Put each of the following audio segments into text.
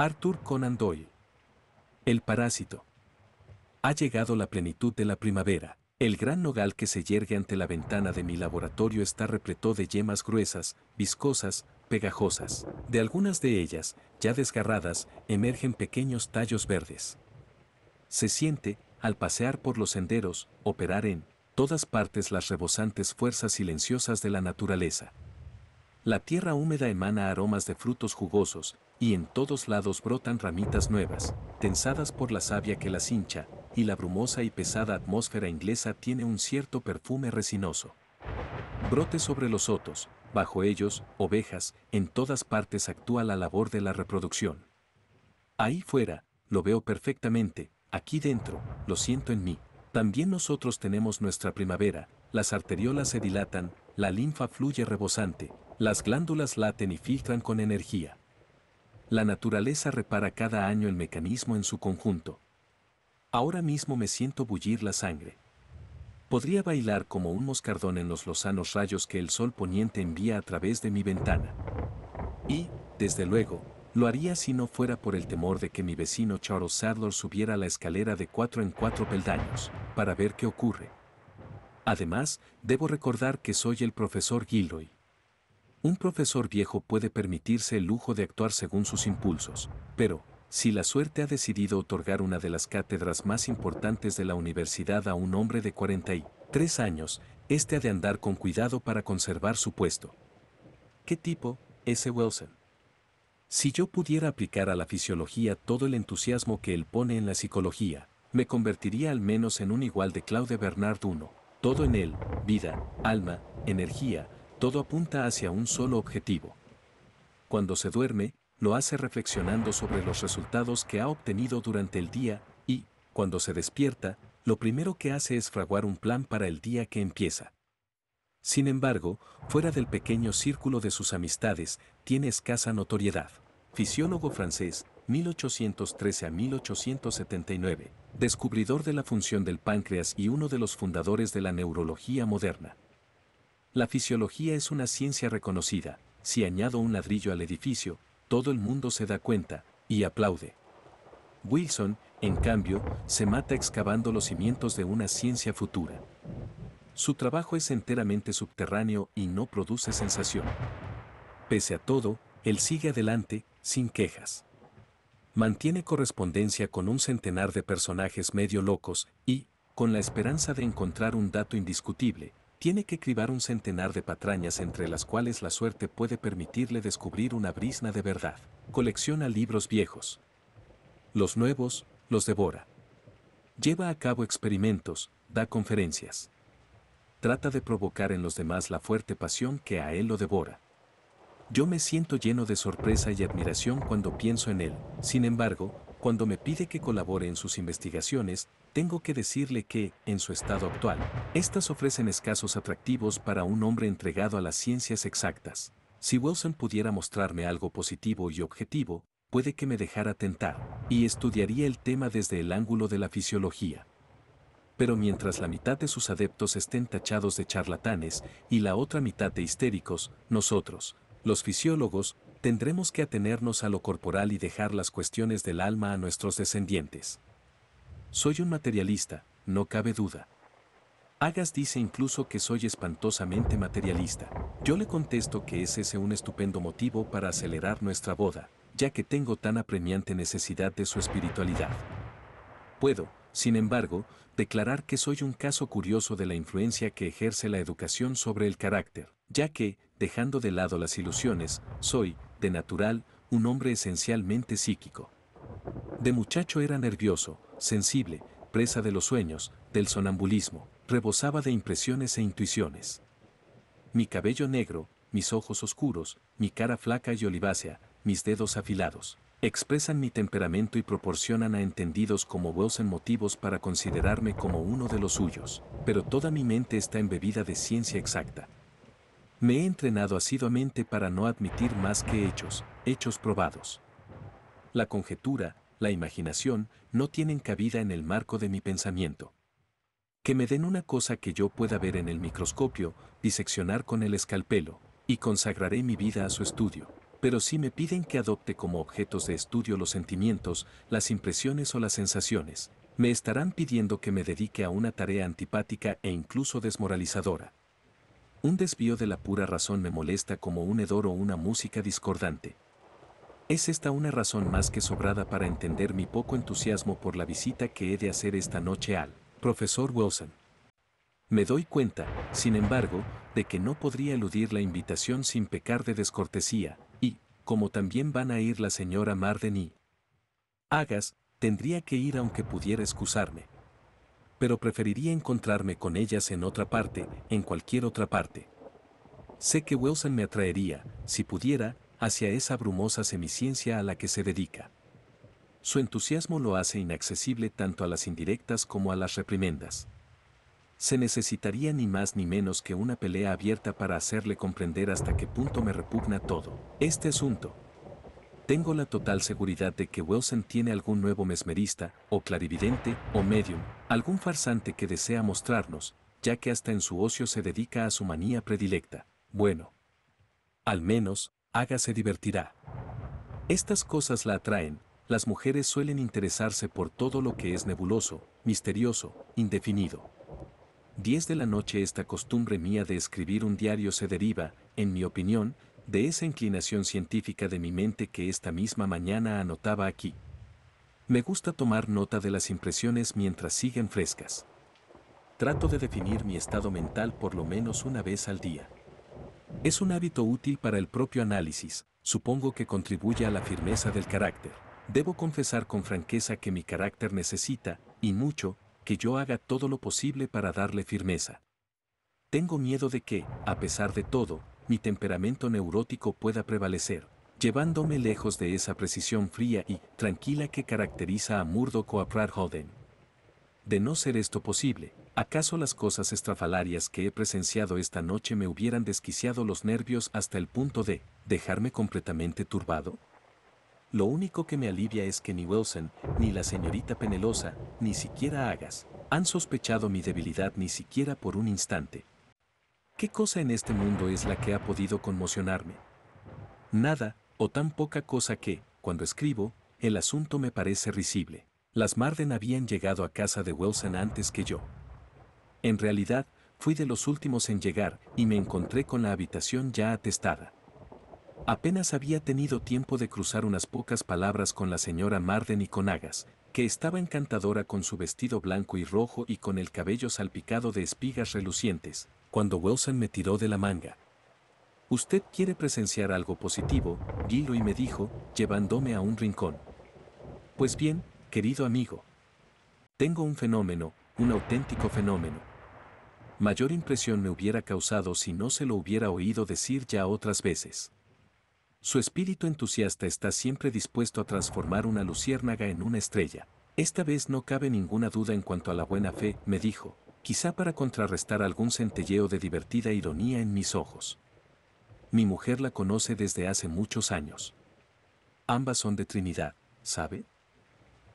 Arthur Conan Doyle. El parásito. Ha llegado la plenitud de la primavera. El gran nogal que se yergue ante la ventana de mi laboratorio está repleto de yemas gruesas, viscosas, pegajosas. De algunas de ellas, ya desgarradas, emergen pequeños tallos verdes. Se siente, al pasear por los senderos, operar en todas partes las rebosantes fuerzas silenciosas de la naturaleza. La tierra húmeda emana aromas de frutos jugosos, y en todos lados brotan ramitas nuevas, tensadas por la savia que las hincha, y la brumosa y pesada atmósfera inglesa tiene un cierto perfume resinoso. Brote sobre los sotos, bajo ellos, ovejas, en todas partes actúa la labor de la reproducción. Ahí fuera, lo veo perfectamente, aquí dentro, lo siento en mí. También nosotros tenemos nuestra primavera, las arteriolas se dilatan, la linfa fluye rebosante, las glándulas laten y filtran con energía. La naturaleza repara cada año el mecanismo en su conjunto. Ahora mismo me siento bullir la sangre. Podría bailar como un moscardón en los lozanos rayos que el sol poniente envía a través de mi ventana. Y, desde luego, lo haría si no fuera por el temor de que mi vecino Charles Sadler subiera la escalera de cuatro en cuatro peldaños, para ver qué ocurre. Además, debo recordar que soy el profesor Gilroy. Un profesor viejo puede permitirse el lujo de actuar según sus impulsos, pero, si la suerte ha decidido otorgar una de las cátedras más importantes de la universidad a un hombre de 43 años, éste ha de andar con cuidado para conservar su puesto. ¿Qué tipo? ese Wilson. Si yo pudiera aplicar a la fisiología todo el entusiasmo que él pone en la psicología, me convertiría al menos en un igual de Claude Bernard I. Todo en él, vida, alma, energía, todo apunta hacia un solo objetivo. Cuando se duerme, lo hace reflexionando sobre los resultados que ha obtenido durante el día y, cuando se despierta, lo primero que hace es fraguar un plan para el día que empieza. Sin embargo, fuera del pequeño círculo de sus amistades, tiene escasa notoriedad. Fisiólogo francés, 1813 a 1879, descubridor de la función del páncreas y uno de los fundadores de la neurología moderna. La fisiología es una ciencia reconocida. Si añado un ladrillo al edificio, todo el mundo se da cuenta y aplaude. Wilson, en cambio, se mata excavando los cimientos de una ciencia futura. Su trabajo es enteramente subterráneo y no produce sensación. Pese a todo, él sigue adelante, sin quejas. Mantiene correspondencia con un centenar de personajes medio locos y, con la esperanza de encontrar un dato indiscutible, tiene que cribar un centenar de patrañas entre las cuales la suerte puede permitirle descubrir una brisna de verdad. Colecciona libros viejos. Los nuevos, los devora. Lleva a cabo experimentos, da conferencias. Trata de provocar en los demás la fuerte pasión que a él lo devora. Yo me siento lleno de sorpresa y admiración cuando pienso en él, sin embargo, cuando me pide que colabore en sus investigaciones, tengo que decirle que, en su estado actual, estas ofrecen escasos atractivos para un hombre entregado a las ciencias exactas. Si Wilson pudiera mostrarme algo positivo y objetivo, puede que me dejara tentar, y estudiaría el tema desde el ángulo de la fisiología. Pero mientras la mitad de sus adeptos estén tachados de charlatanes y la otra mitad de histéricos, nosotros, los fisiólogos, tendremos que atenernos a lo corporal y dejar las cuestiones del alma a nuestros descendientes. Soy un materialista, no cabe duda. Agas dice incluso que soy espantosamente materialista. Yo le contesto que es ese un estupendo motivo para acelerar nuestra boda, ya que tengo tan apremiante necesidad de su espiritualidad. Puedo, sin embargo, declarar que soy un caso curioso de la influencia que ejerce la educación sobre el carácter, ya que, dejando de lado las ilusiones, soy, de natural, un hombre esencialmente psíquico. De muchacho era nervioso, sensible, presa de los sueños, del sonambulismo, rebosaba de impresiones e intuiciones. Mi cabello negro, mis ojos oscuros, mi cara flaca y olivácea, mis dedos afilados, expresan mi temperamento y proporcionan a entendidos como vos en motivos para considerarme como uno de los suyos, pero toda mi mente está embebida de ciencia exacta. Me he entrenado asiduamente para no admitir más que hechos, hechos probados. La conjetura, la imaginación, no tienen cabida en el marco de mi pensamiento. Que me den una cosa que yo pueda ver en el microscopio, diseccionar con el escalpelo, y consagraré mi vida a su estudio. Pero si me piden que adopte como objetos de estudio los sentimientos, las impresiones o las sensaciones, me estarán pidiendo que me dedique a una tarea antipática e incluso desmoralizadora. Un desvío de la pura razón me molesta como un hedor o una música discordante, es esta una razón más que sobrada para entender mi poco entusiasmo por la visita que he de hacer esta noche al profesor Wilson. Me doy cuenta, sin embargo, de que no podría eludir la invitación sin pecar de descortesía, y, como también van a ir la señora Marden y Agas, tendría que ir aunque pudiera excusarme. Pero preferiría encontrarme con ellas en otra parte, en cualquier otra parte. Sé que Wilson me atraería, si pudiera, hacia esa brumosa semiciencia a la que se dedica. Su entusiasmo lo hace inaccesible tanto a las indirectas como a las reprimendas. Se necesitaría ni más ni menos que una pelea abierta para hacerle comprender hasta qué punto me repugna todo este asunto. Tengo la total seguridad de que Wilson tiene algún nuevo mesmerista, o clarividente, o medium, algún farsante que desea mostrarnos, ya que hasta en su ocio se dedica a su manía predilecta. Bueno. Al menos, se divertirá. Estas cosas la atraen, las mujeres suelen interesarse por todo lo que es nebuloso, misterioso, indefinido. 10 de la noche esta costumbre mía de escribir un diario se deriva, en mi opinión, de esa inclinación científica de mi mente que esta misma mañana anotaba aquí. Me gusta tomar nota de las impresiones mientras siguen frescas. Trato de definir mi estado mental por lo menos una vez al día. Es un hábito útil para el propio análisis, supongo que contribuye a la firmeza del carácter. Debo confesar con franqueza que mi carácter necesita, y mucho, que yo haga todo lo posible para darle firmeza. Tengo miedo de que, a pesar de todo, mi temperamento neurótico pueda prevalecer, llevándome lejos de esa precisión fría y tranquila que caracteriza a Murdoch o a de no ser esto posible, ¿acaso las cosas estrafalarias que he presenciado esta noche me hubieran desquiciado los nervios hasta el punto de dejarme completamente turbado? Lo único que me alivia es que ni Wilson, ni la señorita Penelosa, ni siquiera Agas, han sospechado mi debilidad ni siquiera por un instante. ¿Qué cosa en este mundo es la que ha podido conmocionarme? Nada, o tan poca cosa que, cuando escribo, el asunto me parece risible. Las Marden habían llegado a casa de Wilson antes que yo. En realidad, fui de los últimos en llegar y me encontré con la habitación ya atestada. Apenas había tenido tiempo de cruzar unas pocas palabras con la señora Marden y con Agas, que estaba encantadora con su vestido blanco y rojo y con el cabello salpicado de espigas relucientes, cuando Wilson me tiró de la manga. Usted quiere presenciar algo positivo, Gilo y me dijo, llevándome a un rincón. Pues bien, querido amigo. Tengo un fenómeno, un auténtico fenómeno. Mayor impresión me hubiera causado si no se lo hubiera oído decir ya otras veces. Su espíritu entusiasta está siempre dispuesto a transformar una luciérnaga en una estrella. Esta vez no cabe ninguna duda en cuanto a la buena fe, me dijo, quizá para contrarrestar algún centelleo de divertida ironía en mis ojos. Mi mujer la conoce desde hace muchos años. Ambas son de Trinidad, ¿sabe?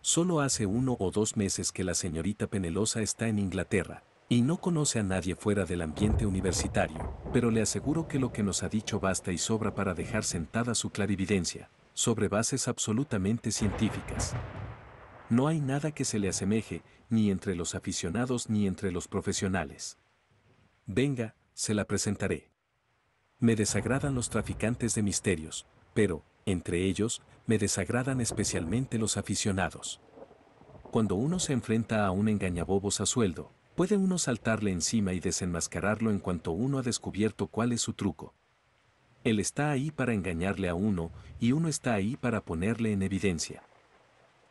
Solo hace uno o dos meses que la señorita Penelosa está en Inglaterra, y no conoce a nadie fuera del ambiente universitario, pero le aseguro que lo que nos ha dicho basta y sobra para dejar sentada su clarividencia, sobre bases absolutamente científicas. No hay nada que se le asemeje, ni entre los aficionados ni entre los profesionales. Venga, se la presentaré. Me desagradan los traficantes de misterios, pero, entre ellos, me desagradan especialmente los aficionados. Cuando uno se enfrenta a un engañabobos a sueldo, puede uno saltarle encima y desenmascararlo en cuanto uno ha descubierto cuál es su truco. Él está ahí para engañarle a uno y uno está ahí para ponerle en evidencia.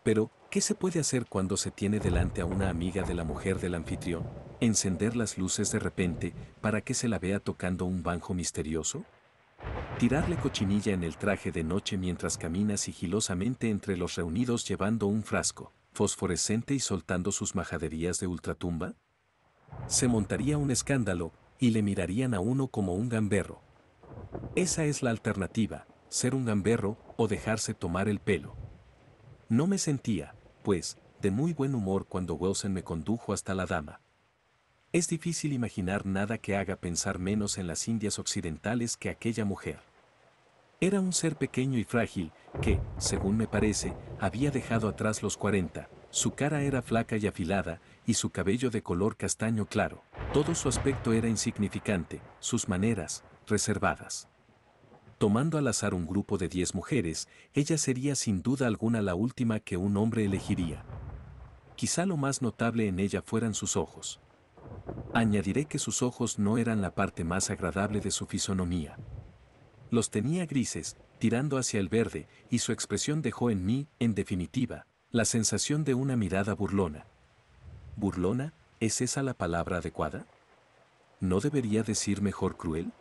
Pero, ¿qué se puede hacer cuando se tiene delante a una amiga de la mujer del anfitrión? ¿Encender las luces de repente para que se la vea tocando un banjo misterioso? Tirarle cochinilla en el traje de noche mientras camina sigilosamente entre los reunidos llevando un frasco, fosforescente y soltando sus majaderías de ultratumba? Se montaría un escándalo y le mirarían a uno como un gamberro. Esa es la alternativa, ser un gamberro o dejarse tomar el pelo. No me sentía, pues, de muy buen humor cuando Wilson me condujo hasta la dama. Es difícil imaginar nada que haga pensar menos en las Indias occidentales que aquella mujer. Era un ser pequeño y frágil que, según me parece, había dejado atrás los 40. Su cara era flaca y afilada y su cabello de color castaño claro. Todo su aspecto era insignificante, sus maneras, reservadas. Tomando al azar un grupo de 10 mujeres, ella sería sin duda alguna la última que un hombre elegiría. Quizá lo más notable en ella fueran sus ojos. Añadiré que sus ojos no eran la parte más agradable de su fisonomía. Los tenía grises, tirando hacia el verde, y su expresión dejó en mí, en definitiva, la sensación de una mirada burlona. ¿Burlona? ¿Es esa la palabra adecuada? ¿No debería decir mejor cruel?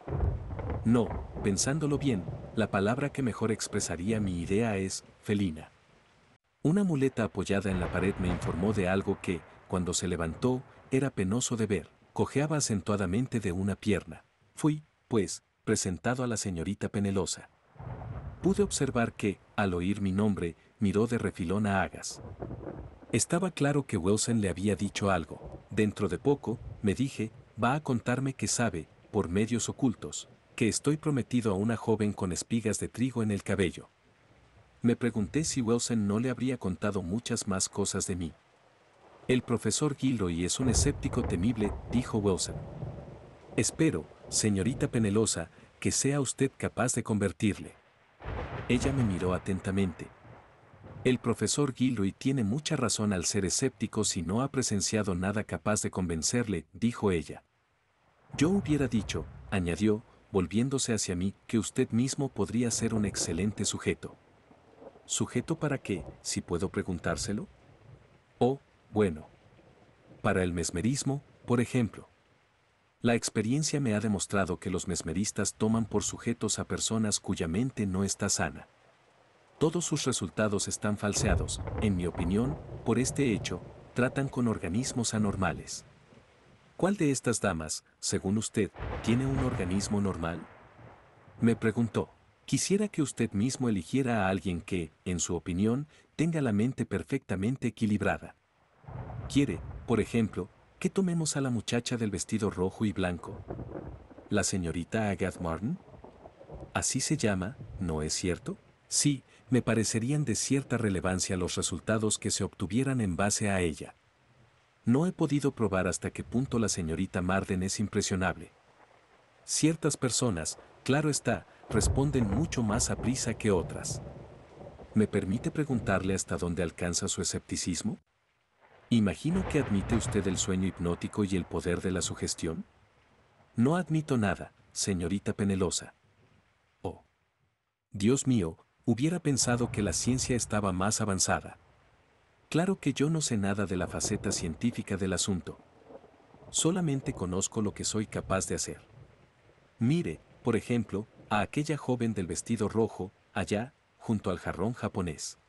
No, pensándolo bien, la palabra que mejor expresaría mi idea es felina. Una muleta apoyada en la pared me informó de algo que, cuando se levantó, era penoso de ver, cojeaba acentuadamente de una pierna. Fui, pues, presentado a la señorita Penelosa. Pude observar que, al oír mi nombre, miró de refilón a Agas. Estaba claro que Wilson le había dicho algo. Dentro de poco, me dije, va a contarme que sabe, por medios ocultos, que estoy prometido a una joven con espigas de trigo en el cabello. Me pregunté si Wilson no le habría contado muchas más cosas de mí. El profesor Gilroy es un escéptico temible, dijo Wilson. Espero, señorita Penelosa, que sea usted capaz de convertirle. Ella me miró atentamente. El profesor Gilroy tiene mucha razón al ser escéptico si no ha presenciado nada capaz de convencerle, dijo ella. Yo hubiera dicho, añadió, volviéndose hacia mí, que usted mismo podría ser un excelente sujeto. ¿Sujeto para qué, si puedo preguntárselo? Oh, bueno. Para el mesmerismo, por ejemplo. La experiencia me ha demostrado que los mesmeristas toman por sujetos a personas cuya mente no está sana. Todos sus resultados están falseados, en mi opinión, por este hecho, tratan con organismos anormales. ¿Cuál de estas damas, según usted, tiene un organismo normal? Me preguntó. Quisiera que usted mismo eligiera a alguien que, en su opinión, tenga la mente perfectamente equilibrada. Quiere, por ejemplo, que tomemos a la muchacha del vestido rojo y blanco. ¿La señorita Agatha Martin? Así se llama, ¿no es cierto? Sí, me parecerían de cierta relevancia los resultados que se obtuvieran en base a ella. No he podido probar hasta qué punto la señorita Marden es impresionable. Ciertas personas, claro está, responden mucho más a prisa que otras. ¿Me permite preguntarle hasta dónde alcanza su escepticismo? Imagino que admite usted el sueño hipnótico y el poder de la sugestión. No admito nada, señorita Penelosa. Oh. Dios mío, hubiera pensado que la ciencia estaba más avanzada. Claro que yo no sé nada de la faceta científica del asunto. Solamente conozco lo que soy capaz de hacer. Mire, por ejemplo, a aquella joven del vestido rojo, allá, junto al jarrón japonés.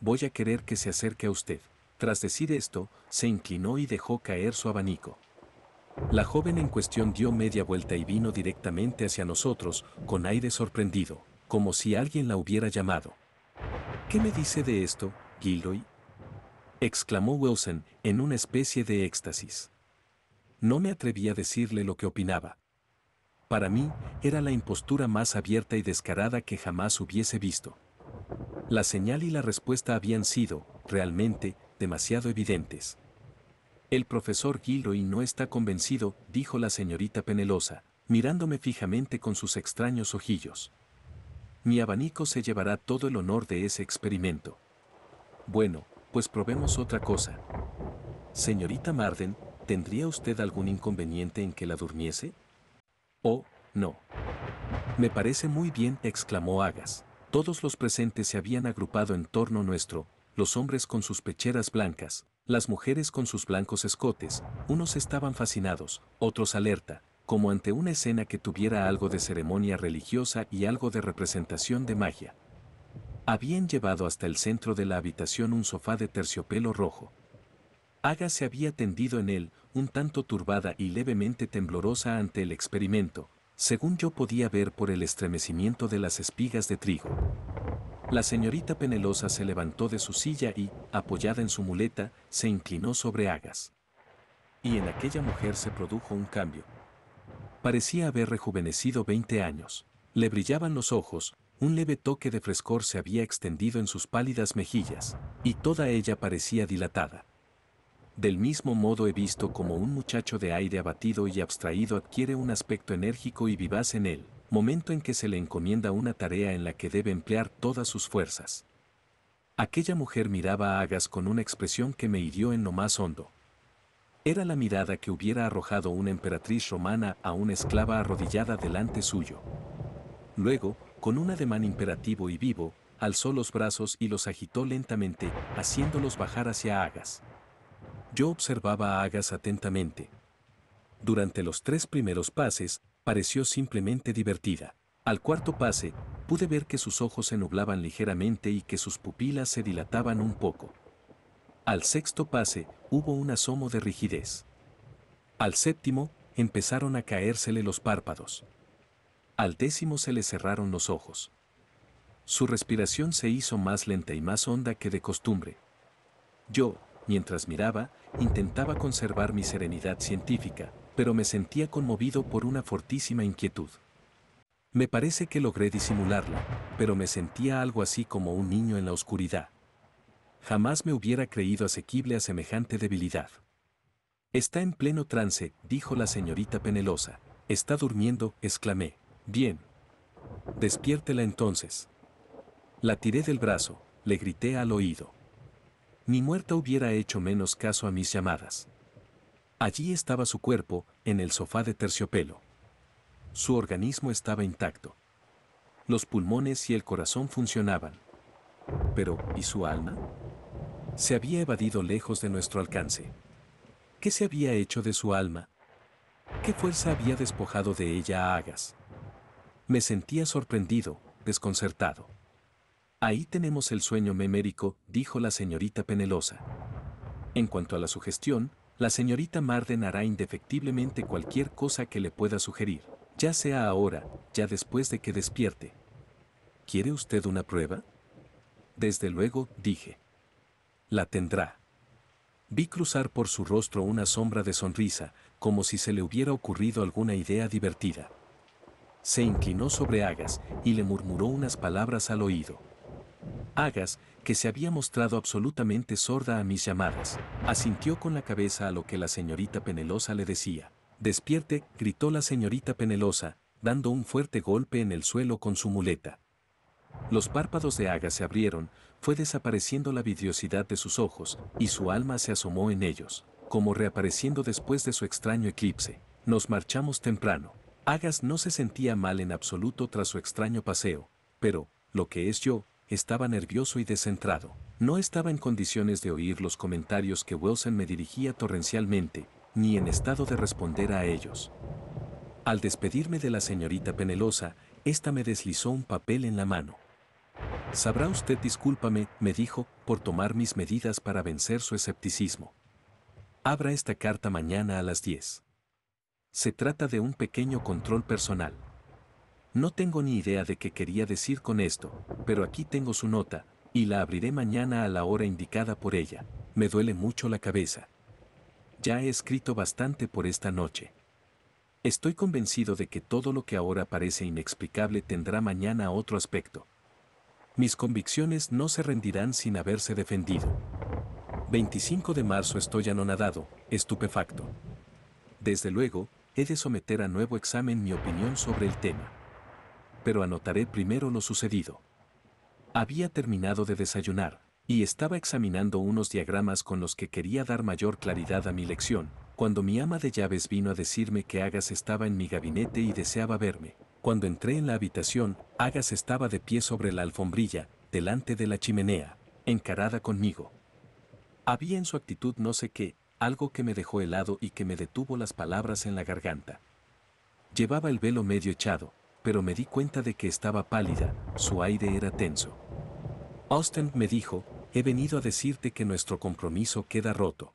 Voy a querer que se acerque a usted. Tras decir esto, se inclinó y dejó caer su abanico. La joven en cuestión dio media vuelta y vino directamente hacia nosotros, con aire sorprendido, como si alguien la hubiera llamado. ¿Qué me dice de esto, Gilroy? exclamó Wilson, en una especie de éxtasis. No me atreví a decirle lo que opinaba. Para mí, era la impostura más abierta y descarada que jamás hubiese visto. La señal y la respuesta habían sido, realmente, demasiado evidentes. El profesor Gilroy no está convencido, dijo la señorita Penelosa, mirándome fijamente con sus extraños ojillos. Mi abanico se llevará todo el honor de ese experimento. Bueno, pues probemos otra cosa. Señorita Marden, ¿tendría usted algún inconveniente en que la durmiese? Oh, no. Me parece muy bien, exclamó Agas. Todos los presentes se habían agrupado en torno nuestro, los hombres con sus pecheras blancas, las mujeres con sus blancos escotes, unos estaban fascinados, otros alerta, como ante una escena que tuviera algo de ceremonia religiosa y algo de representación de magia. Habían llevado hasta el centro de la habitación un sofá de terciopelo rojo. Aga se había tendido en él, un tanto turbada y levemente temblorosa ante el experimento, según yo podía ver por el estremecimiento de las espigas de trigo. La señorita Penelosa se levantó de su silla y, apoyada en su muleta, se inclinó sobre Agas. Y en aquella mujer se produjo un cambio. Parecía haber rejuvenecido 20 años. Le brillaban los ojos, un leve toque de frescor se había extendido en sus pálidas mejillas, y toda ella parecía dilatada. Del mismo modo he visto como un muchacho de aire abatido y abstraído adquiere un aspecto enérgico y vivaz en él, momento en que se le encomienda una tarea en la que debe emplear todas sus fuerzas. Aquella mujer miraba a Agas con una expresión que me hirió en lo más hondo. Era la mirada que hubiera arrojado una emperatriz romana a una esclava arrodillada delante suyo. Luego, con un ademán imperativo y vivo, alzó los brazos y los agitó lentamente, haciéndolos bajar hacia Agas. Yo observaba a Agas atentamente. Durante los tres primeros pases, pareció simplemente divertida. Al cuarto pase, pude ver que sus ojos se nublaban ligeramente y que sus pupilas se dilataban un poco. Al sexto pase, hubo un asomo de rigidez. Al séptimo, empezaron a caérsele los párpados. Al décimo se le cerraron los ojos. Su respiración se hizo más lenta y más honda que de costumbre. Yo, mientras miraba, intentaba conservar mi serenidad científica, pero me sentía conmovido por una fortísima inquietud. Me parece que logré disimularla, pero me sentía algo así como un niño en la oscuridad. Jamás me hubiera creído asequible a semejante debilidad. Está en pleno trance, dijo la señorita Penelosa. Está durmiendo, exclamé. Bien. Despiértela entonces. La tiré del brazo, le grité al oído. Mi muerta hubiera hecho menos caso a mis llamadas. Allí estaba su cuerpo, en el sofá de terciopelo. Su organismo estaba intacto. Los pulmones y el corazón funcionaban. Pero, ¿y su alma? Se había evadido lejos de nuestro alcance. ¿Qué se había hecho de su alma? ¿Qué fuerza había despojado de ella a Agas? Me sentía sorprendido, desconcertado. Ahí tenemos el sueño memérico, dijo la señorita Penelosa. En cuanto a la sugestión, la señorita Marden hará indefectiblemente cualquier cosa que le pueda sugerir, ya sea ahora, ya después de que despierte. ¿Quiere usted una prueba? Desde luego, dije. La tendrá. Vi cruzar por su rostro una sombra de sonrisa, como si se le hubiera ocurrido alguna idea divertida. Se inclinó sobre Agas y le murmuró unas palabras al oído. Agas, que se había mostrado absolutamente sorda a mis llamadas, asintió con la cabeza a lo que la señorita Penelosa le decía. Despierte, gritó la señorita Penelosa, dando un fuerte golpe en el suelo con su muleta. Los párpados de Agas se abrieron, fue desapareciendo la vidriosidad de sus ojos, y su alma se asomó en ellos, como reapareciendo después de su extraño eclipse. Nos marchamos temprano. Agas no se sentía mal en absoluto tras su extraño paseo, pero, lo que es yo, estaba nervioso y descentrado. No estaba en condiciones de oír los comentarios que Wilson me dirigía torrencialmente, ni en estado de responder a ellos. Al despedirme de la señorita Penelosa, ésta me deslizó un papel en la mano. Sabrá usted discúlpame, me dijo, por tomar mis medidas para vencer su escepticismo. Abra esta carta mañana a las 10. Se trata de un pequeño control personal. No tengo ni idea de qué quería decir con esto, pero aquí tengo su nota, y la abriré mañana a la hora indicada por ella. Me duele mucho la cabeza. Ya he escrito bastante por esta noche. Estoy convencido de que todo lo que ahora parece inexplicable tendrá mañana otro aspecto. Mis convicciones no se rendirán sin haberse defendido. 25 de marzo estoy anonadado, estupefacto. Desde luego, he de someter a nuevo examen mi opinión sobre el tema pero anotaré primero lo sucedido. Había terminado de desayunar, y estaba examinando unos diagramas con los que quería dar mayor claridad a mi lección, cuando mi ama de llaves vino a decirme que Agas estaba en mi gabinete y deseaba verme. Cuando entré en la habitación, Agas estaba de pie sobre la alfombrilla, delante de la chimenea, encarada conmigo. Había en su actitud no sé qué, algo que me dejó helado y que me detuvo las palabras en la garganta. Llevaba el velo medio echado, pero me di cuenta de que estaba pálida, su aire era tenso. Austin me dijo, he venido a decirte que nuestro compromiso queda roto.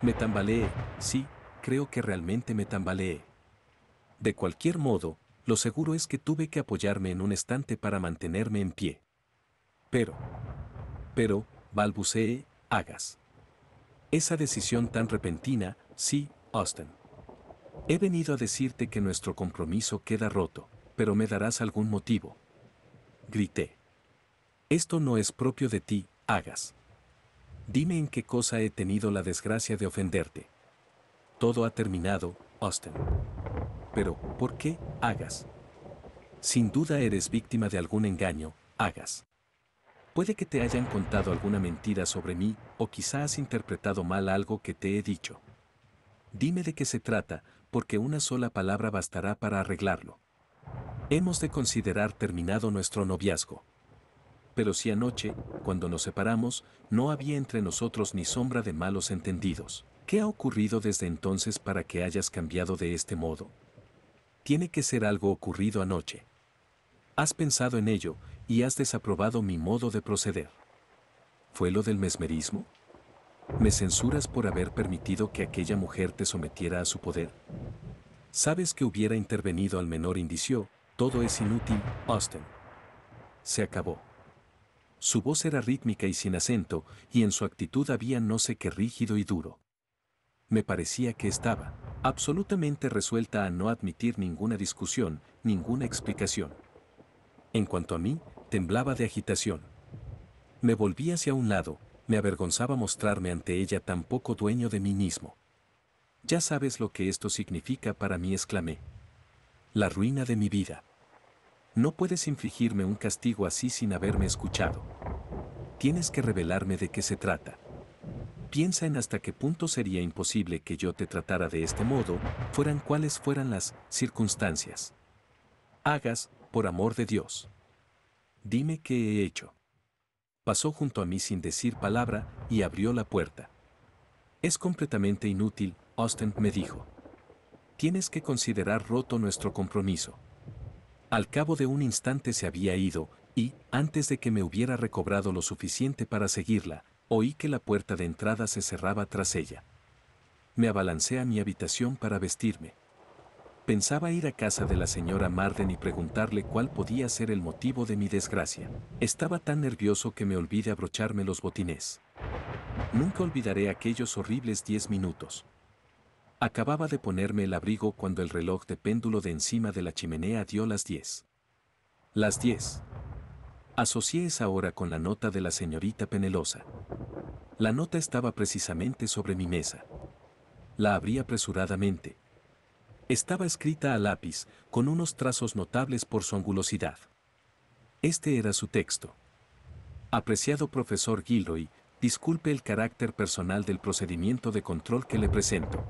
Me tambaleé, sí, creo que realmente me tambaleé. De cualquier modo, lo seguro es que tuve que apoyarme en un estante para mantenerme en pie. Pero, pero, balbuceé, hagas. Esa decisión tan repentina, sí, Austin. He venido a decirte que nuestro compromiso queda roto pero me darás algún motivo. Grité. Esto no es propio de ti, hagas. Dime en qué cosa he tenido la desgracia de ofenderte. Todo ha terminado, Austin. Pero, ¿por qué, hagas? Sin duda eres víctima de algún engaño, hagas. Puede que te hayan contado alguna mentira sobre mí, o quizás has interpretado mal algo que te he dicho. Dime de qué se trata, porque una sola palabra bastará para arreglarlo. Hemos de considerar terminado nuestro noviazgo. Pero si anoche, cuando nos separamos, no había entre nosotros ni sombra de malos entendidos, ¿qué ha ocurrido desde entonces para que hayas cambiado de este modo? Tiene que ser algo ocurrido anoche. Has pensado en ello y has desaprobado mi modo de proceder. ¿Fue lo del mesmerismo? ¿Me censuras por haber permitido que aquella mujer te sometiera a su poder? Sabes que hubiera intervenido al menor indicio todo es inútil, Austin. Se acabó. Su voz era rítmica y sin acento, y en su actitud había no sé qué rígido y duro. Me parecía que estaba, absolutamente resuelta a no admitir ninguna discusión, ninguna explicación. En cuanto a mí, temblaba de agitación. Me volví hacia un lado, me avergonzaba mostrarme ante ella tan poco dueño de mí mismo. Ya sabes lo que esto significa para mí, exclamé la ruina de mi vida. No puedes infligirme un castigo así sin haberme escuchado. Tienes que revelarme de qué se trata. Piensa en hasta qué punto sería imposible que yo te tratara de este modo, fueran cuáles fueran las circunstancias. Hagas, por amor de Dios. Dime qué he hecho. Pasó junto a mí sin decir palabra y abrió la puerta. Es completamente inútil, Austin me dijo tienes que considerar roto nuestro compromiso. Al cabo de un instante se había ido, y, antes de que me hubiera recobrado lo suficiente para seguirla, oí que la puerta de entrada se cerraba tras ella. Me abalancé a mi habitación para vestirme. Pensaba ir a casa de la señora Marden y preguntarle cuál podía ser el motivo de mi desgracia. Estaba tan nervioso que me olvidé abrocharme los botines. Nunca olvidaré aquellos horribles diez minutos. Acababa de ponerme el abrigo cuando el reloj de péndulo de encima de la chimenea dio las 10. Las 10. Asocié esa hora con la nota de la señorita Penelosa. La nota estaba precisamente sobre mi mesa. La abrí apresuradamente. Estaba escrita a lápiz, con unos trazos notables por su angulosidad. Este era su texto. Apreciado profesor Gilroy, disculpe el carácter personal del procedimiento de control que le presento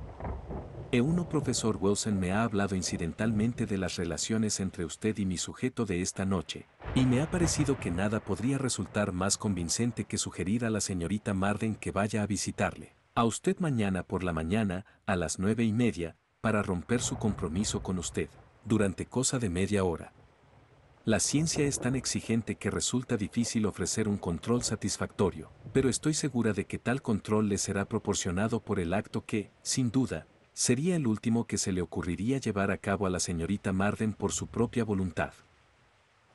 e Profesor Wilson me ha hablado incidentalmente de las relaciones entre usted y mi sujeto de esta noche, y me ha parecido que nada podría resultar más convincente que sugerir a la señorita Marden que vaya a visitarle. A usted mañana por la mañana, a las nueve y media, para romper su compromiso con usted, durante cosa de media hora. La ciencia es tan exigente que resulta difícil ofrecer un control satisfactorio, pero estoy segura de que tal control le será proporcionado por el acto que, sin duda, sería el último que se le ocurriría llevar a cabo a la señorita Marden por su propia voluntad.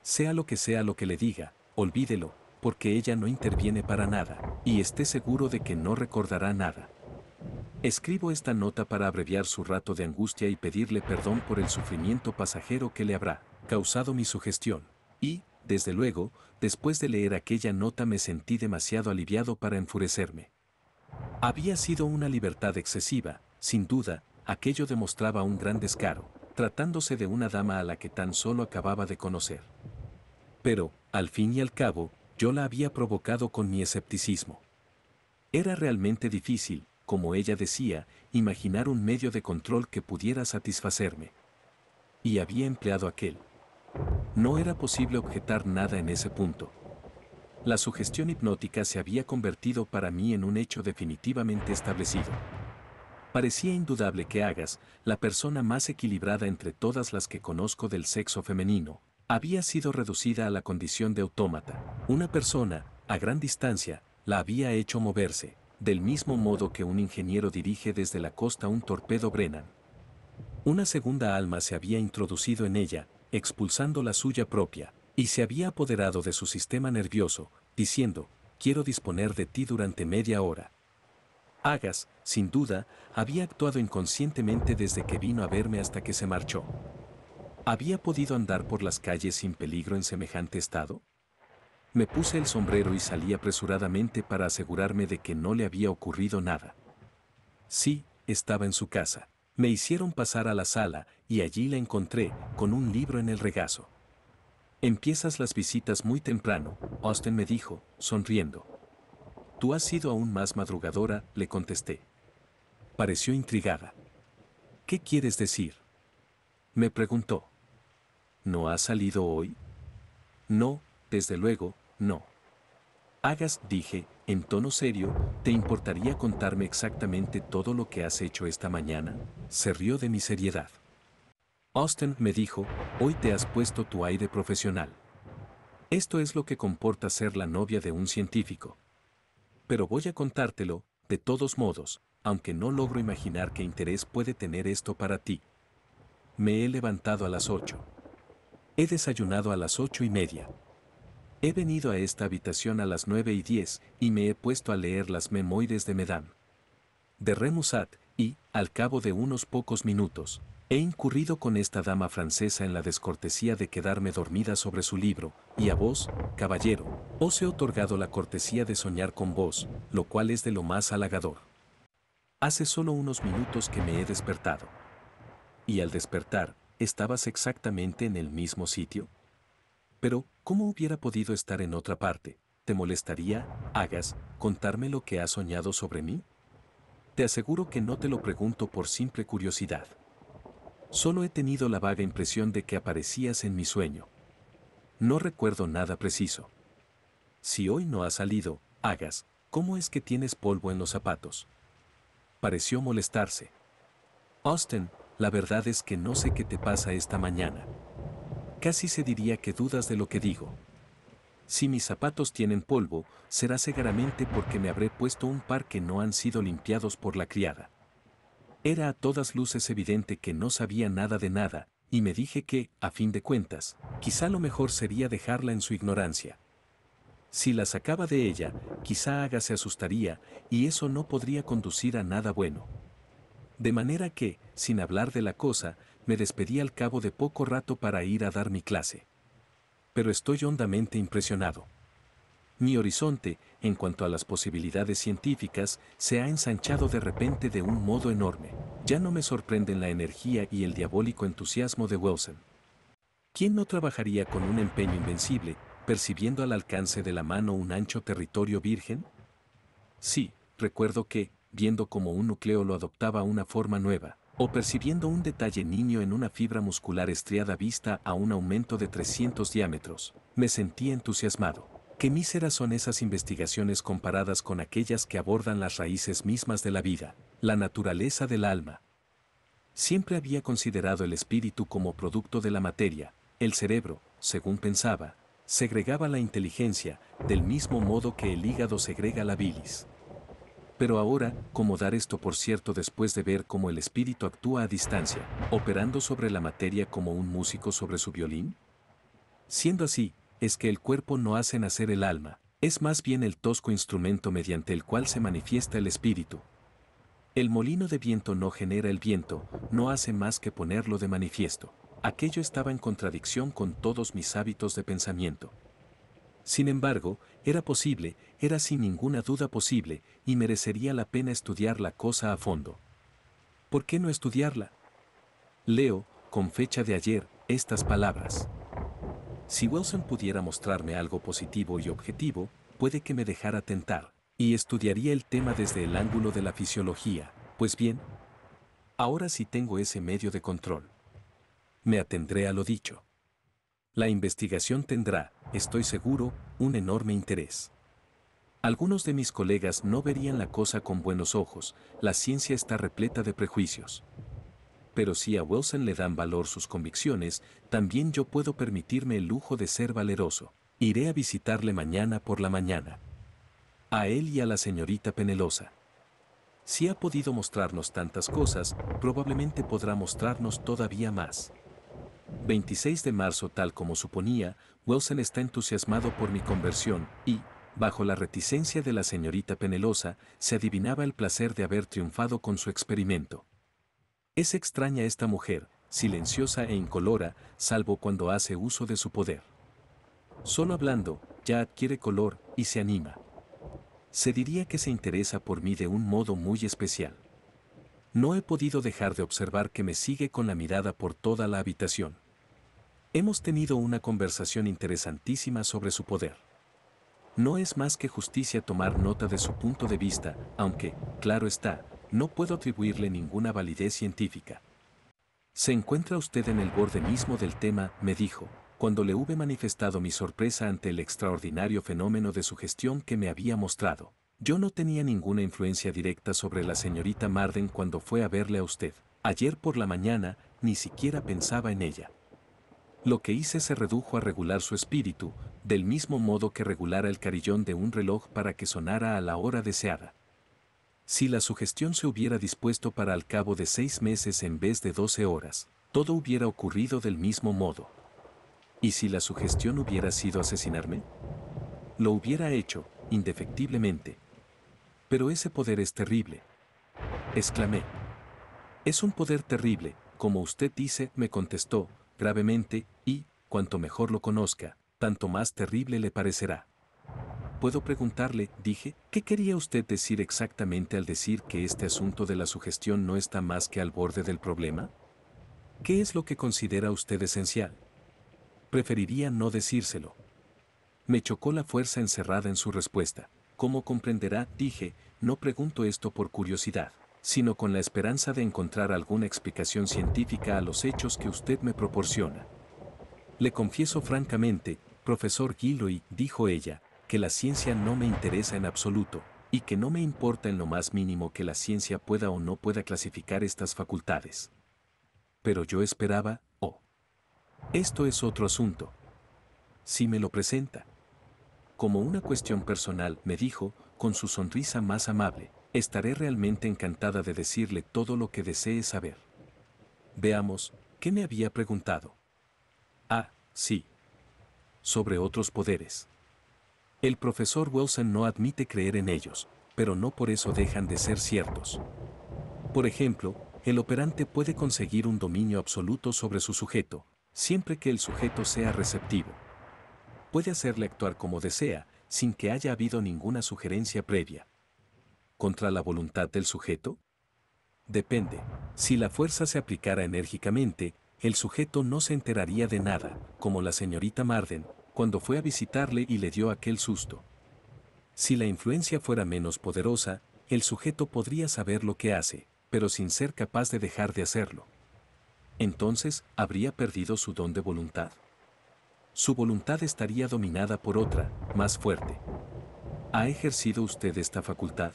Sea lo que sea lo que le diga, olvídelo, porque ella no interviene para nada, y esté seguro de que no recordará nada. Escribo esta nota para abreviar su rato de angustia y pedirle perdón por el sufrimiento pasajero que le habrá causado mi sugestión. Y, desde luego, después de leer aquella nota me sentí demasiado aliviado para enfurecerme. Había sido una libertad excesiva, sin duda, aquello demostraba un gran descaro, tratándose de una dama a la que tan solo acababa de conocer. Pero, al fin y al cabo, yo la había provocado con mi escepticismo. Era realmente difícil, como ella decía, imaginar un medio de control que pudiera satisfacerme. Y había empleado aquel. No era posible objetar nada en ese punto. La sugestión hipnótica se había convertido para mí en un hecho definitivamente establecido parecía indudable que Hagas, la persona más equilibrada entre todas las que conozco del sexo femenino, había sido reducida a la condición de autómata. Una persona, a gran distancia, la había hecho moverse, del mismo modo que un ingeniero dirige desde la costa un torpedo Brennan. Una segunda alma se había introducido en ella, expulsando la suya propia, y se había apoderado de su sistema nervioso, diciendo, quiero disponer de ti durante media hora, Agas, sin duda, había actuado inconscientemente desde que vino a verme hasta que se marchó. ¿Había podido andar por las calles sin peligro en semejante estado? Me puse el sombrero y salí apresuradamente para asegurarme de que no le había ocurrido nada. Sí, estaba en su casa. Me hicieron pasar a la sala y allí la encontré, con un libro en el regazo. Empiezas las visitas muy temprano, Austin me dijo, sonriendo. Tú has sido aún más madrugadora, le contesté. Pareció intrigada. ¿Qué quieres decir? Me preguntó. ¿No has salido hoy? No, desde luego, no. Hagas, dije, en tono serio, ¿te importaría contarme exactamente todo lo que has hecho esta mañana? Se rió de mi seriedad. Austin me dijo, hoy te has puesto tu aire profesional. Esto es lo que comporta ser la novia de un científico pero voy a contártelo, de todos modos, aunque no logro imaginar qué interés puede tener esto para ti. Me he levantado a las 8. He desayunado a las ocho y media. He venido a esta habitación a las 9 y 10 y me he puesto a leer las Memoides de Medan. De Remusat, y, al cabo de unos pocos minutos, He incurrido con esta dama francesa en la descortesía de quedarme dormida sobre su libro, y a vos, caballero, os he otorgado la cortesía de soñar con vos, lo cual es de lo más halagador. Hace solo unos minutos que me he despertado. Y al despertar, estabas exactamente en el mismo sitio. Pero, ¿cómo hubiera podido estar en otra parte? ¿Te molestaría, hagas, contarme lo que has soñado sobre mí? Te aseguro que no te lo pregunto por simple curiosidad. Solo he tenido la vaga impresión de que aparecías en mi sueño. No recuerdo nada preciso. Si hoy no has salido, hagas, ¿cómo es que tienes polvo en los zapatos? Pareció molestarse. Austin, la verdad es que no sé qué te pasa esta mañana. Casi se diría que dudas de lo que digo. Si mis zapatos tienen polvo, será seguramente porque me habré puesto un par que no han sido limpiados por la criada. Era a todas luces evidente que no sabía nada de nada, y me dije que, a fin de cuentas, quizá lo mejor sería dejarla en su ignorancia. Si la sacaba de ella, quizá Haga se asustaría, y eso no podría conducir a nada bueno. De manera que, sin hablar de la cosa, me despedí al cabo de poco rato para ir a dar mi clase. Pero estoy hondamente impresionado. Mi horizonte, en cuanto a las posibilidades científicas, se ha ensanchado de repente de un modo enorme. Ya no me sorprenden la energía y el diabólico entusiasmo de Wilson. ¿Quién no trabajaría con un empeño invencible, percibiendo al alcance de la mano un ancho territorio virgen? Sí, recuerdo que, viendo como un núcleo lo adoptaba una forma nueva, o percibiendo un detalle niño en una fibra muscular estriada vista a un aumento de 300 diámetros, me sentí entusiasmado. Qué míseras son esas investigaciones comparadas con aquellas que abordan las raíces mismas de la vida, la naturaleza del alma. Siempre había considerado el espíritu como producto de la materia, el cerebro, según pensaba, segregaba la inteligencia, del mismo modo que el hígado segrega la bilis. Pero ahora, ¿cómo dar esto por cierto después de ver cómo el espíritu actúa a distancia, operando sobre la materia como un músico sobre su violín? Siendo así, es que el cuerpo no hace nacer el alma, es más bien el tosco instrumento mediante el cual se manifiesta el espíritu. El molino de viento no genera el viento, no hace más que ponerlo de manifiesto. Aquello estaba en contradicción con todos mis hábitos de pensamiento. Sin embargo, era posible, era sin ninguna duda posible, y merecería la pena estudiar la cosa a fondo. ¿Por qué no estudiarla? Leo, con fecha de ayer, estas palabras. Si Wilson pudiera mostrarme algo positivo y objetivo, puede que me dejara tentar, y estudiaría el tema desde el ángulo de la fisiología. Pues bien, ahora sí tengo ese medio de control. Me atendré a lo dicho. La investigación tendrá, estoy seguro, un enorme interés. Algunos de mis colegas no verían la cosa con buenos ojos, la ciencia está repleta de prejuicios pero si a Wilson le dan valor sus convicciones, también yo puedo permitirme el lujo de ser valeroso. Iré a visitarle mañana por la mañana. A él y a la señorita Penelosa. Si ha podido mostrarnos tantas cosas, probablemente podrá mostrarnos todavía más. 26 de marzo tal como suponía, Wilson está entusiasmado por mi conversión y, bajo la reticencia de la señorita Penelosa, se adivinaba el placer de haber triunfado con su experimento. Es extraña esta mujer, silenciosa e incolora, salvo cuando hace uso de su poder. Solo hablando, ya adquiere color y se anima. Se diría que se interesa por mí de un modo muy especial. No he podido dejar de observar que me sigue con la mirada por toda la habitación. Hemos tenido una conversación interesantísima sobre su poder. No es más que justicia tomar nota de su punto de vista, aunque, claro está, no puedo atribuirle ninguna validez científica. Se encuentra usted en el borde mismo del tema, me dijo, cuando le hube manifestado mi sorpresa ante el extraordinario fenómeno de sugestión que me había mostrado. Yo no tenía ninguna influencia directa sobre la señorita Marden cuando fue a verle a usted. Ayer por la mañana ni siquiera pensaba en ella. Lo que hice se redujo a regular su espíritu, del mismo modo que regulara el carillón de un reloj para que sonara a la hora deseada. Si la sugestión se hubiera dispuesto para al cabo de seis meses en vez de doce horas, todo hubiera ocurrido del mismo modo. ¿Y si la sugestión hubiera sido asesinarme? Lo hubiera hecho, indefectiblemente. Pero ese poder es terrible. Exclamé. Es un poder terrible, como usted dice, me contestó, gravemente, y, cuanto mejor lo conozca, tanto más terrible le parecerá. Puedo preguntarle, dije, ¿qué quería usted decir exactamente al decir que este asunto de la sugestión no está más que al borde del problema? ¿Qué es lo que considera usted esencial? Preferiría no decírselo. Me chocó la fuerza encerrada en su respuesta. Como comprenderá, dije, no pregunto esto por curiosidad, sino con la esperanza de encontrar alguna explicación científica a los hechos que usted me proporciona. Le confieso francamente, profesor Gilroy, dijo ella, que la ciencia no me interesa en absoluto, y que no me importa en lo más mínimo que la ciencia pueda o no pueda clasificar estas facultades. Pero yo esperaba, oh, esto es otro asunto. Si me lo presenta. Como una cuestión personal, me dijo, con su sonrisa más amable, estaré realmente encantada de decirle todo lo que desee saber. Veamos, ¿qué me había preguntado? Ah, sí. Sobre otros poderes. El profesor Wilson no admite creer en ellos, pero no por eso dejan de ser ciertos. Por ejemplo, el operante puede conseguir un dominio absoluto sobre su sujeto, siempre que el sujeto sea receptivo. Puede hacerle actuar como desea, sin que haya habido ninguna sugerencia previa. ¿Contra la voluntad del sujeto? Depende. Si la fuerza se aplicara enérgicamente, el sujeto no se enteraría de nada, como la señorita Marden, cuando fue a visitarle y le dio aquel susto. Si la influencia fuera menos poderosa, el sujeto podría saber lo que hace, pero sin ser capaz de dejar de hacerlo. Entonces, habría perdido su don de voluntad. Su voluntad estaría dominada por otra, más fuerte. ¿Ha ejercido usted esta facultad?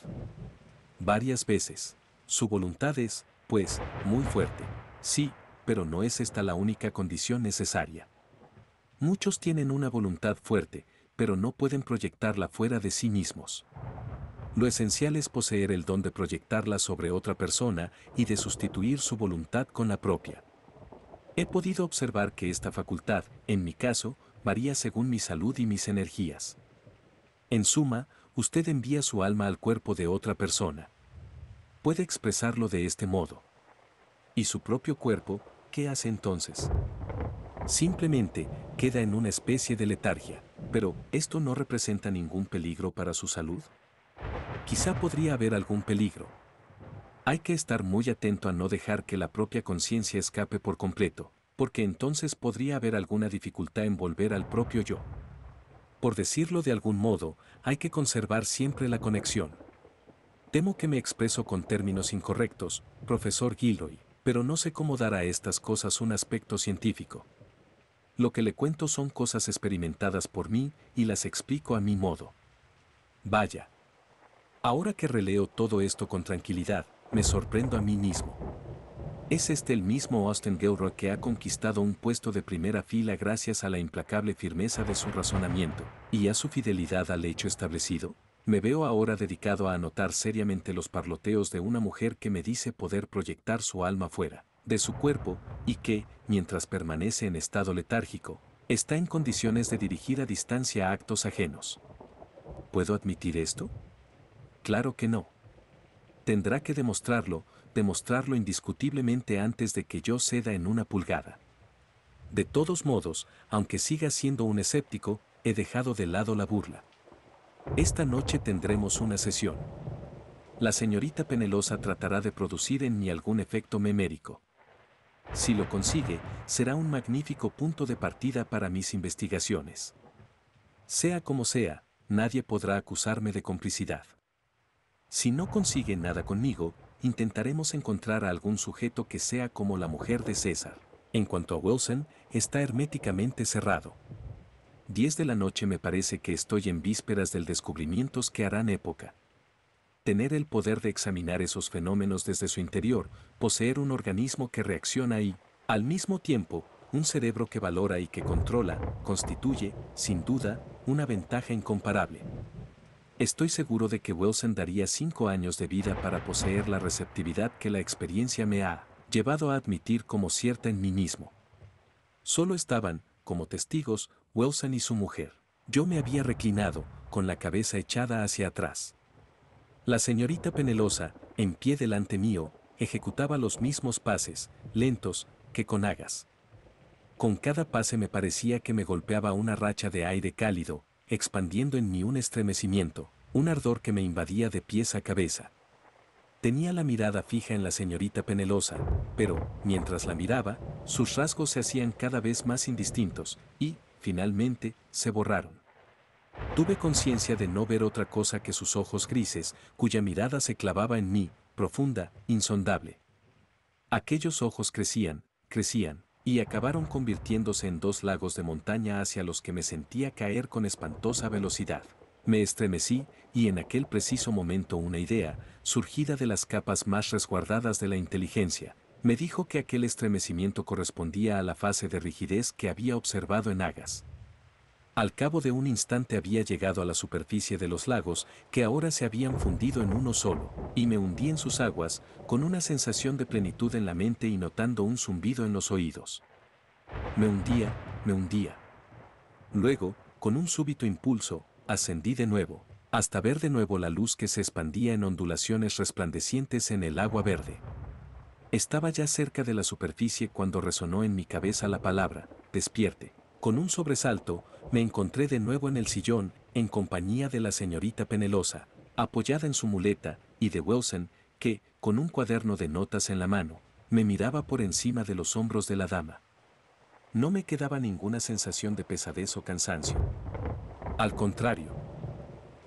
Varias veces. Su voluntad es, pues, muy fuerte. Sí, pero no es esta la única condición necesaria. Muchos tienen una voluntad fuerte, pero no pueden proyectarla fuera de sí mismos. Lo esencial es poseer el don de proyectarla sobre otra persona y de sustituir su voluntad con la propia. He podido observar que esta facultad, en mi caso, varía según mi salud y mis energías. En suma, usted envía su alma al cuerpo de otra persona. Puede expresarlo de este modo. ¿Y su propio cuerpo, qué hace entonces? Simplemente queda en una especie de letargia, pero ¿esto no representa ningún peligro para su salud? Quizá podría haber algún peligro. Hay que estar muy atento a no dejar que la propia conciencia escape por completo, porque entonces podría haber alguna dificultad en volver al propio yo. Por decirlo de algún modo, hay que conservar siempre la conexión. Temo que me expreso con términos incorrectos, profesor Gilroy, pero no sé cómo dar a estas cosas un aspecto científico. Lo que le cuento son cosas experimentadas por mí y las explico a mi modo. Vaya. Ahora que releo todo esto con tranquilidad, me sorprendo a mí mismo. ¿Es este el mismo Austin Gilroy que ha conquistado un puesto de primera fila gracias a la implacable firmeza de su razonamiento y a su fidelidad al hecho establecido? Me veo ahora dedicado a anotar seriamente los parloteos de una mujer que me dice poder proyectar su alma fuera de su cuerpo y que, mientras permanece en estado letárgico, está en condiciones de dirigir a distancia actos ajenos. ¿Puedo admitir esto? Claro que no. Tendrá que demostrarlo, demostrarlo indiscutiblemente antes de que yo ceda en una pulgada. De todos modos, aunque siga siendo un escéptico, he dejado de lado la burla. Esta noche tendremos una sesión. La señorita Penelosa tratará de producir en mí algún efecto memérico. Si lo consigue, será un magnífico punto de partida para mis investigaciones. Sea como sea, nadie podrá acusarme de complicidad. Si no consigue nada conmigo, intentaremos encontrar a algún sujeto que sea como la mujer de César. En cuanto a Wilson, está herméticamente cerrado. 10 de la noche me parece que estoy en vísperas del descubrimientos que harán época tener el poder de examinar esos fenómenos desde su interior, poseer un organismo que reacciona y, al mismo tiempo, un cerebro que valora y que controla, constituye, sin duda, una ventaja incomparable. Estoy seguro de que Wilson daría cinco años de vida para poseer la receptividad que la experiencia me ha llevado a admitir como cierta en mí mismo. Solo estaban, como testigos, Wilson y su mujer. Yo me había reclinado, con la cabeza echada hacia atrás. La señorita Penelosa, en pie delante mío, ejecutaba los mismos pases, lentos, que con agas. Con cada pase me parecía que me golpeaba una racha de aire cálido, expandiendo en mí un estremecimiento, un ardor que me invadía de pies a cabeza. Tenía la mirada fija en la señorita Penelosa, pero, mientras la miraba, sus rasgos se hacían cada vez más indistintos y, finalmente, se borraron. Tuve conciencia de no ver otra cosa que sus ojos grises, cuya mirada se clavaba en mí, profunda, insondable. Aquellos ojos crecían, crecían, y acabaron convirtiéndose en dos lagos de montaña hacia los que me sentía caer con espantosa velocidad. Me estremecí y en aquel preciso momento una idea, surgida de las capas más resguardadas de la inteligencia, me dijo que aquel estremecimiento correspondía a la fase de rigidez que había observado en Agas. Al cabo de un instante había llegado a la superficie de los lagos, que ahora se habían fundido en uno solo, y me hundí en sus aguas, con una sensación de plenitud en la mente y notando un zumbido en los oídos. Me hundía, me hundía. Luego, con un súbito impulso, ascendí de nuevo, hasta ver de nuevo la luz que se expandía en ondulaciones resplandecientes en el agua verde. Estaba ya cerca de la superficie cuando resonó en mi cabeza la palabra, despierte con un sobresalto, me encontré de nuevo en el sillón, en compañía de la señorita Penelosa, apoyada en su muleta, y de Wilson, que, con un cuaderno de notas en la mano, me miraba por encima de los hombros de la dama. No me quedaba ninguna sensación de pesadez o cansancio. Al contrario,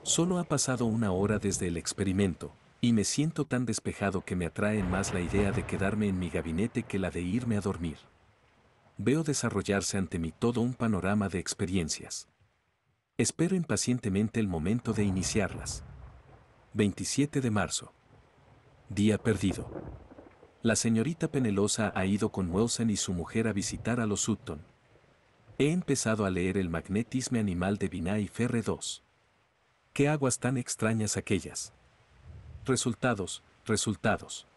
solo ha pasado una hora desde el experimento, y me siento tan despejado que me atrae más la idea de quedarme en mi gabinete que la de irme a dormir veo desarrollarse ante mí todo un panorama de experiencias. Espero impacientemente el momento de iniciarlas. 27 de marzo. Día perdido. La señorita Penelosa ha ido con Wilson y su mujer a visitar a los Sutton. He empezado a leer el magnetisme animal de Binay Ferre 2. ¿Qué aguas tan extrañas aquellas? Resultados, resultados.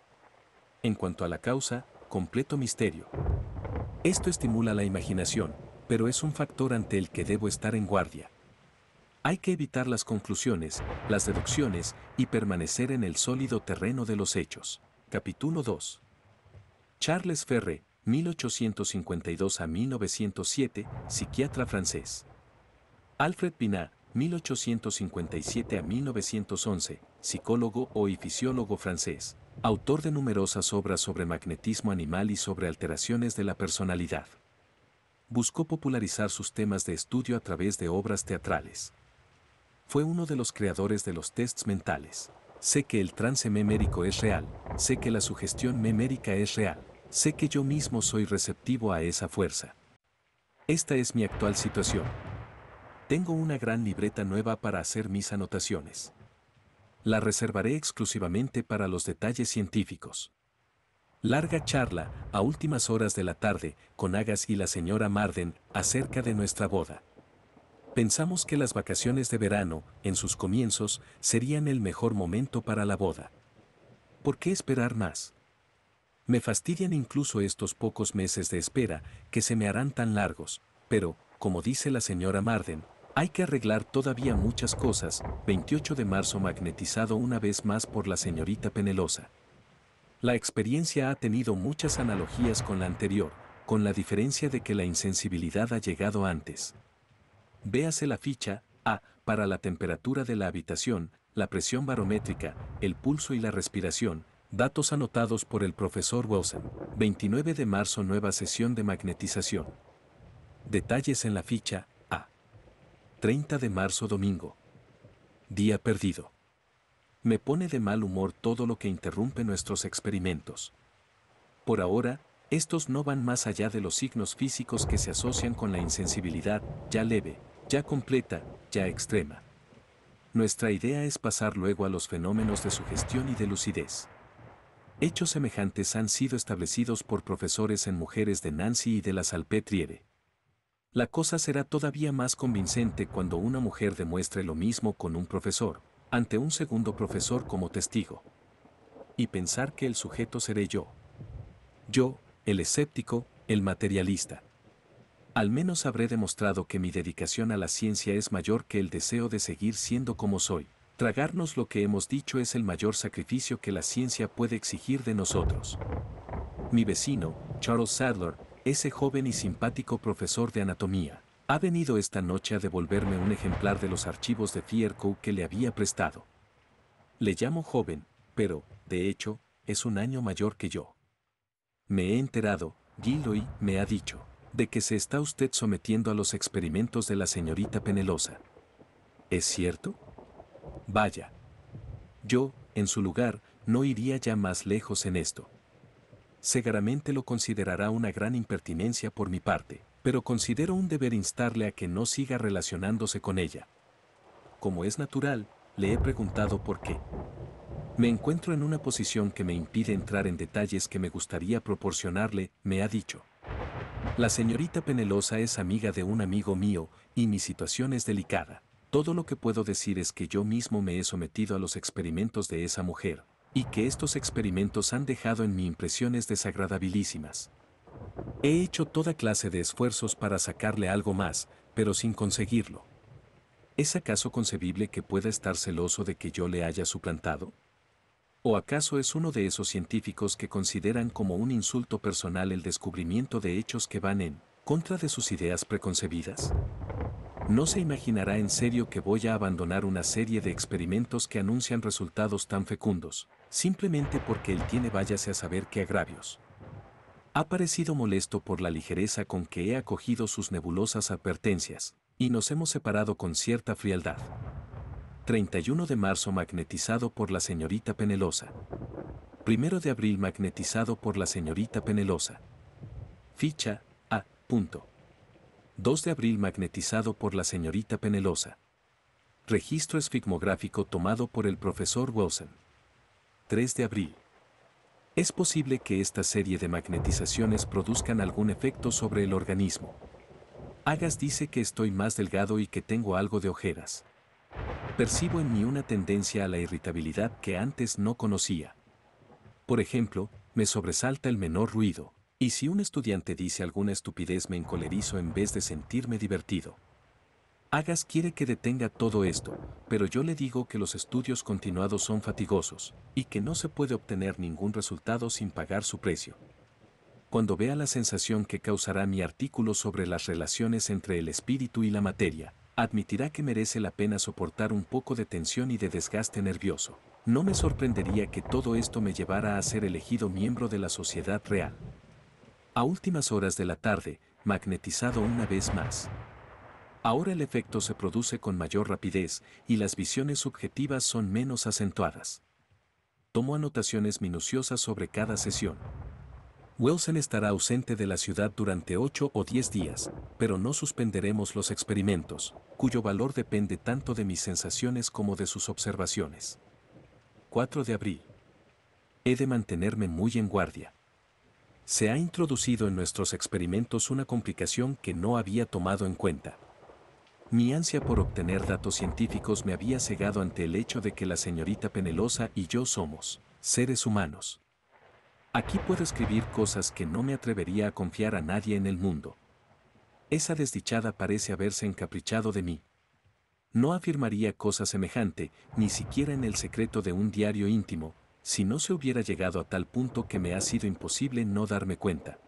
En cuanto a la causa, completo misterio. Esto estimula la imaginación, pero es un factor ante el que debo estar en guardia. Hay que evitar las conclusiones, las deducciones y permanecer en el sólido terreno de los hechos. Capítulo 2. Charles Ferre, 1852 a 1907, psiquiatra francés. Alfred Pinat, 1857 a 1911, psicólogo o fisiólogo francés, autor de numerosas obras sobre magnetismo animal y sobre alteraciones de la personalidad. Buscó popularizar sus temas de estudio a través de obras teatrales. Fue uno de los creadores de los tests mentales. Sé que el trance memérico es real, sé que la sugestión memérica es real, sé que yo mismo soy receptivo a esa fuerza. Esta es mi actual situación. Tengo una gran libreta nueva para hacer mis anotaciones la reservaré exclusivamente para los detalles científicos. Larga charla, a últimas horas de la tarde, con Agas y la señora Marden, acerca de nuestra boda. Pensamos que las vacaciones de verano, en sus comienzos, serían el mejor momento para la boda. ¿Por qué esperar más? Me fastidian incluso estos pocos meses de espera, que se me harán tan largos, pero, como dice la señora Marden, hay que arreglar todavía muchas cosas. 28 de marzo magnetizado una vez más por la señorita Penelosa. La experiencia ha tenido muchas analogías con la anterior, con la diferencia de que la insensibilidad ha llegado antes. Véase la ficha A para la temperatura de la habitación, la presión barométrica, el pulso y la respiración, datos anotados por el profesor Wilson. 29 de marzo nueva sesión de magnetización. Detalles en la ficha 30 de marzo domingo. Día perdido. Me pone de mal humor todo lo que interrumpe nuestros experimentos. Por ahora, estos no van más allá de los signos físicos que se asocian con la insensibilidad, ya leve, ya completa, ya extrema. Nuestra idea es pasar luego a los fenómenos de sugestión y de lucidez. Hechos semejantes han sido establecidos por profesores en mujeres de Nancy y de la Salpêtrière. La cosa será todavía más convincente cuando una mujer demuestre lo mismo con un profesor, ante un segundo profesor como testigo. Y pensar que el sujeto seré yo. Yo, el escéptico, el materialista. Al menos habré demostrado que mi dedicación a la ciencia es mayor que el deseo de seguir siendo como soy. Tragarnos lo que hemos dicho es el mayor sacrificio que la ciencia puede exigir de nosotros. Mi vecino, Charles Sadler, ese joven y simpático profesor de anatomía, ha venido esta noche a devolverme un ejemplar de los archivos de Fierco que le había prestado. Le llamo joven, pero, de hecho, es un año mayor que yo. Me he enterado, Gilroy me ha dicho, de que se está usted sometiendo a los experimentos de la señorita Penelosa. ¿Es cierto? Vaya. Yo, en su lugar, no iría ya más lejos en esto seguramente lo considerará una gran impertinencia por mi parte, pero considero un deber instarle a que no siga relacionándose con ella. Como es natural, le he preguntado por qué. Me encuentro en una posición que me impide entrar en detalles que me gustaría proporcionarle, me ha dicho. La señorita Penelosa es amiga de un amigo mío y mi situación es delicada. Todo lo que puedo decir es que yo mismo me he sometido a los experimentos de esa mujer, y que estos experimentos han dejado en mí impresiones desagradabilísimas. He hecho toda clase de esfuerzos para sacarle algo más, pero sin conseguirlo. ¿Es acaso concebible que pueda estar celoso de que yo le haya suplantado? ¿O acaso es uno de esos científicos que consideran como un insulto personal el descubrimiento de hechos que van en contra de sus ideas preconcebidas? No se imaginará en serio que voy a abandonar una serie de experimentos que anuncian resultados tan fecundos, simplemente porque él tiene váyase a saber qué agravios. Ha parecido molesto por la ligereza con que he acogido sus nebulosas advertencias, y nos hemos separado con cierta frialdad. 31 de marzo magnetizado por la señorita Penelosa. 1 de abril magnetizado por la señorita Penelosa. Ficha A. 2 de abril magnetizado por la señorita Penelosa. Registro esfigmográfico tomado por el profesor Wilson. 3 de abril. Es posible que esta serie de magnetizaciones produzcan algún efecto sobre el organismo. Agas dice que estoy más delgado y que tengo algo de ojeras. Percibo en mí una tendencia a la irritabilidad que antes no conocía. Por ejemplo, me sobresalta el menor ruido, y si un estudiante dice alguna estupidez me encolerizo en vez de sentirme divertido. Agas quiere que detenga todo esto, pero yo le digo que los estudios continuados son fatigosos, y que no se puede obtener ningún resultado sin pagar su precio. Cuando vea la sensación que causará mi artículo sobre las relaciones entre el espíritu y la materia, admitirá que merece la pena soportar un poco de tensión y de desgaste nervioso. No me sorprendería que todo esto me llevara a ser elegido miembro de la sociedad real. A últimas horas de la tarde, magnetizado una vez más, Ahora el efecto se produce con mayor rapidez y las visiones subjetivas son menos acentuadas. Tomo anotaciones minuciosas sobre cada sesión. Wilson estará ausente de la ciudad durante 8 o 10 días, pero no suspenderemos los experimentos, cuyo valor depende tanto de mis sensaciones como de sus observaciones. 4 de abril. He de mantenerme muy en guardia. Se ha introducido en nuestros experimentos una complicación que no había tomado en cuenta. Mi ansia por obtener datos científicos me había cegado ante el hecho de que la señorita Penelosa y yo somos seres humanos. Aquí puedo escribir cosas que no me atrevería a confiar a nadie en el mundo. Esa desdichada parece haberse encaprichado de mí. No afirmaría cosa semejante, ni siquiera en el secreto de un diario íntimo, si no se hubiera llegado a tal punto que me ha sido imposible no darme cuenta.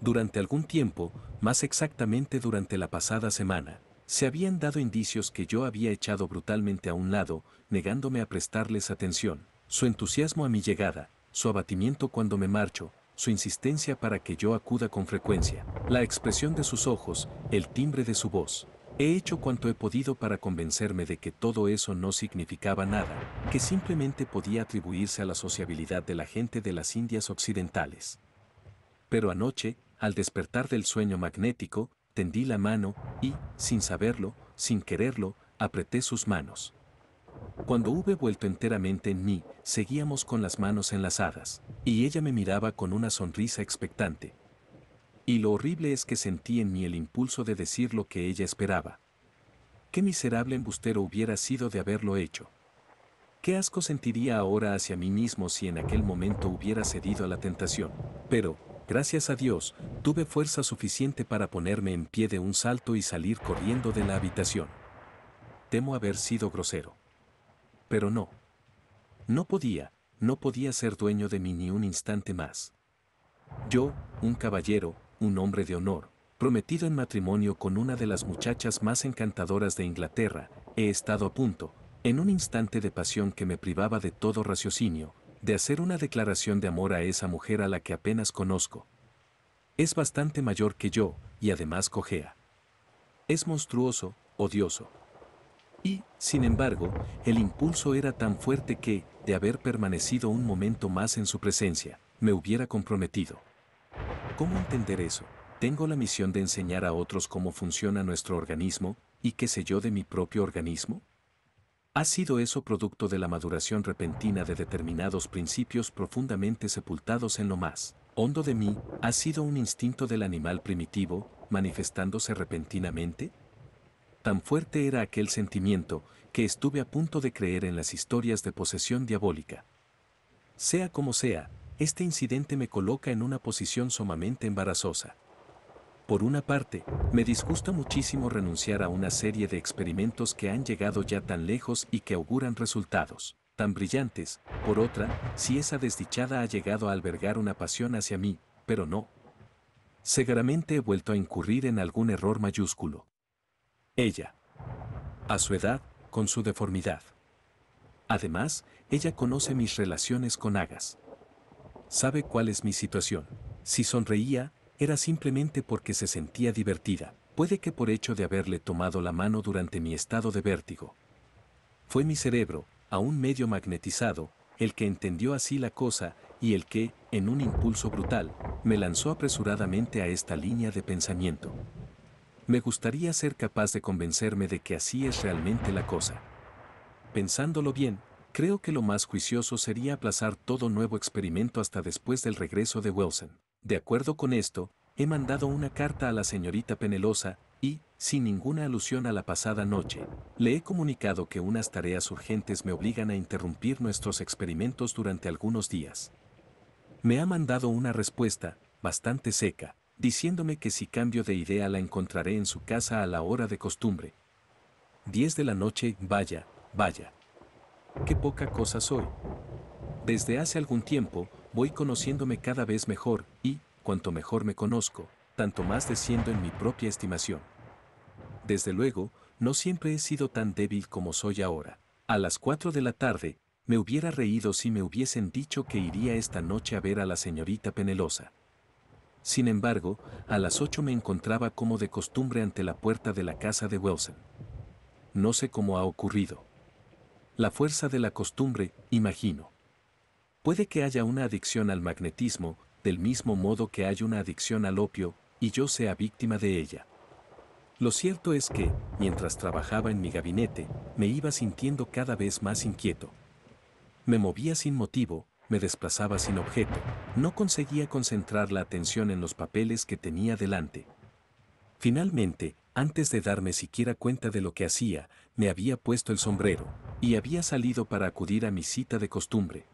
Durante algún tiempo, más exactamente durante la pasada semana, se habían dado indicios que yo había echado brutalmente a un lado, negándome a prestarles atención. Su entusiasmo a mi llegada, su abatimiento cuando me marcho, su insistencia para que yo acuda con frecuencia, la expresión de sus ojos, el timbre de su voz. He hecho cuanto he podido para convencerme de que todo eso no significaba nada, que simplemente podía atribuirse a la sociabilidad de la gente de las Indias Occidentales. Pero anoche, al despertar del sueño magnético, Tendí la mano y, sin saberlo, sin quererlo, apreté sus manos. Cuando hube vuelto enteramente en mí, seguíamos con las manos enlazadas, y ella me miraba con una sonrisa expectante. Y lo horrible es que sentí en mí el impulso de decir lo que ella esperaba. Qué miserable embustero hubiera sido de haberlo hecho. Qué asco sentiría ahora hacia mí mismo si en aquel momento hubiera cedido a la tentación. Pero, Gracias a Dios, tuve fuerza suficiente para ponerme en pie de un salto y salir corriendo de la habitación. Temo haber sido grosero. Pero no. No podía, no podía ser dueño de mí ni un instante más. Yo, un caballero, un hombre de honor, prometido en matrimonio con una de las muchachas más encantadoras de Inglaterra, he estado a punto, en un instante de pasión que me privaba de todo raciocinio, de hacer una declaración de amor a esa mujer a la que apenas conozco. Es bastante mayor que yo y además cojea. Es monstruoso, odioso. Y, sin embargo, el impulso era tan fuerte que, de haber permanecido un momento más en su presencia, me hubiera comprometido. ¿Cómo entender eso? Tengo la misión de enseñar a otros cómo funciona nuestro organismo, y qué sé yo de mi propio organismo. ¿Ha sido eso producto de la maduración repentina de determinados principios profundamente sepultados en lo más hondo de mí? ¿Ha sido un instinto del animal primitivo, manifestándose repentinamente? Tan fuerte era aquel sentimiento que estuve a punto de creer en las historias de posesión diabólica. Sea como sea, este incidente me coloca en una posición sumamente embarazosa. Por una parte, me disgusta muchísimo renunciar a una serie de experimentos que han llegado ya tan lejos y que auguran resultados tan brillantes. Por otra, si esa desdichada ha llegado a albergar una pasión hacia mí, pero no. Seguramente he vuelto a incurrir en algún error mayúsculo. Ella. A su edad, con su deformidad. Además, ella conoce mis relaciones con Agas. Sabe cuál es mi situación. Si sonreía, era simplemente porque se sentía divertida, puede que por hecho de haberle tomado la mano durante mi estado de vértigo. Fue mi cerebro, aún medio magnetizado, el que entendió así la cosa y el que, en un impulso brutal, me lanzó apresuradamente a esta línea de pensamiento. Me gustaría ser capaz de convencerme de que así es realmente la cosa. Pensándolo bien, creo que lo más juicioso sería aplazar todo nuevo experimento hasta después del regreso de Wilson. De acuerdo con esto, he mandado una carta a la señorita Penelosa, y, sin ninguna alusión a la pasada noche, le he comunicado que unas tareas urgentes me obligan a interrumpir nuestros experimentos durante algunos días. Me ha mandado una respuesta, bastante seca, diciéndome que si cambio de idea la encontraré en su casa a la hora de costumbre. 10 de la noche, vaya, vaya. Qué poca cosa soy. Desde hace algún tiempo, voy conociéndome cada vez mejor, y, cuanto mejor me conozco, tanto más desciendo en mi propia estimación. Desde luego, no siempre he sido tan débil como soy ahora. A las 4 de la tarde, me hubiera reído si me hubiesen dicho que iría esta noche a ver a la señorita Penelosa. Sin embargo, a las 8 me encontraba como de costumbre ante la puerta de la casa de Wilson. No sé cómo ha ocurrido. La fuerza de la costumbre, imagino. Puede que haya una adicción al magnetismo, del mismo modo que hay una adicción al opio, y yo sea víctima de ella. Lo cierto es que, mientras trabajaba en mi gabinete, me iba sintiendo cada vez más inquieto. Me movía sin motivo, me desplazaba sin objeto, no conseguía concentrar la atención en los papeles que tenía delante. Finalmente, antes de darme siquiera cuenta de lo que hacía, me había puesto el sombrero, y había salido para acudir a mi cita de costumbre.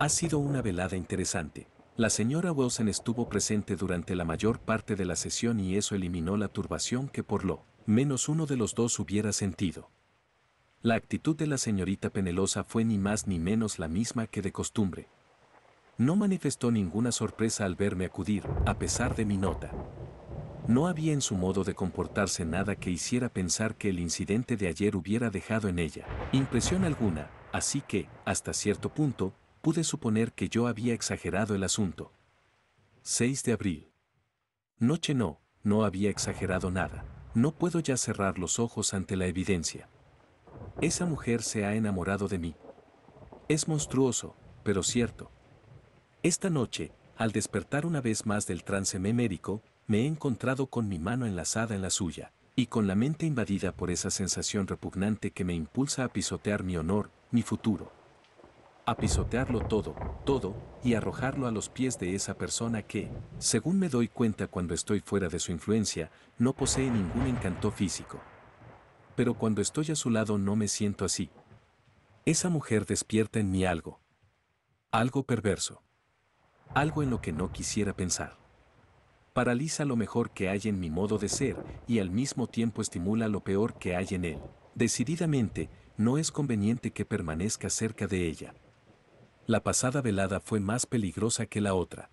Ha sido una velada interesante. La señora Wilson estuvo presente durante la mayor parte de la sesión y eso eliminó la turbación que por lo menos uno de los dos hubiera sentido. La actitud de la señorita Penelosa fue ni más ni menos la misma que de costumbre. No manifestó ninguna sorpresa al verme acudir, a pesar de mi nota. No había en su modo de comportarse nada que hiciera pensar que el incidente de ayer hubiera dejado en ella impresión alguna, así que, hasta cierto punto, pude suponer que yo había exagerado el asunto. 6 de abril. Noche no, no había exagerado nada. No puedo ya cerrar los ojos ante la evidencia. Esa mujer se ha enamorado de mí. Es monstruoso, pero cierto. Esta noche, al despertar una vez más del trance memérico, me he encontrado con mi mano enlazada en la suya, y con la mente invadida por esa sensación repugnante que me impulsa a pisotear mi honor, mi futuro a pisotearlo todo, todo, y arrojarlo a los pies de esa persona que, según me doy cuenta cuando estoy fuera de su influencia, no posee ningún encanto físico. Pero cuando estoy a su lado no me siento así. Esa mujer despierta en mí algo. Algo perverso. Algo en lo que no quisiera pensar. Paraliza lo mejor que hay en mi modo de ser y al mismo tiempo estimula lo peor que hay en él. Decididamente, no es conveniente que permanezca cerca de ella la pasada velada fue más peligrosa que la otra.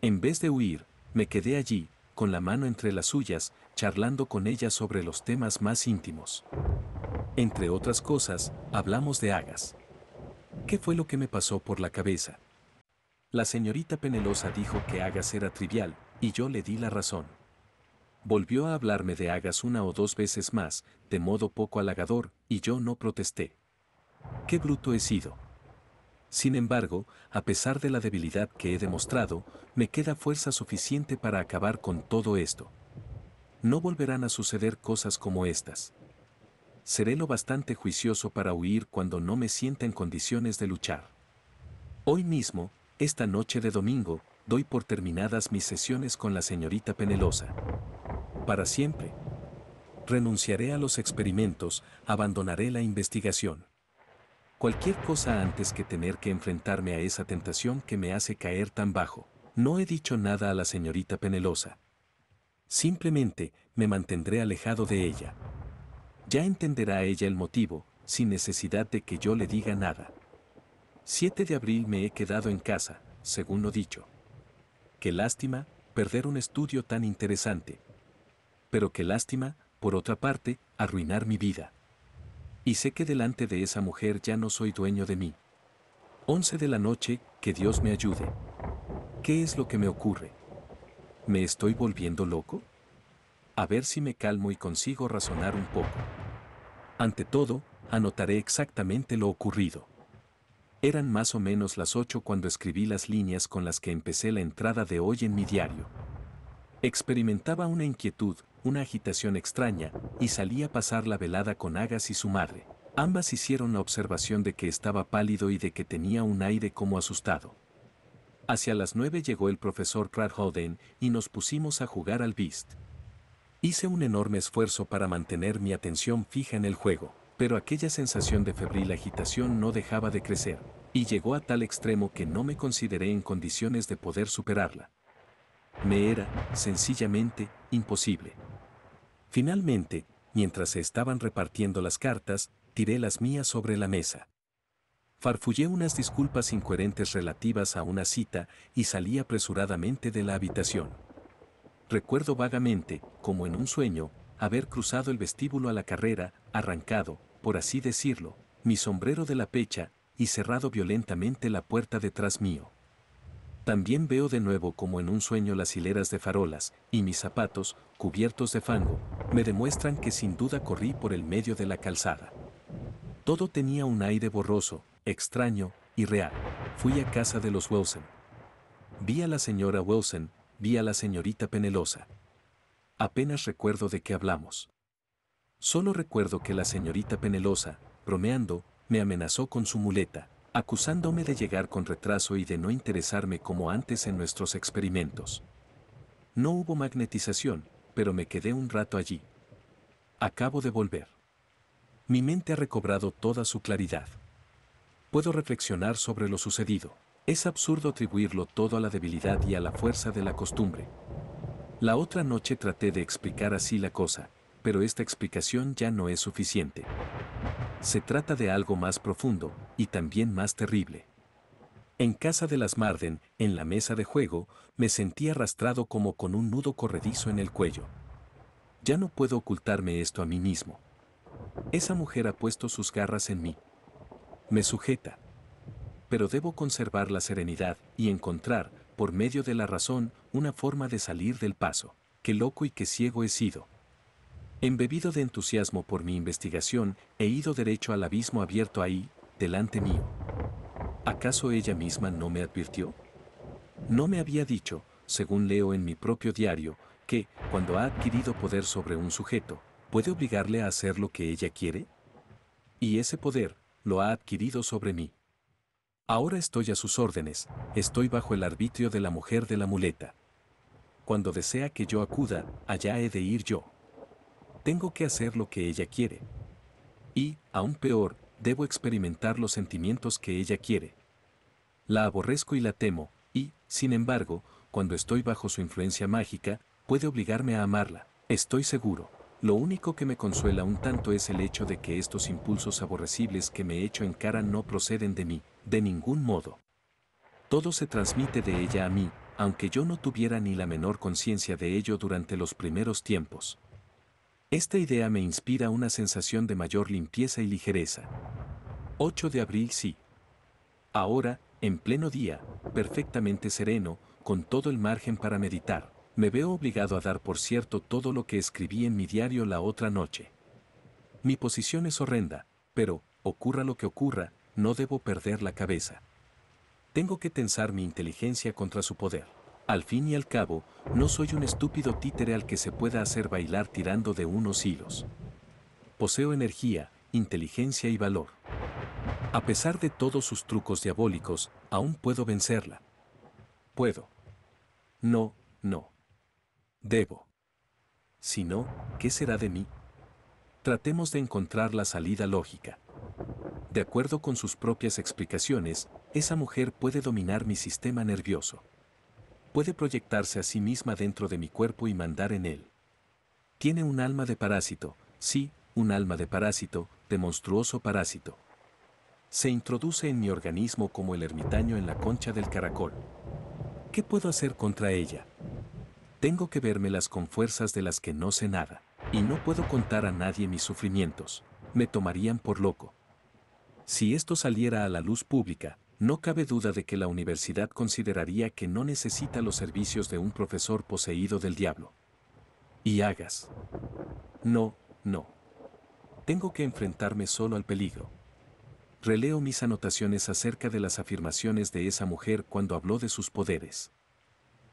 En vez de huir, me quedé allí, con la mano entre las suyas, charlando con ella sobre los temas más íntimos. Entre otras cosas, hablamos de agas. ¿Qué fue lo que me pasó por la cabeza? La señorita Penelosa dijo que agas era trivial, y yo le di la razón. Volvió a hablarme de agas una o dos veces más, de modo poco halagador, y yo no protesté. ¡Qué bruto he sido! Sin embargo, a pesar de la debilidad que he demostrado, me queda fuerza suficiente para acabar con todo esto. No volverán a suceder cosas como estas. Seré lo bastante juicioso para huir cuando no me sienta en condiciones de luchar. Hoy mismo, esta noche de domingo, doy por terminadas mis sesiones con la señorita Penelosa. Para siempre. Renunciaré a los experimentos, abandonaré la investigación cualquier cosa antes que tener que enfrentarme a esa tentación que me hace caer tan bajo. No he dicho nada a la señorita Penelosa. Simplemente me mantendré alejado de ella. Ya entenderá ella el motivo, sin necesidad de que yo le diga nada. 7 de abril me he quedado en casa, según lo dicho. Qué lástima, perder un estudio tan interesante. Pero qué lástima, por otra parte, arruinar mi vida y sé que delante de esa mujer ya no soy dueño de mí. 11 de la noche, que Dios me ayude. ¿Qué es lo que me ocurre? ¿Me estoy volviendo loco? A ver si me calmo y consigo razonar un poco. Ante todo, anotaré exactamente lo ocurrido. Eran más o menos las 8 cuando escribí las líneas con las que empecé la entrada de hoy en mi diario. Experimentaba una inquietud, una agitación extraña, y salí a pasar la velada con Agas y su madre. Ambas hicieron la observación de que estaba pálido y de que tenía un aire como asustado. Hacia las nueve llegó el profesor Holden y nos pusimos a jugar al Beast. Hice un enorme esfuerzo para mantener mi atención fija en el juego, pero aquella sensación de febril agitación no dejaba de crecer, y llegó a tal extremo que no me consideré en condiciones de poder superarla. Me era, sencillamente, imposible. Finalmente, mientras se estaban repartiendo las cartas, tiré las mías sobre la mesa. Farfullé unas disculpas incoherentes relativas a una cita y salí apresuradamente de la habitación. Recuerdo vagamente, como en un sueño, haber cruzado el vestíbulo a la carrera, arrancado, por así decirlo, mi sombrero de la pecha y cerrado violentamente la puerta detrás mío. También veo de nuevo como en un sueño las hileras de farolas, y mis zapatos, cubiertos de fango, me demuestran que sin duda corrí por el medio de la calzada. Todo tenía un aire borroso, extraño, y real. Fui a casa de los Wilson. Vi a la señora Wilson, vi a la señorita Penelosa. Apenas recuerdo de qué hablamos. Solo recuerdo que la señorita Penelosa, bromeando, me amenazó con su muleta, acusándome de llegar con retraso y de no interesarme como antes en nuestros experimentos. No hubo magnetización, pero me quedé un rato allí. Acabo de volver. Mi mente ha recobrado toda su claridad. Puedo reflexionar sobre lo sucedido. Es absurdo atribuirlo todo a la debilidad y a la fuerza de la costumbre. La otra noche traté de explicar así la cosa, pero esta explicación ya no es suficiente. Se trata de algo más profundo, y también más terrible. En casa de las Marden, en la mesa de juego, me sentí arrastrado como con un nudo corredizo en el cuello. Ya no puedo ocultarme esto a mí mismo. Esa mujer ha puesto sus garras en mí. Me sujeta. Pero debo conservar la serenidad y encontrar, por medio de la razón, una forma de salir del paso. Qué loco y qué ciego he sido. Embebido de entusiasmo por mi investigación, he ido derecho al abismo abierto ahí, delante mío. ¿Acaso ella misma no me advirtió? No me había dicho, según leo en mi propio diario, que, cuando ha adquirido poder sobre un sujeto, puede obligarle a hacer lo que ella quiere? Y ese poder lo ha adquirido sobre mí. Ahora estoy a sus órdenes, estoy bajo el arbitrio de la mujer de la muleta. Cuando desea que yo acuda, allá he de ir yo. Tengo que hacer lo que ella quiere. Y, aún peor, debo experimentar los sentimientos que ella quiere, la aborrezco y la temo, y, sin embargo, cuando estoy bajo su influencia mágica, puede obligarme a amarla, estoy seguro. Lo único que me consuela un tanto es el hecho de que estos impulsos aborrecibles que me echo en cara no proceden de mí, de ningún modo. Todo se transmite de ella a mí, aunque yo no tuviera ni la menor conciencia de ello durante los primeros tiempos. Esta idea me inspira una sensación de mayor limpieza y ligereza. 8 de abril sí. Ahora, en pleno día, perfectamente sereno, con todo el margen para meditar, me veo obligado a dar por cierto todo lo que escribí en mi diario la otra noche. Mi posición es horrenda, pero, ocurra lo que ocurra, no debo perder la cabeza. Tengo que tensar mi inteligencia contra su poder. Al fin y al cabo, no soy un estúpido títere al que se pueda hacer bailar tirando de unos hilos. Poseo energía, inteligencia y valor. A pesar de todos sus trucos diabólicos, aún puedo vencerla. Puedo. No, no. Debo. Si no, ¿qué será de mí? Tratemos de encontrar la salida lógica. De acuerdo con sus propias explicaciones, esa mujer puede dominar mi sistema nervioso. Puede proyectarse a sí misma dentro de mi cuerpo y mandar en él. Tiene un alma de parásito, sí, un alma de parásito, de monstruoso parásito. Se introduce en mi organismo como el ermitaño en la concha del caracol. ¿Qué puedo hacer contra ella? Tengo que vérmelas con fuerzas de las que no sé nada, y no puedo contar a nadie mis sufrimientos, me tomarían por loco. Si esto saliera a la luz pública, no cabe duda de que la universidad consideraría que no necesita los servicios de un profesor poseído del diablo. Y hagas. No, no. Tengo que enfrentarme solo al peligro. Releo mis anotaciones acerca de las afirmaciones de esa mujer cuando habló de sus poderes.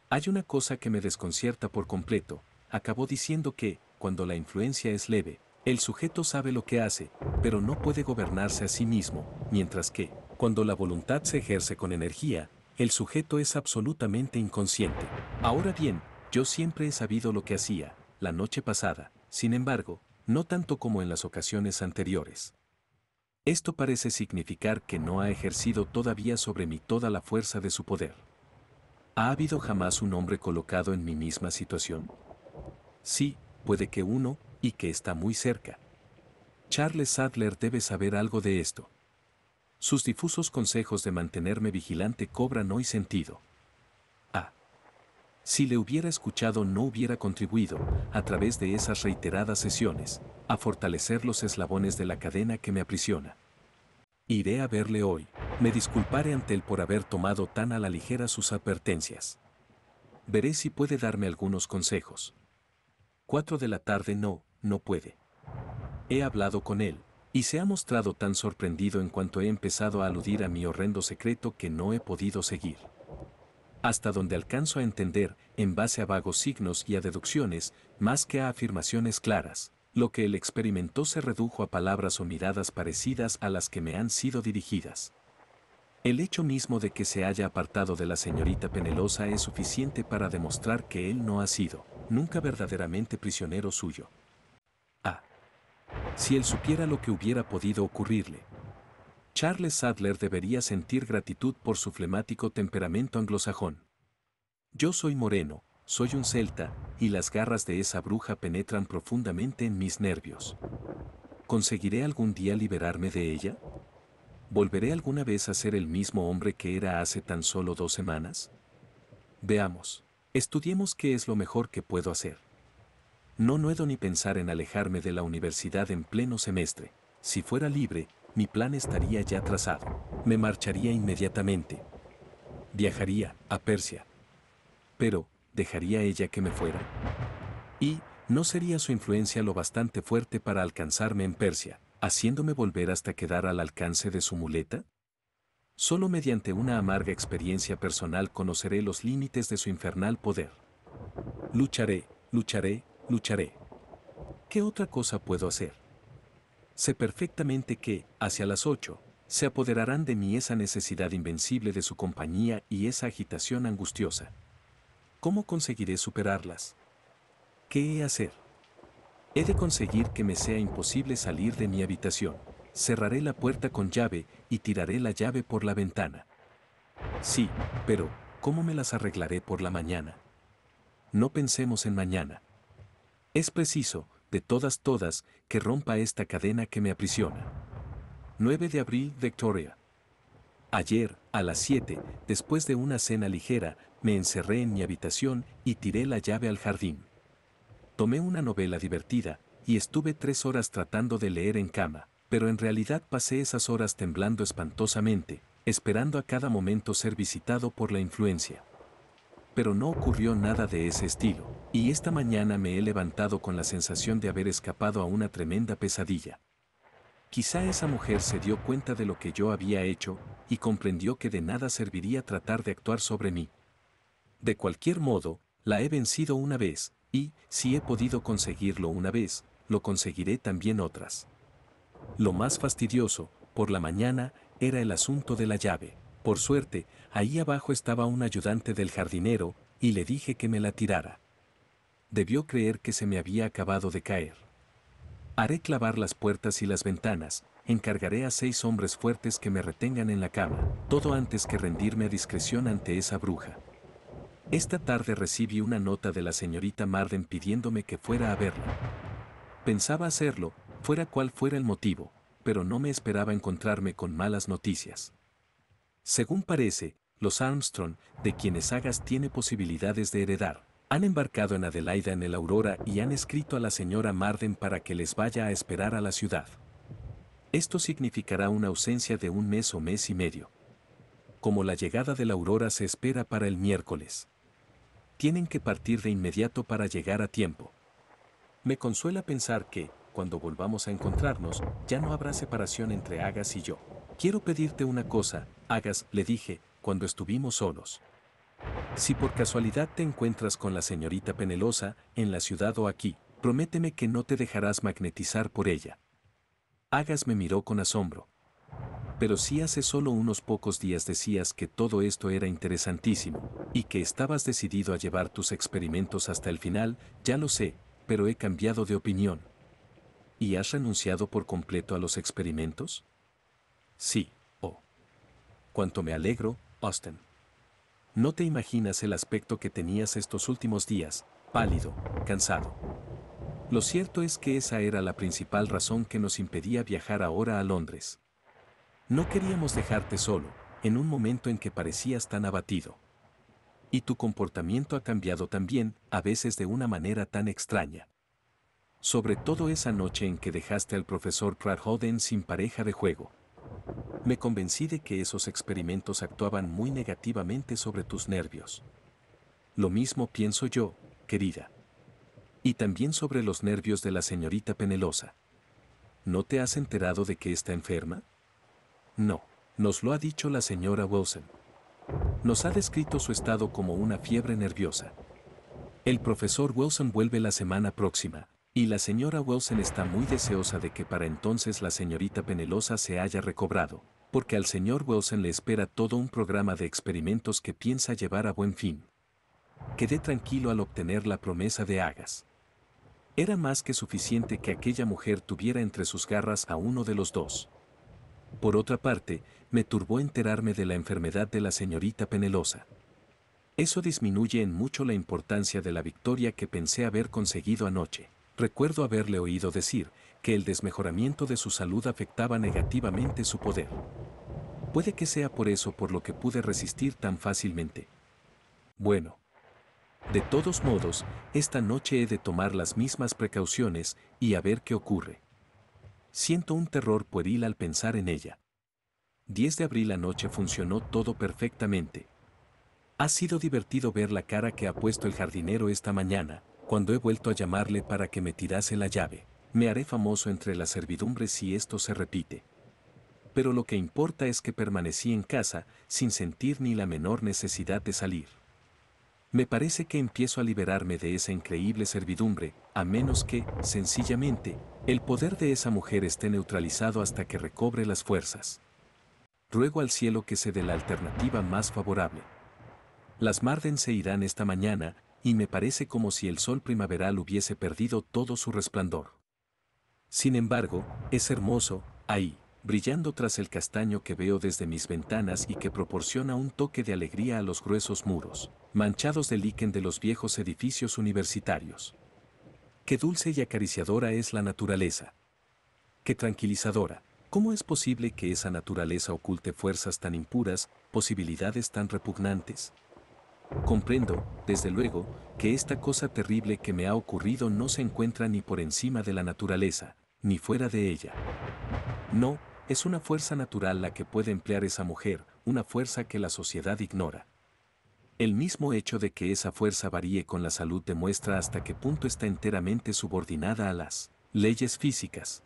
Hay una cosa que me desconcierta por completo, acabó diciendo que, cuando la influencia es leve, el sujeto sabe lo que hace, pero no puede gobernarse a sí mismo, mientras que, cuando la voluntad se ejerce con energía, el sujeto es absolutamente inconsciente. Ahora bien, yo siempre he sabido lo que hacía, la noche pasada, sin embargo, no tanto como en las ocasiones anteriores. Esto parece significar que no ha ejercido todavía sobre mí toda la fuerza de su poder. ¿Ha habido jamás un hombre colocado en mi misma situación? Sí, puede que uno, y que está muy cerca. Charles Sadler debe saber algo de esto. Sus difusos consejos de mantenerme vigilante cobran hoy sentido. Si le hubiera escuchado no hubiera contribuido, a través de esas reiteradas sesiones, a fortalecer los eslabones de la cadena que me aprisiona. Iré a verle hoy, me disculparé ante él por haber tomado tan a la ligera sus advertencias. Veré si puede darme algunos consejos. Cuatro de la tarde no, no puede. He hablado con él, y se ha mostrado tan sorprendido en cuanto he empezado a aludir a mi horrendo secreto que no he podido seguir hasta donde alcanzo a entender, en base a vagos signos y a deducciones, más que a afirmaciones claras, lo que él experimentó se redujo a palabras o miradas parecidas a las que me han sido dirigidas. El hecho mismo de que se haya apartado de la señorita Penelosa es suficiente para demostrar que él no ha sido, nunca verdaderamente prisionero suyo. Ah. Si él supiera lo que hubiera podido ocurrirle, Charles Sadler debería sentir gratitud por su flemático temperamento anglosajón. Yo soy moreno, soy un celta, y las garras de esa bruja penetran profundamente en mis nervios. ¿Conseguiré algún día liberarme de ella? ¿Volveré alguna vez a ser el mismo hombre que era hace tan solo dos semanas? Veamos, estudiemos qué es lo mejor que puedo hacer. No puedo ni pensar en alejarme de la universidad en pleno semestre. Si fuera libre, mi plan estaría ya trazado. Me marcharía inmediatamente. Viajaría a Persia. Pero, ¿dejaría ella que me fuera? Y, ¿no sería su influencia lo bastante fuerte para alcanzarme en Persia, haciéndome volver hasta quedar al alcance de su muleta? Solo mediante una amarga experiencia personal conoceré los límites de su infernal poder. Lucharé, lucharé, lucharé. ¿Qué otra cosa puedo hacer? Sé perfectamente que, hacia las ocho, se apoderarán de mí esa necesidad invencible de su compañía y esa agitación angustiosa. ¿Cómo conseguiré superarlas? ¿Qué he de hacer? He de conseguir que me sea imposible salir de mi habitación. Cerraré la puerta con llave y tiraré la llave por la ventana. Sí, pero, ¿cómo me las arreglaré por la mañana? No pensemos en mañana. Es preciso, todas todas, que rompa esta cadena que me aprisiona. 9 de abril, Victoria. Ayer, a las 7, después de una cena ligera, me encerré en mi habitación y tiré la llave al jardín. Tomé una novela divertida y estuve tres horas tratando de leer en cama, pero en realidad pasé esas horas temblando espantosamente, esperando a cada momento ser visitado por la influencia pero no ocurrió nada de ese estilo, y esta mañana me he levantado con la sensación de haber escapado a una tremenda pesadilla. Quizá esa mujer se dio cuenta de lo que yo había hecho y comprendió que de nada serviría tratar de actuar sobre mí. De cualquier modo, la he vencido una vez, y, si he podido conseguirlo una vez, lo conseguiré también otras. Lo más fastidioso, por la mañana, era el asunto de la llave. Por suerte, Ahí abajo estaba un ayudante del jardinero, y le dije que me la tirara. Debió creer que se me había acabado de caer. Haré clavar las puertas y las ventanas, encargaré a seis hombres fuertes que me retengan en la cama, todo antes que rendirme a discreción ante esa bruja. Esta tarde recibí una nota de la señorita Marden pidiéndome que fuera a verla. Pensaba hacerlo, fuera cual fuera el motivo, pero no me esperaba encontrarme con malas noticias. Según parece, los Armstrong, de quienes Agas tiene posibilidades de heredar, han embarcado en Adelaida en el Aurora y han escrito a la señora Marden para que les vaya a esperar a la ciudad. Esto significará una ausencia de un mes o mes y medio. Como la llegada de la Aurora se espera para el miércoles. Tienen que partir de inmediato para llegar a tiempo. Me consuela pensar que, cuando volvamos a encontrarnos, ya no habrá separación entre Agas y yo. Quiero pedirte una cosa, Agas, le dije, cuando estuvimos solos. Si por casualidad te encuentras con la señorita Penelosa, en la ciudad o aquí, prométeme que no te dejarás magnetizar por ella. Agas me miró con asombro. Pero si hace solo unos pocos días decías que todo esto era interesantísimo, y que estabas decidido a llevar tus experimentos hasta el final, ya lo sé, pero he cambiado de opinión. ¿Y has renunciado por completo a los experimentos? Sí, oh. Cuanto me alegro, Austin. No te imaginas el aspecto que tenías estos últimos días, pálido, cansado. Lo cierto es que esa era la principal razón que nos impedía viajar ahora a Londres. No queríamos dejarte solo, en un momento en que parecías tan abatido. Y tu comportamiento ha cambiado también, a veces de una manera tan extraña. Sobre todo esa noche en que dejaste al profesor Pratt-Hoden sin pareja de juego. Me convencí de que esos experimentos actuaban muy negativamente sobre tus nervios. Lo mismo pienso yo, querida. Y también sobre los nervios de la señorita Penelosa. ¿No te has enterado de que está enferma? No, nos lo ha dicho la señora Wilson. Nos ha descrito su estado como una fiebre nerviosa. El profesor Wilson vuelve la semana próxima, y la señora Wilson está muy deseosa de que para entonces la señorita Penelosa se haya recobrado, porque al señor Wilson le espera todo un programa de experimentos que piensa llevar a buen fin. Quedé tranquilo al obtener la promesa de Agas. Era más que suficiente que aquella mujer tuviera entre sus garras a uno de los dos. Por otra parte, me turbó enterarme de la enfermedad de la señorita Penelosa. Eso disminuye en mucho la importancia de la victoria que pensé haber conseguido anoche. Recuerdo haberle oído decir que el desmejoramiento de su salud afectaba negativamente su poder. Puede que sea por eso por lo que pude resistir tan fácilmente. Bueno. De todos modos, esta noche he de tomar las mismas precauciones y a ver qué ocurre. Siento un terror pueril al pensar en ella. 10 de abril anoche funcionó todo perfectamente. Ha sido divertido ver la cara que ha puesto el jardinero esta mañana, cuando he vuelto a llamarle para que me tirase la llave, me haré famoso entre la servidumbre si esto se repite. Pero lo que importa es que permanecí en casa sin sentir ni la menor necesidad de salir. Me parece que empiezo a liberarme de esa increíble servidumbre, a menos que, sencillamente, el poder de esa mujer esté neutralizado hasta que recobre las fuerzas. Ruego al cielo que se dé la alternativa más favorable. Las Marden se irán esta mañana y me parece como si el sol primaveral hubiese perdido todo su resplandor. Sin embargo, es hermoso, ahí, brillando tras el castaño que veo desde mis ventanas y que proporciona un toque de alegría a los gruesos muros, manchados de liquen de los viejos edificios universitarios. Qué dulce y acariciadora es la naturaleza. Qué tranquilizadora. ¿Cómo es posible que esa naturaleza oculte fuerzas tan impuras, posibilidades tan repugnantes? Comprendo, desde luego, que esta cosa terrible que me ha ocurrido no se encuentra ni por encima de la naturaleza, ni fuera de ella. No, es una fuerza natural la que puede emplear esa mujer, una fuerza que la sociedad ignora. El mismo hecho de que esa fuerza varíe con la salud demuestra hasta qué punto está enteramente subordinada a las leyes físicas.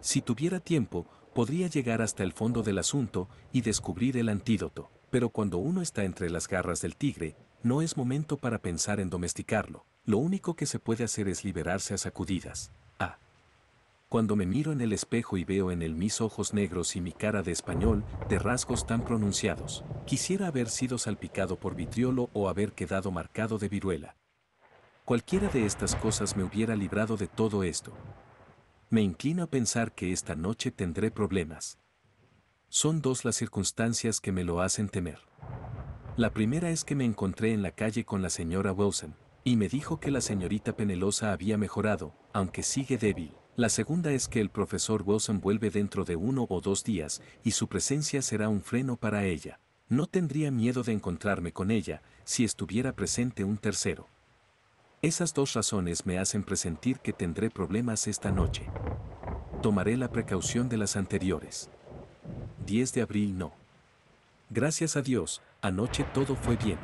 Si tuviera tiempo, podría llegar hasta el fondo del asunto y descubrir el antídoto pero cuando uno está entre las garras del tigre, no es momento para pensar en domesticarlo, lo único que se puede hacer es liberarse a sacudidas. Ah. Cuando me miro en el espejo y veo en él mis ojos negros y mi cara de español, de rasgos tan pronunciados, quisiera haber sido salpicado por vitriolo o haber quedado marcado de viruela. Cualquiera de estas cosas me hubiera librado de todo esto. Me inclino a pensar que esta noche tendré problemas. Son dos las circunstancias que me lo hacen temer. La primera es que me encontré en la calle con la señora Wilson, y me dijo que la señorita Penelosa había mejorado, aunque sigue débil. La segunda es que el profesor Wilson vuelve dentro de uno o dos días y su presencia será un freno para ella. No tendría miedo de encontrarme con ella si estuviera presente un tercero. Esas dos razones me hacen presentir que tendré problemas esta noche. Tomaré la precaución de las anteriores. 10 de abril no. Gracias a Dios, anoche todo fue bien.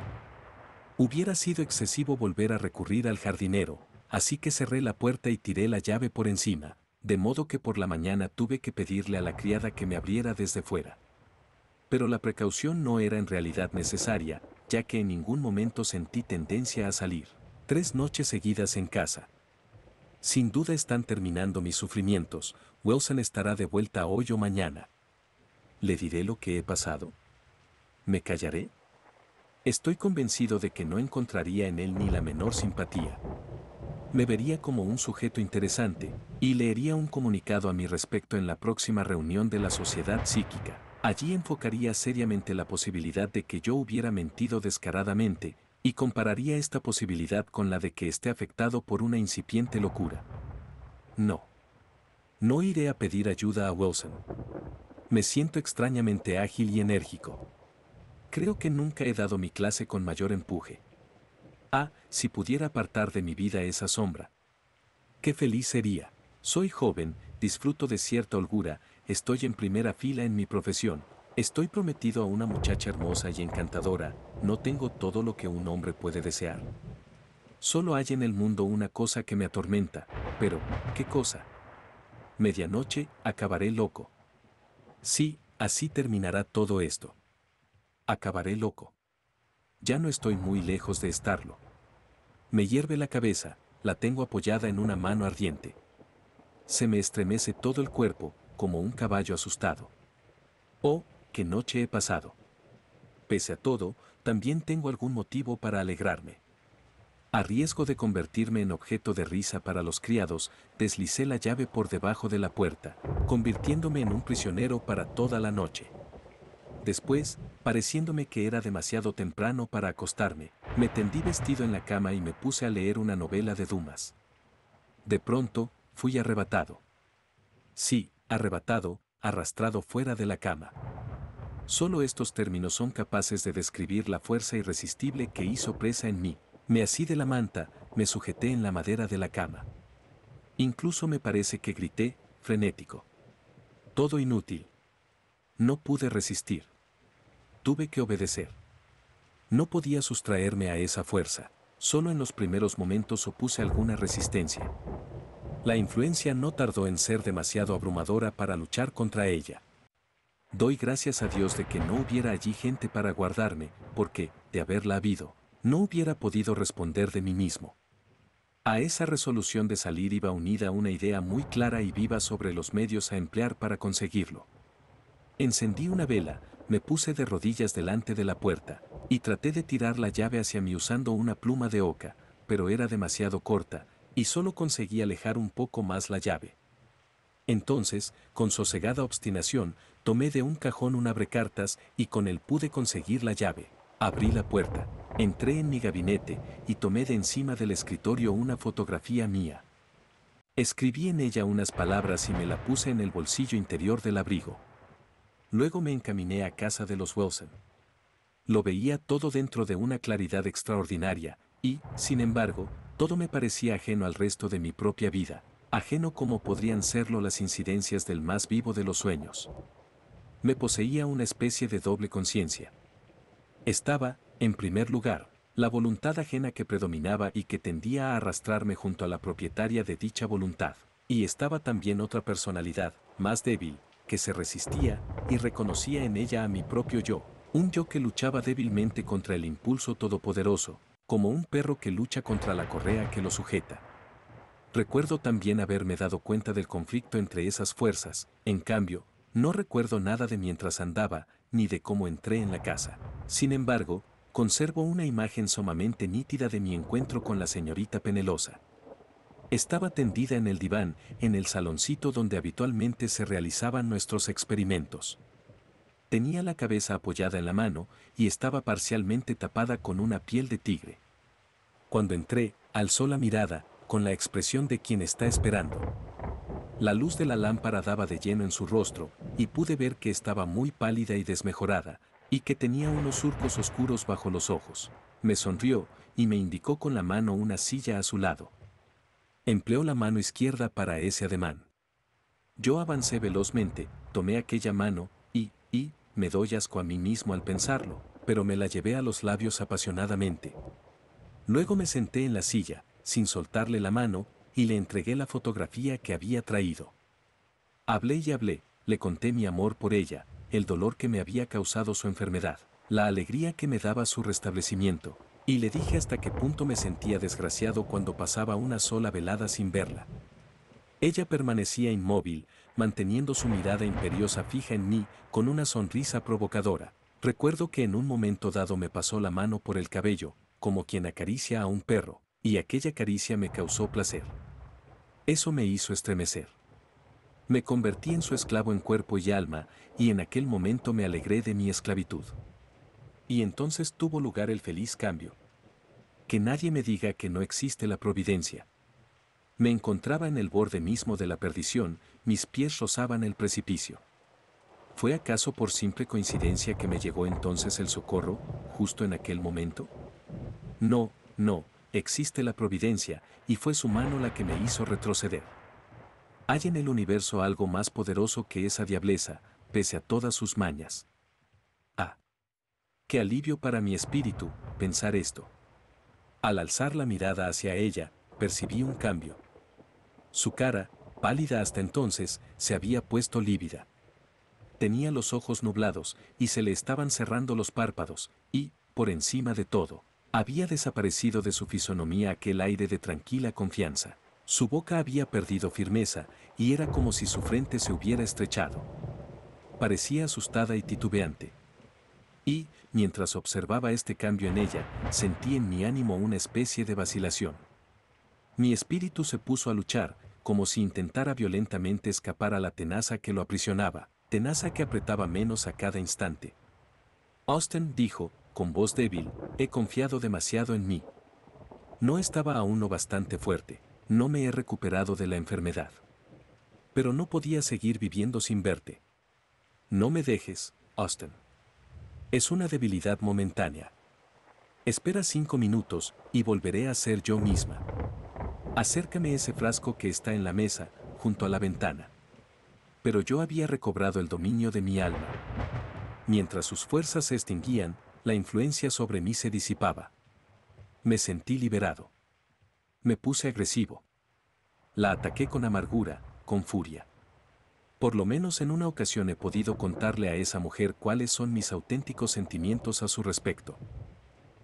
Hubiera sido excesivo volver a recurrir al jardinero, así que cerré la puerta y tiré la llave por encima, de modo que por la mañana tuve que pedirle a la criada que me abriera desde fuera. Pero la precaución no era en realidad necesaria, ya que en ningún momento sentí tendencia a salir. Tres noches seguidas en casa. Sin duda están terminando mis sufrimientos, Wilson estará de vuelta hoy o mañana le diré lo que he pasado. ¿Me callaré? Estoy convencido de que no encontraría en él ni la menor simpatía. Me vería como un sujeto interesante, y leería un comunicado a mi respecto en la próxima reunión de la Sociedad Psíquica. Allí enfocaría seriamente la posibilidad de que yo hubiera mentido descaradamente, y compararía esta posibilidad con la de que esté afectado por una incipiente locura. No. No iré a pedir ayuda a Wilson. Me siento extrañamente ágil y enérgico. Creo que nunca he dado mi clase con mayor empuje. Ah, si pudiera apartar de mi vida esa sombra. Qué feliz sería. Soy joven, disfruto de cierta holgura, estoy en primera fila en mi profesión, estoy prometido a una muchacha hermosa y encantadora, no tengo todo lo que un hombre puede desear. Solo hay en el mundo una cosa que me atormenta, pero, ¿qué cosa? Medianoche, acabaré loco. Sí, así terminará todo esto. Acabaré loco. Ya no estoy muy lejos de estarlo. Me hierve la cabeza, la tengo apoyada en una mano ardiente. Se me estremece todo el cuerpo, como un caballo asustado. Oh, qué noche he pasado. Pese a todo, también tengo algún motivo para alegrarme. A riesgo de convertirme en objeto de risa para los criados, deslicé la llave por debajo de la puerta, convirtiéndome en un prisionero para toda la noche. Después, pareciéndome que era demasiado temprano para acostarme, me tendí vestido en la cama y me puse a leer una novela de Dumas. De pronto, fui arrebatado. Sí, arrebatado, arrastrado fuera de la cama. Solo estos términos son capaces de describir la fuerza irresistible que hizo presa en mí. Me así de la manta, me sujeté en la madera de la cama. Incluso me parece que grité, frenético. Todo inútil. No pude resistir. Tuve que obedecer. No podía sustraerme a esa fuerza, solo en los primeros momentos opuse alguna resistencia. La influencia no tardó en ser demasiado abrumadora para luchar contra ella. Doy gracias a Dios de que no hubiera allí gente para guardarme, porque, de haberla habido, no hubiera podido responder de mí mismo. A esa resolución de salir iba unida una idea muy clara y viva sobre los medios a emplear para conseguirlo. Encendí una vela, me puse de rodillas delante de la puerta, y traté de tirar la llave hacia mí usando una pluma de oca, pero era demasiado corta, y solo conseguí alejar un poco más la llave. Entonces, con sosegada obstinación, tomé de un cajón un abrecartas y con él pude conseguir la llave. Abrí la puerta, entré en mi gabinete y tomé de encima del escritorio una fotografía mía. Escribí en ella unas palabras y me la puse en el bolsillo interior del abrigo. Luego me encaminé a casa de los Wilson. Lo veía todo dentro de una claridad extraordinaria, y, sin embargo, todo me parecía ajeno al resto de mi propia vida, ajeno como podrían serlo las incidencias del más vivo de los sueños. Me poseía una especie de doble conciencia, estaba, en primer lugar, la voluntad ajena que predominaba y que tendía a arrastrarme junto a la propietaria de dicha voluntad. Y estaba también otra personalidad, más débil, que se resistía y reconocía en ella a mi propio yo, un yo que luchaba débilmente contra el impulso todopoderoso, como un perro que lucha contra la correa que lo sujeta. Recuerdo también haberme dado cuenta del conflicto entre esas fuerzas, en cambio, no recuerdo nada de mientras andaba, ni de cómo entré en la casa. Sin embargo, conservo una imagen sumamente nítida de mi encuentro con la señorita Penelosa. Estaba tendida en el diván, en el saloncito donde habitualmente se realizaban nuestros experimentos. Tenía la cabeza apoyada en la mano y estaba parcialmente tapada con una piel de tigre. Cuando entré, alzó la mirada, con la expresión de quien está esperando. La luz de la lámpara daba de lleno en su rostro, y pude ver que estaba muy pálida y desmejorada, y que tenía unos surcos oscuros bajo los ojos. Me sonrió, y me indicó con la mano una silla a su lado. Empleó la mano izquierda para ese ademán. Yo avancé velozmente, tomé aquella mano, y, y, me doy asco a mí mismo al pensarlo, pero me la llevé a los labios apasionadamente. Luego me senté en la silla, sin soltarle la mano, y le entregué la fotografía que había traído. Hablé y hablé, le conté mi amor por ella, el dolor que me había causado su enfermedad, la alegría que me daba su restablecimiento, y le dije hasta qué punto me sentía desgraciado cuando pasaba una sola velada sin verla. Ella permanecía inmóvil, manteniendo su mirada imperiosa fija en mí, con una sonrisa provocadora. Recuerdo que en un momento dado me pasó la mano por el cabello, como quien acaricia a un perro, y aquella caricia me causó placer. Eso me hizo estremecer. Me convertí en su esclavo en cuerpo y alma, y en aquel momento me alegré de mi esclavitud. Y entonces tuvo lugar el feliz cambio. Que nadie me diga que no existe la providencia. Me encontraba en el borde mismo de la perdición, mis pies rozaban el precipicio. ¿Fue acaso por simple coincidencia que me llegó entonces el socorro, justo en aquel momento? No, no, existe la providencia, y fue su mano la que me hizo retroceder. Hay en el universo algo más poderoso que esa diableza, pese a todas sus mañas. Ah. Qué alivio para mi espíritu, pensar esto. Al alzar la mirada hacia ella, percibí un cambio. Su cara, pálida hasta entonces, se había puesto lívida. Tenía los ojos nublados y se le estaban cerrando los párpados, y, por encima de todo, había desaparecido de su fisonomía aquel aire de tranquila confianza. Su boca había perdido firmeza y era como si su frente se hubiera estrechado. Parecía asustada y titubeante. Y, mientras observaba este cambio en ella, sentí en mi ánimo una especie de vacilación. Mi espíritu se puso a luchar, como si intentara violentamente escapar a la tenaza que lo aprisionaba, tenaza que apretaba menos a cada instante. Austin dijo, con voz débil, he confiado demasiado en mí. No estaba aún lo bastante fuerte, no me he recuperado de la enfermedad. Pero no podía seguir viviendo sin verte. No me dejes, Austin. Es una debilidad momentánea. Espera cinco minutos y volveré a ser yo misma. Acércame ese frasco que está en la mesa, junto a la ventana. Pero yo había recobrado el dominio de mi alma. Mientras sus fuerzas se extinguían, la influencia sobre mí se disipaba. Me sentí liberado. Me puse agresivo. La ataqué con amargura, con furia. Por lo menos en una ocasión he podido contarle a esa mujer cuáles son mis auténticos sentimientos a su respecto.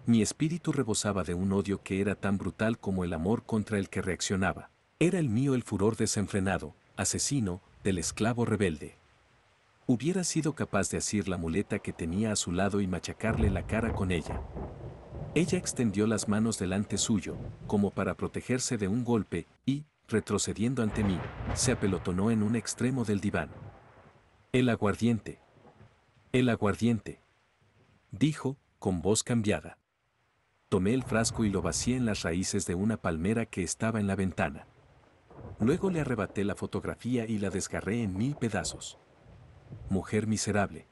Mi espíritu rebosaba de un odio que era tan brutal como el amor contra el que reaccionaba. Era el mío el furor desenfrenado, asesino, del esclavo rebelde. Hubiera sido capaz de asir la muleta que tenía a su lado y machacarle la cara con ella. Ella extendió las manos delante suyo, como para protegerse de un golpe, y, retrocediendo ante mí, se apelotonó en un extremo del diván. El aguardiente. El aguardiente. Dijo, con voz cambiada. Tomé el frasco y lo vacié en las raíces de una palmera que estaba en la ventana. Luego le arrebaté la fotografía y la desgarré en mil pedazos mujer miserable.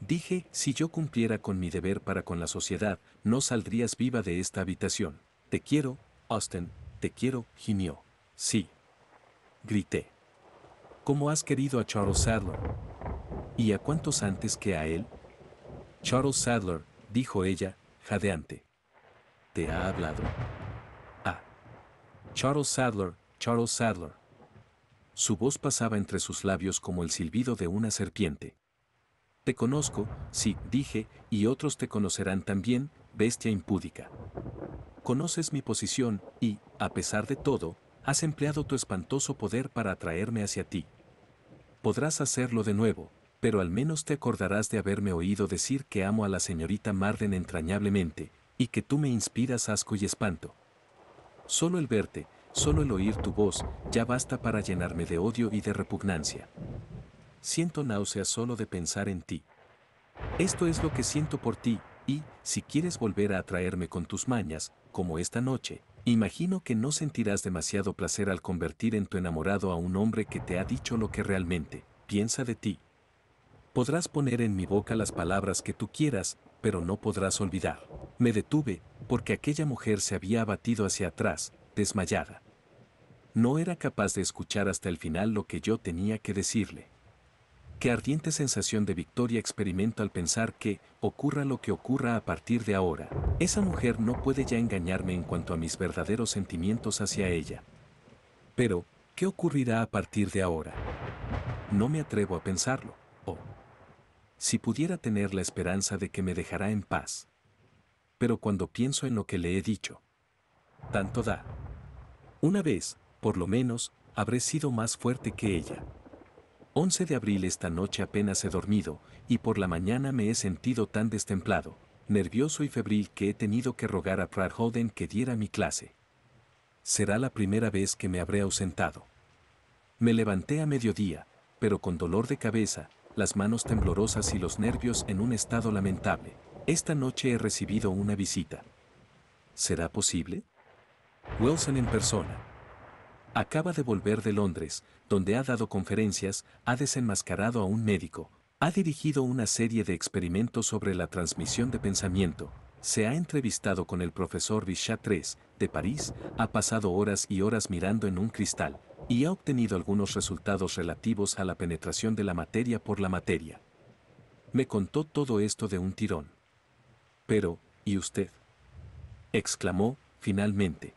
Dije, si yo cumpliera con mi deber para con la sociedad, no saldrías viva de esta habitación. Te quiero, Austin, te quiero, gimió. Sí. Grité. ¿Cómo has querido a Charles Sadler? ¿Y a cuántos antes que a él? Charles Sadler, dijo ella, jadeante. Te ha hablado. Ah. Charles Sadler, Charles Sadler. Su voz pasaba entre sus labios como el silbido de una serpiente. Te conozco, sí, dije, y otros te conocerán también, bestia impúdica. Conoces mi posición, y, a pesar de todo, has empleado tu espantoso poder para atraerme hacia ti. Podrás hacerlo de nuevo, pero al menos te acordarás de haberme oído decir que amo a la señorita Marden entrañablemente, y que tú me inspiras asco y espanto. Solo el verte, Solo el oír tu voz ya basta para llenarme de odio y de repugnancia. Siento náusea solo de pensar en ti. Esto es lo que siento por ti, y, si quieres volver a atraerme con tus mañas, como esta noche, imagino que no sentirás demasiado placer al convertir en tu enamorado a un hombre que te ha dicho lo que realmente piensa de ti. Podrás poner en mi boca las palabras que tú quieras, pero no podrás olvidar. Me detuve, porque aquella mujer se había abatido hacia atrás, desmayada no era capaz de escuchar hasta el final lo que yo tenía que decirle. Qué ardiente sensación de victoria experimento al pensar que, ocurra lo que ocurra a partir de ahora, esa mujer no puede ya engañarme en cuanto a mis verdaderos sentimientos hacia ella. Pero, ¿qué ocurrirá a partir de ahora? No me atrevo a pensarlo, o oh. si pudiera tener la esperanza de que me dejará en paz. Pero cuando pienso en lo que le he dicho, tanto da. Una vez, por lo menos, habré sido más fuerte que ella. 11 de abril esta noche apenas he dormido, y por la mañana me he sentido tan destemplado, nervioso y febril que he tenido que rogar a Holden que diera mi clase. Será la primera vez que me habré ausentado. Me levanté a mediodía, pero con dolor de cabeza, las manos temblorosas y los nervios en un estado lamentable. Esta noche he recibido una visita. ¿Será posible? Wilson en persona. Acaba de volver de Londres, donde ha dado conferencias, ha desenmascarado a un médico, ha dirigido una serie de experimentos sobre la transmisión de pensamiento, se ha entrevistado con el profesor Vichat de París, ha pasado horas y horas mirando en un cristal, y ha obtenido algunos resultados relativos a la penetración de la materia por la materia. Me contó todo esto de un tirón. Pero, ¿y usted? exclamó, finalmente.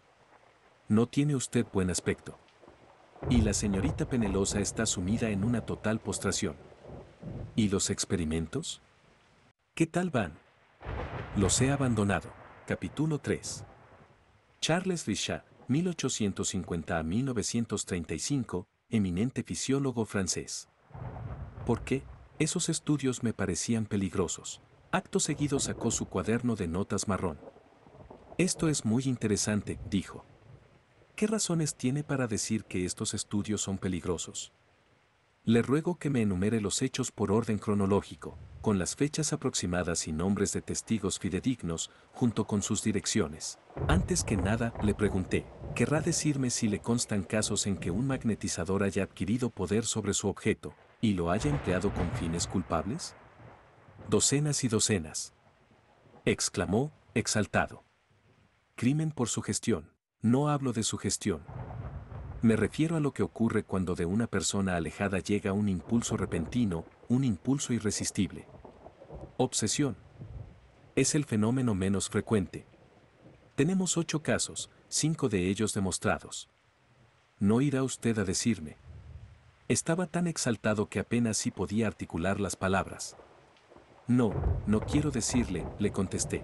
No tiene usted buen aspecto. Y la señorita Penelosa está sumida en una total postración. ¿Y los experimentos? ¿Qué tal van? Los he abandonado. Capítulo 3. Charles Richard, 1850 a 1935, eminente fisiólogo francés. ¿Por qué? Esos estudios me parecían peligrosos. Acto seguido sacó su cuaderno de notas marrón. Esto es muy interesante, dijo. ¿Qué razones tiene para decir que estos estudios son peligrosos? Le ruego que me enumere los hechos por orden cronológico, con las fechas aproximadas y nombres de testigos fidedignos, junto con sus direcciones. Antes que nada, le pregunté, ¿querrá decirme si le constan casos en que un magnetizador haya adquirido poder sobre su objeto, y lo haya empleado con fines culpables? Docenas y docenas. Exclamó, exaltado. Crimen por su gestión. No hablo de su gestión. Me refiero a lo que ocurre cuando de una persona alejada llega un impulso repentino, un impulso irresistible. Obsesión. Es el fenómeno menos frecuente. Tenemos ocho casos, cinco de ellos demostrados. No irá usted a decirme. Estaba tan exaltado que apenas si sí podía articular las palabras. No, no quiero decirle, le contesté.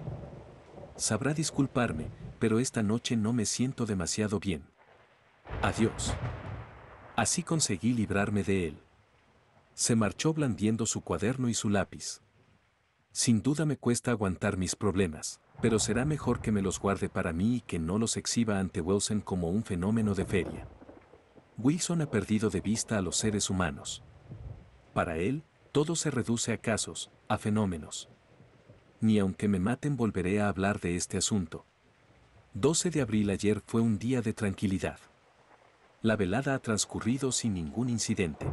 Sabrá disculparme, pero esta noche no me siento demasiado bien. Adiós. Así conseguí librarme de él. Se marchó blandiendo su cuaderno y su lápiz. Sin duda me cuesta aguantar mis problemas, pero será mejor que me los guarde para mí y que no los exhiba ante Wilson como un fenómeno de feria. Wilson ha perdido de vista a los seres humanos. Para él, todo se reduce a casos, a fenómenos ni aunque me maten volveré a hablar de este asunto. 12 de abril ayer fue un día de tranquilidad. La velada ha transcurrido sin ningún incidente.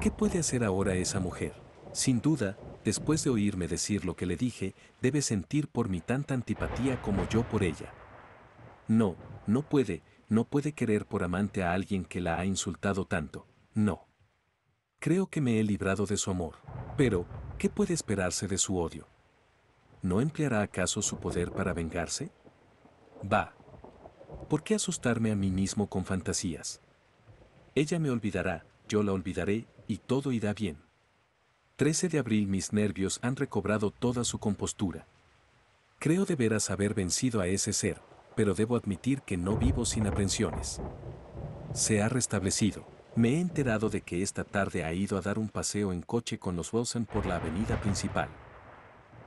¿Qué puede hacer ahora esa mujer? Sin duda, después de oírme decir lo que le dije, debe sentir por mí tanta antipatía como yo por ella. No, no puede, no puede querer por amante a alguien que la ha insultado tanto, no. Creo que me he librado de su amor, pero, ¿qué puede esperarse de su odio? ¿no empleará acaso su poder para vengarse? Va. ¿Por qué asustarme a mí mismo con fantasías? Ella me olvidará, yo la olvidaré, y todo irá bien. 13 de abril mis nervios han recobrado toda su compostura. Creo de veras haber vencido a ese ser, pero debo admitir que no vivo sin aprensiones. Se ha restablecido. Me he enterado de que esta tarde ha ido a dar un paseo en coche con los Wilson por la avenida principal.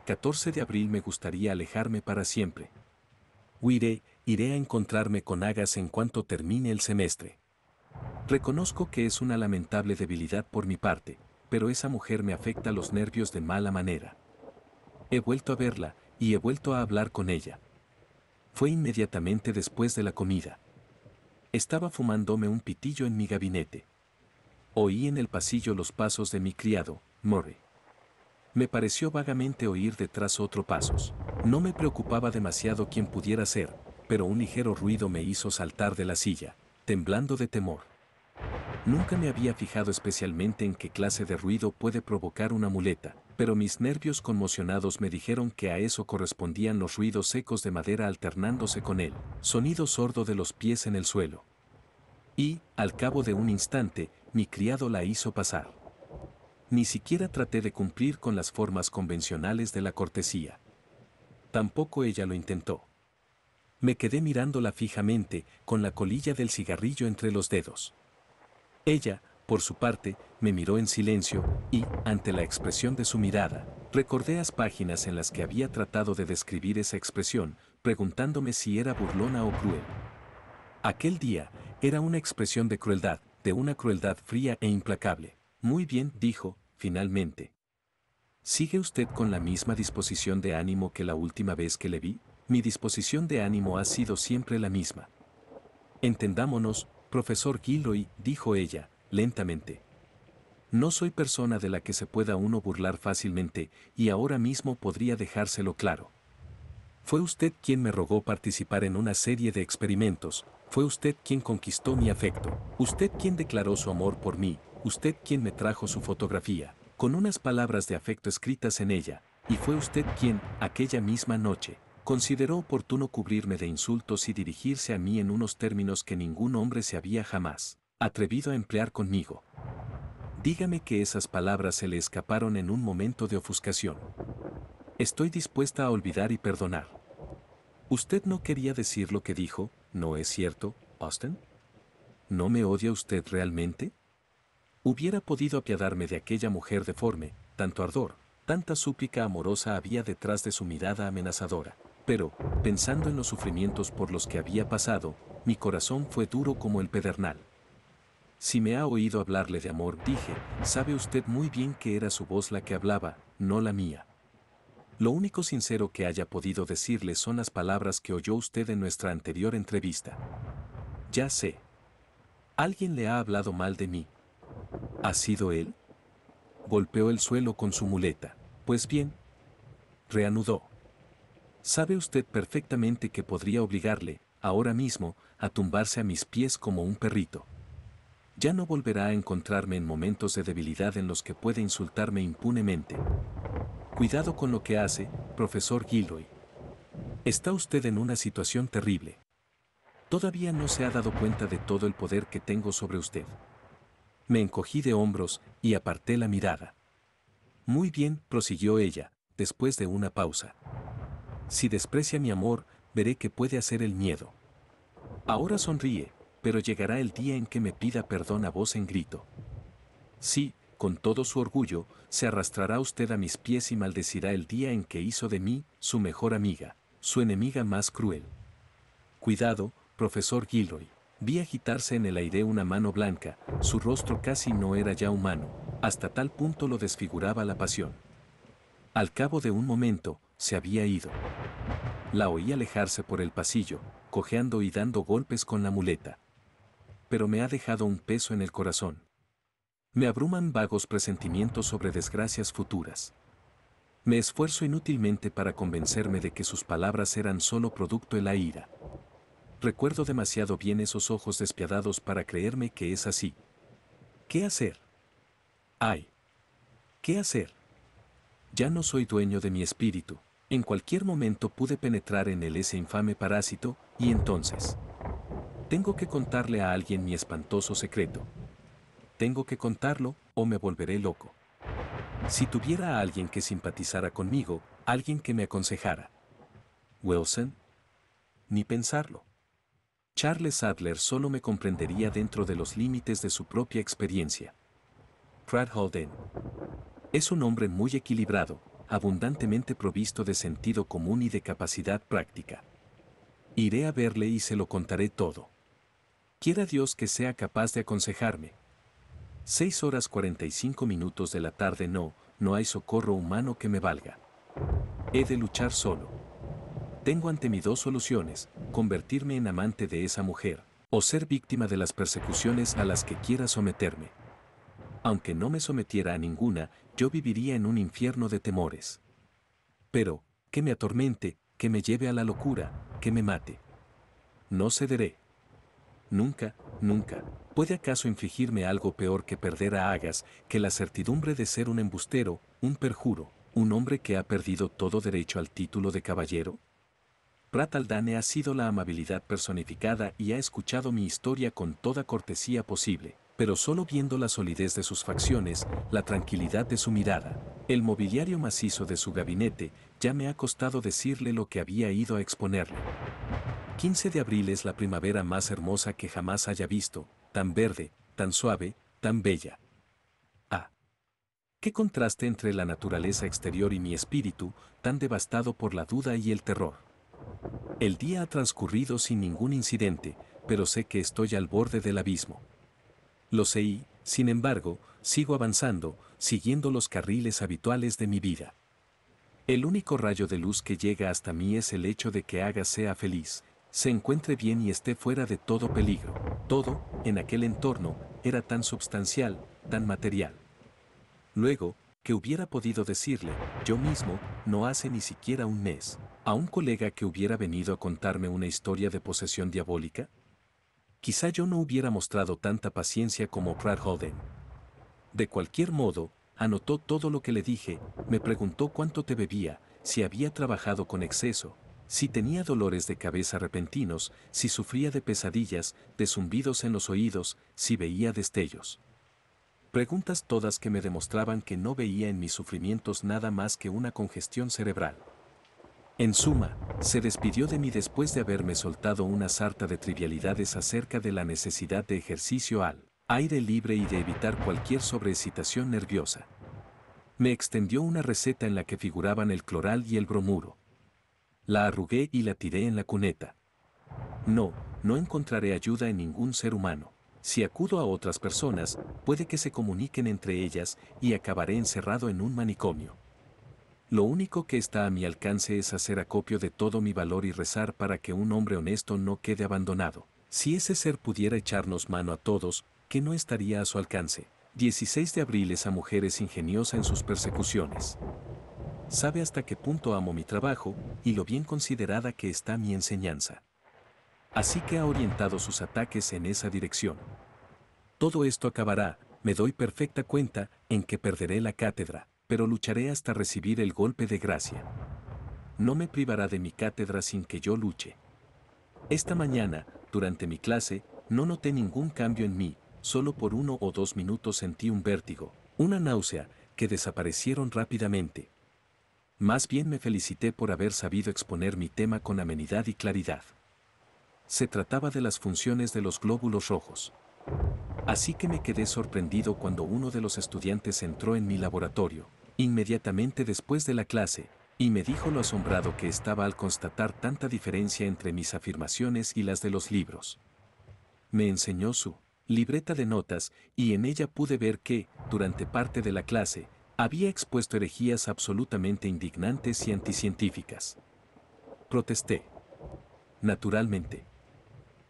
14 de abril me gustaría alejarme para siempre. Huiré, iré a encontrarme con Agas en cuanto termine el semestre. Reconozco que es una lamentable debilidad por mi parte, pero esa mujer me afecta los nervios de mala manera. He vuelto a verla y he vuelto a hablar con ella. Fue inmediatamente después de la comida. Estaba fumándome un pitillo en mi gabinete. Oí en el pasillo los pasos de mi criado, Murray. Me pareció vagamente oír detrás otro pasos. No me preocupaba demasiado quién pudiera ser, pero un ligero ruido me hizo saltar de la silla, temblando de temor. Nunca me había fijado especialmente en qué clase de ruido puede provocar una muleta, pero mis nervios conmocionados me dijeron que a eso correspondían los ruidos secos de madera alternándose con él sonido sordo de los pies en el suelo. Y, al cabo de un instante, mi criado la hizo pasar ni siquiera traté de cumplir con las formas convencionales de la cortesía. Tampoco ella lo intentó. Me quedé mirándola fijamente, con la colilla del cigarrillo entre los dedos. Ella, por su parte, me miró en silencio y, ante la expresión de su mirada, recordé las páginas en las que había tratado de describir esa expresión, preguntándome si era burlona o cruel. Aquel día, era una expresión de crueldad, de una crueldad fría e implacable. Muy bien, dijo, finalmente. ¿Sigue usted con la misma disposición de ánimo que la última vez que le vi? Mi disposición de ánimo ha sido siempre la misma. Entendámonos, profesor Gilroy, dijo ella, lentamente. No soy persona de la que se pueda uno burlar fácilmente, y ahora mismo podría dejárselo claro. Fue usted quien me rogó participar en una serie de experimentos, fue usted quien conquistó mi afecto, usted quien declaró su amor por mí, usted quien me trajo su fotografía, con unas palabras de afecto escritas en ella, y fue usted quien, aquella misma noche, consideró oportuno cubrirme de insultos y dirigirse a mí en unos términos que ningún hombre se había jamás atrevido a emplear conmigo. Dígame que esas palabras se le escaparon en un momento de ofuscación. Estoy dispuesta a olvidar y perdonar. ¿Usted no quería decir lo que dijo, no es cierto, Austin? ¿No me odia usted realmente? Hubiera podido apiadarme de aquella mujer deforme, tanto ardor, tanta súplica amorosa había detrás de su mirada amenazadora. Pero, pensando en los sufrimientos por los que había pasado, mi corazón fue duro como el pedernal. Si me ha oído hablarle de amor, dije, sabe usted muy bien que era su voz la que hablaba, no la mía. Lo único sincero que haya podido decirle son las palabras que oyó usted en nuestra anterior entrevista. Ya sé. Alguien le ha hablado mal de mí, ¿Ha sido él? Golpeó el suelo con su muleta. Pues bien, reanudó. Sabe usted perfectamente que podría obligarle, ahora mismo, a tumbarse a mis pies como un perrito. Ya no volverá a encontrarme en momentos de debilidad en los que puede insultarme impunemente. Cuidado con lo que hace, profesor Gilroy. Está usted en una situación terrible. Todavía no se ha dado cuenta de todo el poder que tengo sobre usted me encogí de hombros y aparté la mirada. Muy bien, prosiguió ella, después de una pausa. Si desprecia mi amor, veré que puede hacer el miedo. Ahora sonríe, pero llegará el día en que me pida perdón a voz en grito. Sí, con todo su orgullo, se arrastrará usted a mis pies y maldecirá el día en que hizo de mí su mejor amiga, su enemiga más cruel. Cuidado, profesor Gilroy. Vi agitarse en el aire una mano blanca, su rostro casi no era ya humano, hasta tal punto lo desfiguraba la pasión. Al cabo de un momento, se había ido. La oí alejarse por el pasillo, cojeando y dando golpes con la muleta. Pero me ha dejado un peso en el corazón. Me abruman vagos presentimientos sobre desgracias futuras. Me esfuerzo inútilmente para convencerme de que sus palabras eran solo producto de la ira. Recuerdo demasiado bien esos ojos despiadados para creerme que es así. ¿Qué hacer? Ay. ¿Qué hacer? Ya no soy dueño de mi espíritu. En cualquier momento pude penetrar en él ese infame parásito, y entonces... Tengo que contarle a alguien mi espantoso secreto. Tengo que contarlo, o me volveré loco. Si tuviera a alguien que simpatizara conmigo, alguien que me aconsejara. Wilson? Ni pensarlo. Charles Adler solo me comprendería dentro de los límites de su propia experiencia. Fred Holden. Es un hombre muy equilibrado, abundantemente provisto de sentido común y de capacidad práctica. Iré a verle y se lo contaré todo. Quiera Dios que sea capaz de aconsejarme. 6 horas 45 minutos de la tarde no, no hay socorro humano que me valga. He de luchar solo. Tengo ante mí dos soluciones, convertirme en amante de esa mujer, o ser víctima de las persecuciones a las que quiera someterme. Aunque no me sometiera a ninguna, yo viviría en un infierno de temores. Pero, que me atormente, que me lleve a la locura, que me mate. No cederé. Nunca, nunca, ¿puede acaso infligirme algo peor que perder a Agas que la certidumbre de ser un embustero, un perjuro, un hombre que ha perdido todo derecho al título de caballero? Prataldane ha sido la amabilidad personificada y ha escuchado mi historia con toda cortesía posible, pero solo viendo la solidez de sus facciones, la tranquilidad de su mirada, el mobiliario macizo de su gabinete, ya me ha costado decirle lo que había ido a exponerle. 15 de abril es la primavera más hermosa que jamás haya visto, tan verde, tan suave, tan bella. Ah. Qué contraste entre la naturaleza exterior y mi espíritu, tan devastado por la duda y el terror. El día ha transcurrido sin ningún incidente, pero sé que estoy al borde del abismo. Lo sé y, sin embargo, sigo avanzando, siguiendo los carriles habituales de mi vida. El único rayo de luz que llega hasta mí es el hecho de que Haga sea feliz, se encuentre bien y esté fuera de todo peligro. Todo, en aquel entorno, era tan substancial, tan material. Luego, que hubiera podido decirle, yo mismo, no hace ni siquiera un mes, a un colega que hubiera venido a contarme una historia de posesión diabólica? Quizá yo no hubiera mostrado tanta paciencia como Holden. De cualquier modo, anotó todo lo que le dije, me preguntó cuánto te bebía, si había trabajado con exceso, si tenía dolores de cabeza repentinos, si sufría de pesadillas, de zumbidos en los oídos, si veía destellos. Preguntas todas que me demostraban que no veía en mis sufrimientos nada más que una congestión cerebral. En suma, se despidió de mí después de haberme soltado una sarta de trivialidades acerca de la necesidad de ejercicio al aire libre y de evitar cualquier sobreexcitación nerviosa. Me extendió una receta en la que figuraban el cloral y el bromuro. La arrugué y la tiré en la cuneta. No, no encontraré ayuda en ningún ser humano. Si acudo a otras personas, puede que se comuniquen entre ellas y acabaré encerrado en un manicomio. Lo único que está a mi alcance es hacer acopio de todo mi valor y rezar para que un hombre honesto no quede abandonado. Si ese ser pudiera echarnos mano a todos, que no estaría a su alcance. 16 de abril esa mujer es ingeniosa en sus persecuciones. Sabe hasta qué punto amo mi trabajo y lo bien considerada que está mi enseñanza. Así que ha orientado sus ataques en esa dirección. Todo esto acabará, me doy perfecta cuenta, en que perderé la cátedra, pero lucharé hasta recibir el golpe de gracia. No me privará de mi cátedra sin que yo luche. Esta mañana, durante mi clase, no noté ningún cambio en mí, solo por uno o dos minutos sentí un vértigo, una náusea, que desaparecieron rápidamente. Más bien me felicité por haber sabido exponer mi tema con amenidad y claridad se trataba de las funciones de los glóbulos rojos. Así que me quedé sorprendido cuando uno de los estudiantes entró en mi laboratorio, inmediatamente después de la clase, y me dijo lo asombrado que estaba al constatar tanta diferencia entre mis afirmaciones y las de los libros. Me enseñó su libreta de notas y en ella pude ver que, durante parte de la clase, había expuesto herejías absolutamente indignantes y anticientíficas. Protesté. Naturalmente,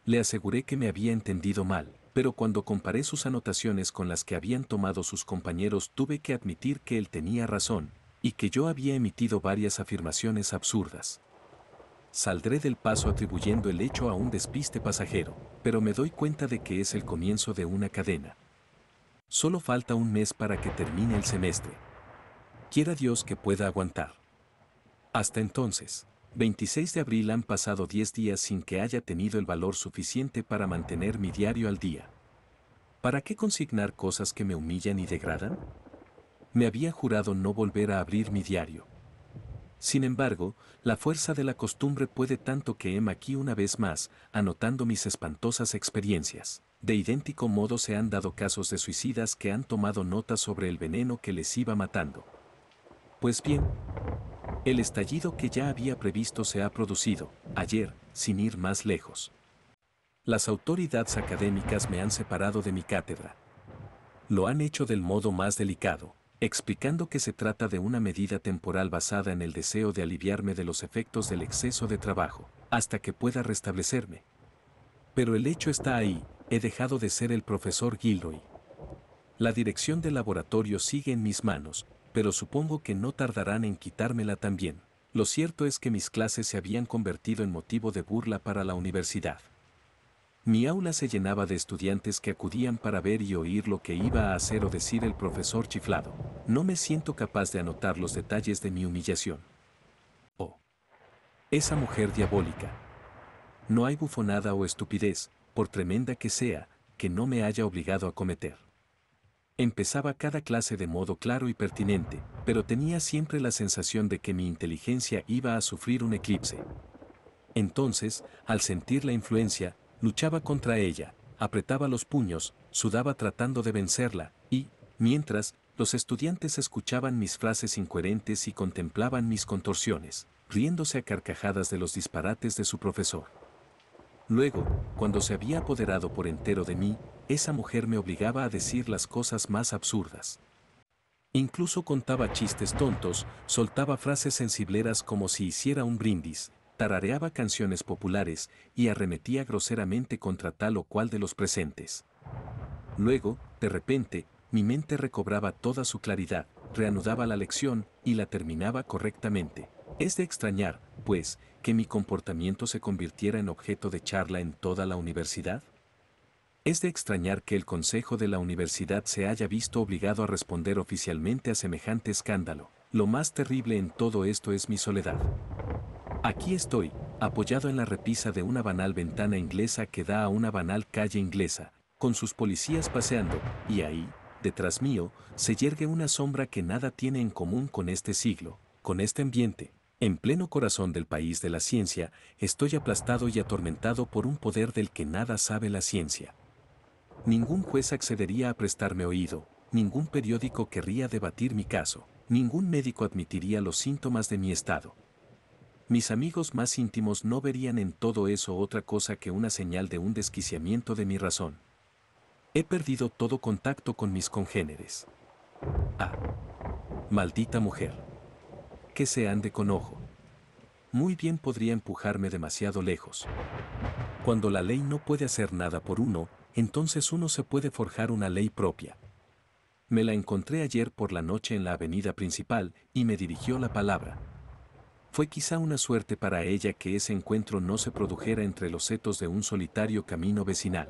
le aseguré que me había entendido mal, pero cuando comparé sus anotaciones con las que habían tomado sus compañeros tuve que admitir que él tenía razón, y que yo había emitido varias afirmaciones absurdas. Saldré del paso atribuyendo el hecho a un despiste pasajero, pero me doy cuenta de que es el comienzo de una cadena. Solo falta un mes para que termine el semestre. Quiera Dios que pueda aguantar. Hasta entonces. 26 de abril han pasado 10 días sin que haya tenido el valor suficiente para mantener mi diario al día. ¿Para qué consignar cosas que me humillan y degradan? Me había jurado no volver a abrir mi diario. Sin embargo, la fuerza de la costumbre puede tanto que he aquí una vez más, anotando mis espantosas experiencias. De idéntico modo se han dado casos de suicidas que han tomado nota sobre el veneno que les iba matando. Pues bien, el estallido que ya había previsto se ha producido, ayer, sin ir más lejos. Las autoridades académicas me han separado de mi cátedra. Lo han hecho del modo más delicado, explicando que se trata de una medida temporal basada en el deseo de aliviarme de los efectos del exceso de trabajo, hasta que pueda restablecerme. Pero el hecho está ahí, he dejado de ser el profesor Gilroy. La dirección del laboratorio sigue en mis manos, pero supongo que no tardarán en quitármela también. Lo cierto es que mis clases se habían convertido en motivo de burla para la universidad. Mi aula se llenaba de estudiantes que acudían para ver y oír lo que iba a hacer o decir el profesor chiflado. No me siento capaz de anotar los detalles de mi humillación. Oh. Esa mujer diabólica. No hay bufonada o estupidez, por tremenda que sea, que no me haya obligado a cometer. Empezaba cada clase de modo claro y pertinente, pero tenía siempre la sensación de que mi inteligencia iba a sufrir un eclipse. Entonces, al sentir la influencia, luchaba contra ella, apretaba los puños, sudaba tratando de vencerla, y, mientras, los estudiantes escuchaban mis frases incoherentes y contemplaban mis contorsiones, riéndose a carcajadas de los disparates de su profesor. Luego, cuando se había apoderado por entero de mí, esa mujer me obligaba a decir las cosas más absurdas. Incluso contaba chistes tontos, soltaba frases sensibleras como si hiciera un brindis, tarareaba canciones populares y arremetía groseramente contra tal o cual de los presentes. Luego, de repente, mi mente recobraba toda su claridad, reanudaba la lección y la terminaba correctamente. Es de extrañar, pues, que mi comportamiento se convirtiera en objeto de charla en toda la universidad. Es de extrañar que el Consejo de la Universidad se haya visto obligado a responder oficialmente a semejante escándalo. Lo más terrible en todo esto es mi soledad. Aquí estoy, apoyado en la repisa de una banal ventana inglesa que da a una banal calle inglesa, con sus policías paseando, y ahí, detrás mío, se yergue una sombra que nada tiene en común con este siglo, con este ambiente. En pleno corazón del país de la ciencia, estoy aplastado y atormentado por un poder del que nada sabe la ciencia. Ningún juez accedería a prestarme oído, ningún periódico querría debatir mi caso, ningún médico admitiría los síntomas de mi estado. Mis amigos más íntimos no verían en todo eso otra cosa que una señal de un desquiciamiento de mi razón. He perdido todo contacto con mis congéneres. Ah, maldita mujer. Que se ande con ojo. Muy bien podría empujarme demasiado lejos. Cuando la ley no puede hacer nada por uno, entonces uno se puede forjar una ley propia. Me la encontré ayer por la noche en la avenida principal y me dirigió la palabra. Fue quizá una suerte para ella que ese encuentro no se produjera entre los setos de un solitario camino vecinal.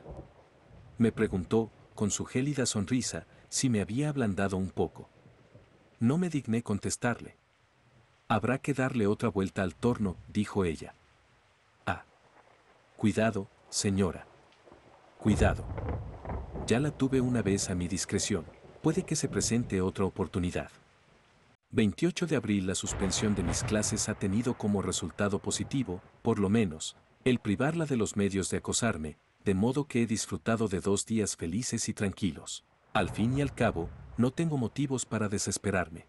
Me preguntó, con su gélida sonrisa, si me había ablandado un poco. No me digné contestarle. Habrá que darle otra vuelta al torno, dijo ella. Ah. Cuidado, señora. Cuidado. Ya la tuve una vez a mi discreción. Puede que se presente otra oportunidad. 28 de abril la suspensión de mis clases ha tenido como resultado positivo, por lo menos, el privarla de los medios de acosarme, de modo que he disfrutado de dos días felices y tranquilos. Al fin y al cabo, no tengo motivos para desesperarme.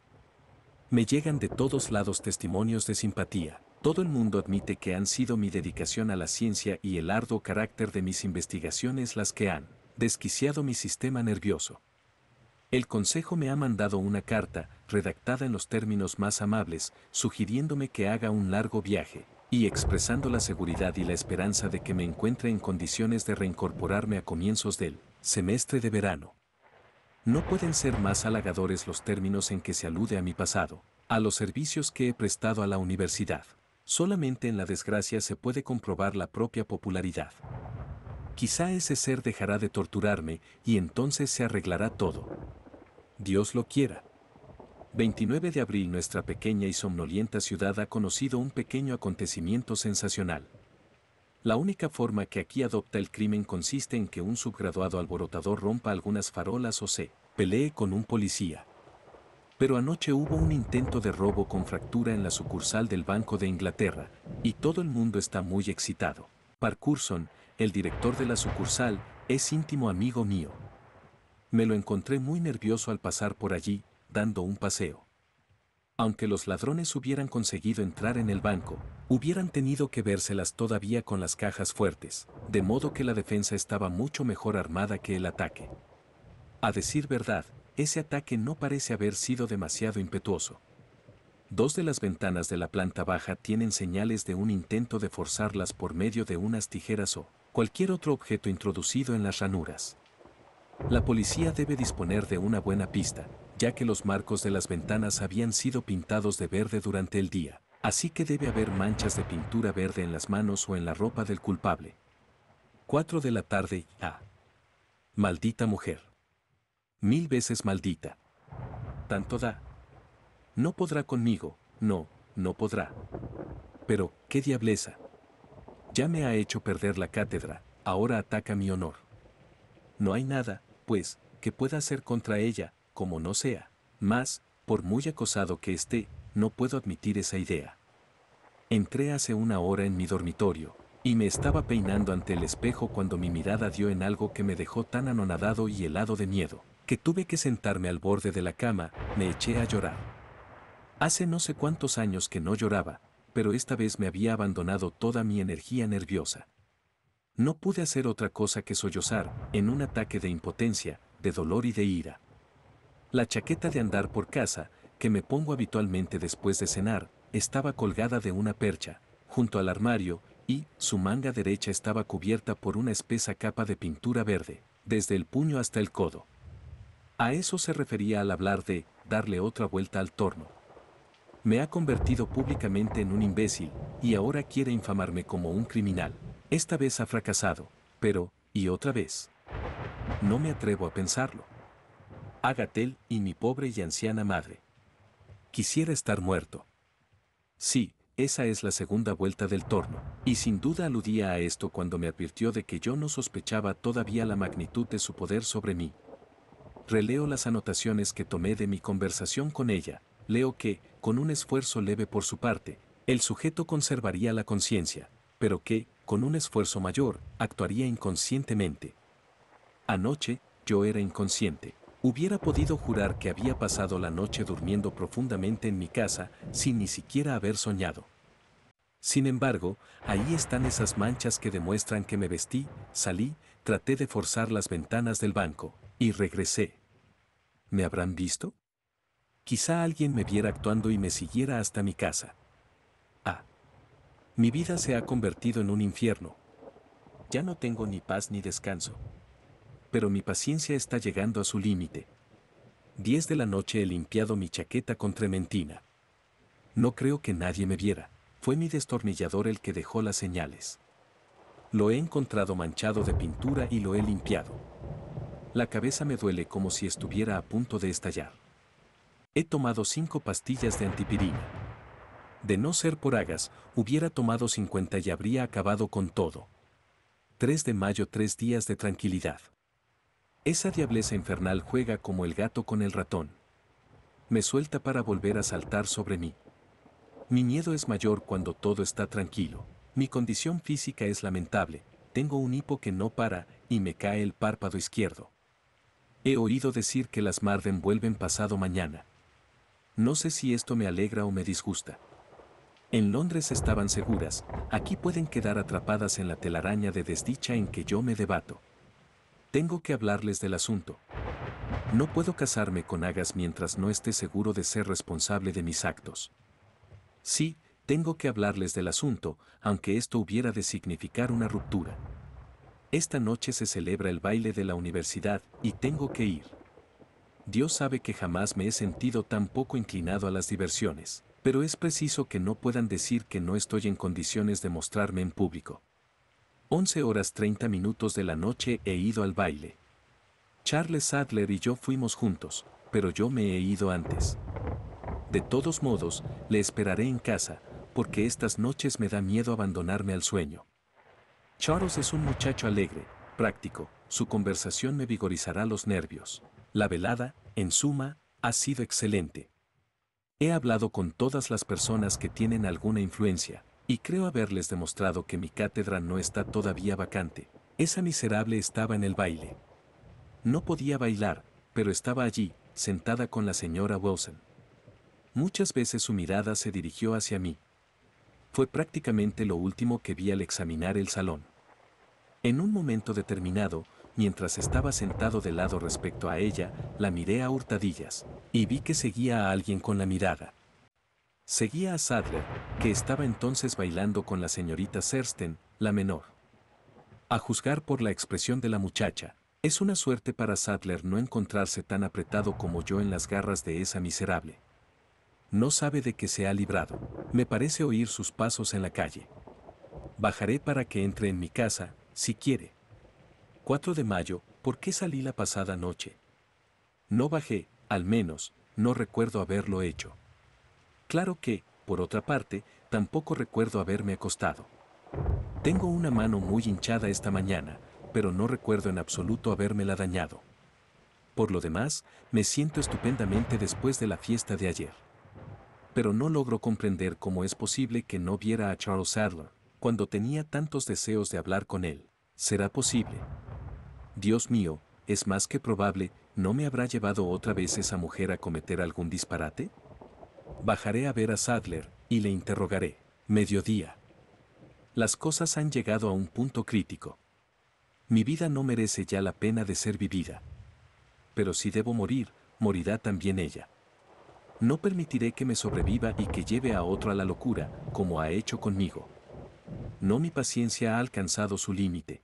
Me llegan de todos lados testimonios de simpatía, todo el mundo admite que han sido mi dedicación a la ciencia y el arduo carácter de mis investigaciones las que han desquiciado mi sistema nervioso. El Consejo me ha mandado una carta, redactada en los términos más amables, sugiriéndome que haga un largo viaje, y expresando la seguridad y la esperanza de que me encuentre en condiciones de reincorporarme a comienzos del semestre de verano. No pueden ser más halagadores los términos en que se alude a mi pasado, a los servicios que he prestado a la universidad. Solamente en la desgracia se puede comprobar la propia popularidad. Quizá ese ser dejará de torturarme y entonces se arreglará todo. Dios lo quiera. 29 de abril nuestra pequeña y somnolienta ciudad ha conocido un pequeño acontecimiento sensacional. La única forma que aquí adopta el crimen consiste en que un subgraduado alborotador rompa algunas farolas o se pelee con un policía pero anoche hubo un intento de robo con fractura en la sucursal del Banco de Inglaterra, y todo el mundo está muy excitado. Parkurson, el director de la sucursal, es íntimo amigo mío. Me lo encontré muy nervioso al pasar por allí, dando un paseo. Aunque los ladrones hubieran conseguido entrar en el banco, hubieran tenido que vérselas todavía con las cajas fuertes, de modo que la defensa estaba mucho mejor armada que el ataque. A decir verdad, ese ataque no parece haber sido demasiado impetuoso. Dos de las ventanas de la planta baja tienen señales de un intento de forzarlas por medio de unas tijeras o cualquier otro objeto introducido en las ranuras. La policía debe disponer de una buena pista, ya que los marcos de las ventanas habían sido pintados de verde durante el día, así que debe haber manchas de pintura verde en las manos o en la ropa del culpable. 4 de la tarde, A. Maldita mujer mil veces maldita. Tanto da. No podrá conmigo, no, no podrá. Pero, qué diableza. Ya me ha hecho perder la cátedra, ahora ataca mi honor. No hay nada, pues, que pueda hacer contra ella, como no sea. Mas, por muy acosado que esté, no puedo admitir esa idea. Entré hace una hora en mi dormitorio, y me estaba peinando ante el espejo cuando mi mirada dio en algo que me dejó tan anonadado y helado de miedo que tuve que sentarme al borde de la cama, me eché a llorar. Hace no sé cuántos años que no lloraba, pero esta vez me había abandonado toda mi energía nerviosa. No pude hacer otra cosa que sollozar, en un ataque de impotencia, de dolor y de ira. La chaqueta de andar por casa, que me pongo habitualmente después de cenar, estaba colgada de una percha, junto al armario, y su manga derecha estaba cubierta por una espesa capa de pintura verde, desde el puño hasta el codo. A eso se refería al hablar de darle otra vuelta al torno. Me ha convertido públicamente en un imbécil y ahora quiere infamarme como un criminal. Esta vez ha fracasado, pero, y otra vez. No me atrevo a pensarlo. Agatel y mi pobre y anciana madre. Quisiera estar muerto. Sí, esa es la segunda vuelta del torno, y sin duda aludía a esto cuando me advirtió de que yo no sospechaba todavía la magnitud de su poder sobre mí releo las anotaciones que tomé de mi conversación con ella, leo que, con un esfuerzo leve por su parte, el sujeto conservaría la conciencia, pero que, con un esfuerzo mayor, actuaría inconscientemente. Anoche, yo era inconsciente. Hubiera podido jurar que había pasado la noche durmiendo profundamente en mi casa sin ni siquiera haber soñado. Sin embargo, ahí están esas manchas que demuestran que me vestí, salí, traté de forzar las ventanas del banco, y regresé. ¿Me habrán visto? Quizá alguien me viera actuando y me siguiera hasta mi casa. Ah. Mi vida se ha convertido en un infierno. Ya no tengo ni paz ni descanso. Pero mi paciencia está llegando a su límite. 10 de la noche he limpiado mi chaqueta con trementina. No creo que nadie me viera. Fue mi destornillador el que dejó las señales. Lo he encontrado manchado de pintura y lo he limpiado. La cabeza me duele como si estuviera a punto de estallar. He tomado cinco pastillas de antipirina. De no ser por Agas, hubiera tomado 50 y habría acabado con todo. 3 de mayo, tres días de tranquilidad. Esa diableza infernal juega como el gato con el ratón. Me suelta para volver a saltar sobre mí. Mi miedo es mayor cuando todo está tranquilo. Mi condición física es lamentable. Tengo un hipo que no para y me cae el párpado izquierdo. He oído decir que las Marden vuelven pasado mañana. No sé si esto me alegra o me disgusta. En Londres estaban seguras, aquí pueden quedar atrapadas en la telaraña de desdicha en que yo me debato. Tengo que hablarles del asunto. No puedo casarme con Agas mientras no esté seguro de ser responsable de mis actos. Sí, tengo que hablarles del asunto, aunque esto hubiera de significar una ruptura. Esta noche se celebra el baile de la universidad y tengo que ir. Dios sabe que jamás me he sentido tan poco inclinado a las diversiones, pero es preciso que no puedan decir que no estoy en condiciones de mostrarme en público. 11 horas 30 minutos de la noche he ido al baile. Charles Sadler y yo fuimos juntos, pero yo me he ido antes. De todos modos, le esperaré en casa, porque estas noches me da miedo abandonarme al sueño. Charles es un muchacho alegre, práctico, su conversación me vigorizará los nervios. La velada, en suma, ha sido excelente. He hablado con todas las personas que tienen alguna influencia, y creo haberles demostrado que mi cátedra no está todavía vacante. Esa miserable estaba en el baile. No podía bailar, pero estaba allí, sentada con la señora Wilson. Muchas veces su mirada se dirigió hacia mí. Fue prácticamente lo último que vi al examinar el salón. En un momento determinado, mientras estaba sentado de lado respecto a ella, la miré a hurtadillas, y vi que seguía a alguien con la mirada. Seguía a Sadler, que estaba entonces bailando con la señorita Sersten, la menor. A juzgar por la expresión de la muchacha, es una suerte para Sadler no encontrarse tan apretado como yo en las garras de esa miserable. No sabe de qué se ha librado. Me parece oír sus pasos en la calle. Bajaré para que entre en mi casa, si quiere. 4 de mayo, ¿por qué salí la pasada noche? No bajé, al menos, no recuerdo haberlo hecho. Claro que, por otra parte, tampoco recuerdo haberme acostado. Tengo una mano muy hinchada esta mañana, pero no recuerdo en absoluto habérmela dañado. Por lo demás, me siento estupendamente después de la fiesta de ayer. Pero no logro comprender cómo es posible que no viera a Charles Adler cuando tenía tantos deseos de hablar con él. ¿Será posible? Dios mío, es más que probable, ¿no me habrá llevado otra vez esa mujer a cometer algún disparate? Bajaré a ver a Sadler y le interrogaré. Mediodía. Las cosas han llegado a un punto crítico. Mi vida no merece ya la pena de ser vivida. Pero si debo morir, morirá también ella. No permitiré que me sobreviva y que lleve a otro a la locura, como ha hecho conmigo. No mi paciencia ha alcanzado su límite.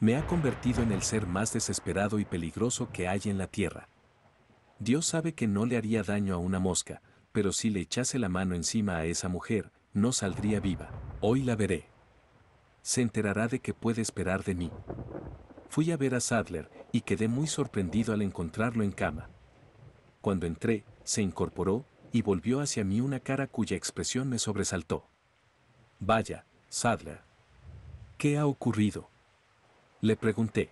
Me ha convertido en el ser más desesperado y peligroso que hay en la tierra. Dios sabe que no le haría daño a una mosca, pero si le echase la mano encima a esa mujer, no saldría viva. Hoy la veré. Se enterará de que puede esperar de mí. Fui a ver a Sadler y quedé muy sorprendido al encontrarlo en cama. Cuando entré, se incorporó y volvió hacia mí una cara cuya expresión me sobresaltó. Vaya, Sadler. ¿Qué ha ocurrido? Le pregunté.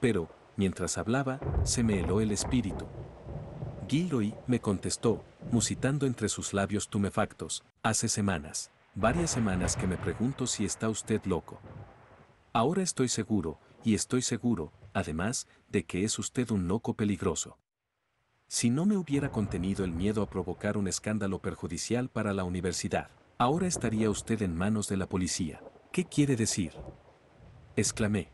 Pero, mientras hablaba, se me heló el espíritu. Gilroy me contestó, musitando entre sus labios tumefactos, hace semanas, varias semanas que me pregunto si está usted loco. Ahora estoy seguro, y estoy seguro, además, de que es usted un loco peligroso. Si no me hubiera contenido el miedo a provocar un escándalo perjudicial para la universidad. Ahora estaría usted en manos de la policía. ¿Qué quiere decir? exclamé.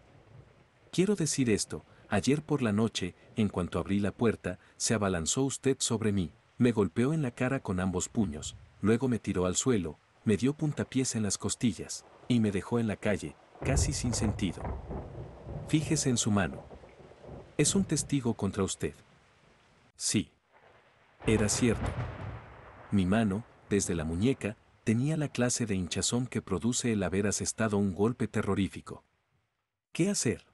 Quiero decir esto, ayer por la noche, en cuanto abrí la puerta, se abalanzó usted sobre mí, me golpeó en la cara con ambos puños, luego me tiró al suelo, me dio puntapiés en las costillas, y me dejó en la calle, casi sin sentido. Fíjese en su mano. Es un testigo contra usted. Sí. Era cierto. Mi mano, desde la muñeca, tenía la clase de hinchazón que produce el haber asestado un golpe terrorífico. ¿Qué hacer?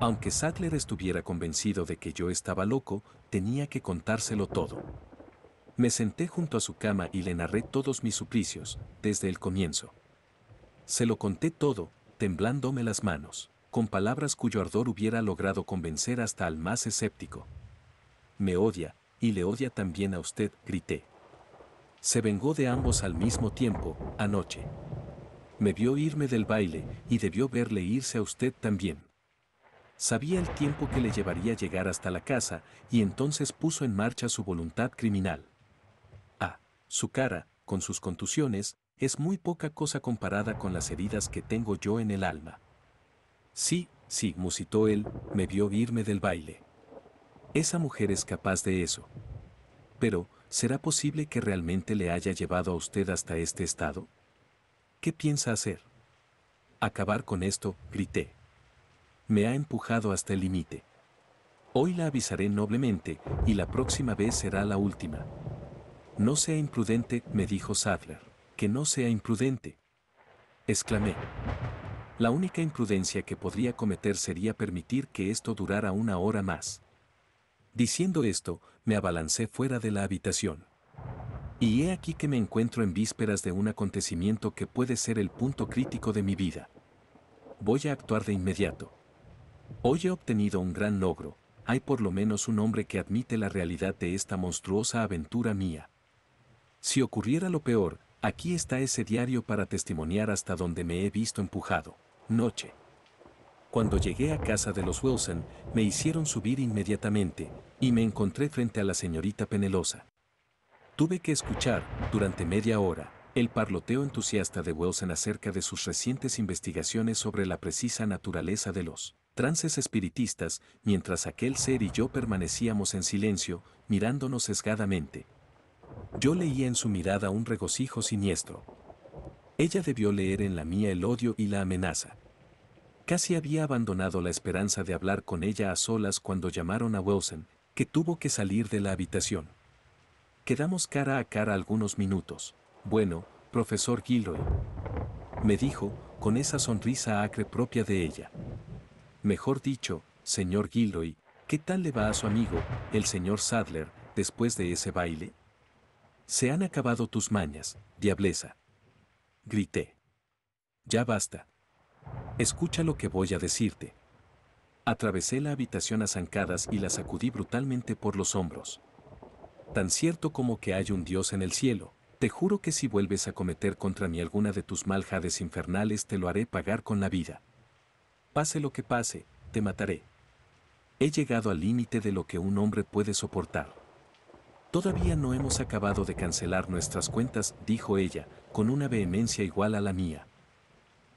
Aunque Sattler estuviera convencido de que yo estaba loco, tenía que contárselo todo. Me senté junto a su cama y le narré todos mis suplicios, desde el comienzo. Se lo conté todo, temblándome las manos, con palabras cuyo ardor hubiera logrado convencer hasta al más escéptico. Me odia, y le odia también a usted, grité se vengó de ambos al mismo tiempo, anoche. Me vio irme del baile y debió verle irse a usted también. Sabía el tiempo que le llevaría llegar hasta la casa y entonces puso en marcha su voluntad criminal. Ah, su cara, con sus contusiones, es muy poca cosa comparada con las heridas que tengo yo en el alma. Sí, sí, musitó él, me vio irme del baile. Esa mujer es capaz de eso. Pero, ¿será posible que realmente le haya llevado a usted hasta este estado? ¿Qué piensa hacer? Acabar con esto, grité. Me ha empujado hasta el límite. Hoy la avisaré noblemente y la próxima vez será la última. No sea imprudente, me dijo Sadler. Que no sea imprudente. Exclamé. La única imprudencia que podría cometer sería permitir que esto durara una hora más. Diciendo esto, me abalancé fuera de la habitación. Y he aquí que me encuentro en vísperas de un acontecimiento que puede ser el punto crítico de mi vida. Voy a actuar de inmediato. Hoy he obtenido un gran logro, hay por lo menos un hombre que admite la realidad de esta monstruosa aventura mía. Si ocurriera lo peor, aquí está ese diario para testimoniar hasta donde me he visto empujado. Noche. Cuando llegué a casa de los Wilson, me hicieron subir inmediatamente, y me encontré frente a la señorita Penelosa. Tuve que escuchar, durante media hora, el parloteo entusiasta de Wilson acerca de sus recientes investigaciones sobre la precisa naturaleza de los trances espiritistas, mientras aquel ser y yo permanecíamos en silencio, mirándonos sesgadamente. Yo leía en su mirada un regocijo siniestro. Ella debió leer en la mía el odio y la amenaza. Casi había abandonado la esperanza de hablar con ella a solas cuando llamaron a Wilson, que tuvo que salir de la habitación. Quedamos cara a cara algunos minutos. Bueno, profesor Gilroy. Me dijo, con esa sonrisa acre propia de ella. Mejor dicho, señor Gilroy, ¿qué tal le va a su amigo, el señor Sadler, después de ese baile? Se han acabado tus mañas, diableza. Grité. Ya basta. Escucha lo que voy a decirte. Atravesé la habitación a zancadas y la sacudí brutalmente por los hombros. Tan cierto como que hay un Dios en el cielo, te juro que si vuelves a cometer contra mí alguna de tus maljades infernales te lo haré pagar con la vida. Pase lo que pase, te mataré. He llegado al límite de lo que un hombre puede soportar. Todavía no hemos acabado de cancelar nuestras cuentas, dijo ella, con una vehemencia igual a la mía.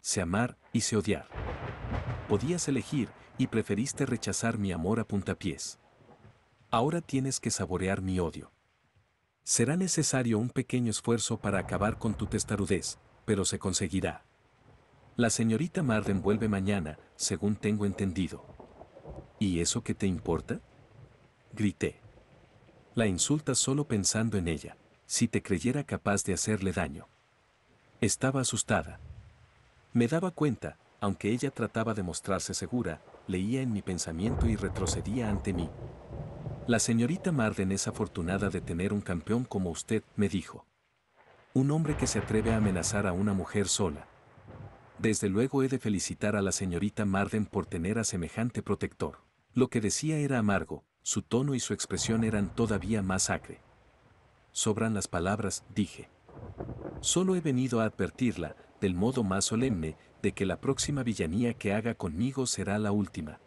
Se amar y se odiar. Podías elegir y preferiste rechazar mi amor a puntapiés. Ahora tienes que saborear mi odio. Será necesario un pequeño esfuerzo para acabar con tu testarudez, pero se conseguirá. La señorita Marden vuelve mañana, según tengo entendido. ¿Y eso qué te importa? Grité. La insulta solo pensando en ella, si te creyera capaz de hacerle daño. Estaba asustada, me daba cuenta, aunque ella trataba de mostrarse segura, leía en mi pensamiento y retrocedía ante mí. La señorita Marden es afortunada de tener un campeón como usted, me dijo. Un hombre que se atreve a amenazar a una mujer sola. Desde luego he de felicitar a la señorita Marden por tener a semejante protector. Lo que decía era amargo, su tono y su expresión eran todavía más acre. Sobran las palabras, dije. Solo he venido a advertirla, del modo más solemne, de que la próxima villanía que haga conmigo será la última.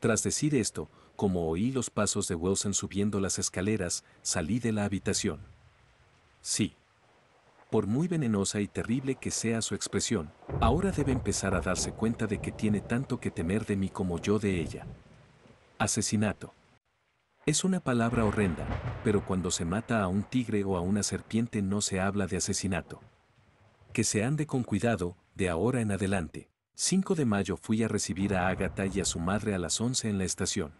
Tras decir esto, como oí los pasos de Wilson subiendo las escaleras, salí de la habitación. Sí. Por muy venenosa y terrible que sea su expresión, ahora debe empezar a darse cuenta de que tiene tanto que temer de mí como yo de ella. Asesinato. Es una palabra horrenda, pero cuando se mata a un tigre o a una serpiente no se habla de asesinato que se ande con cuidado, de ahora en adelante. 5 de mayo fui a recibir a Agatha y a su madre a las 11 en la estación.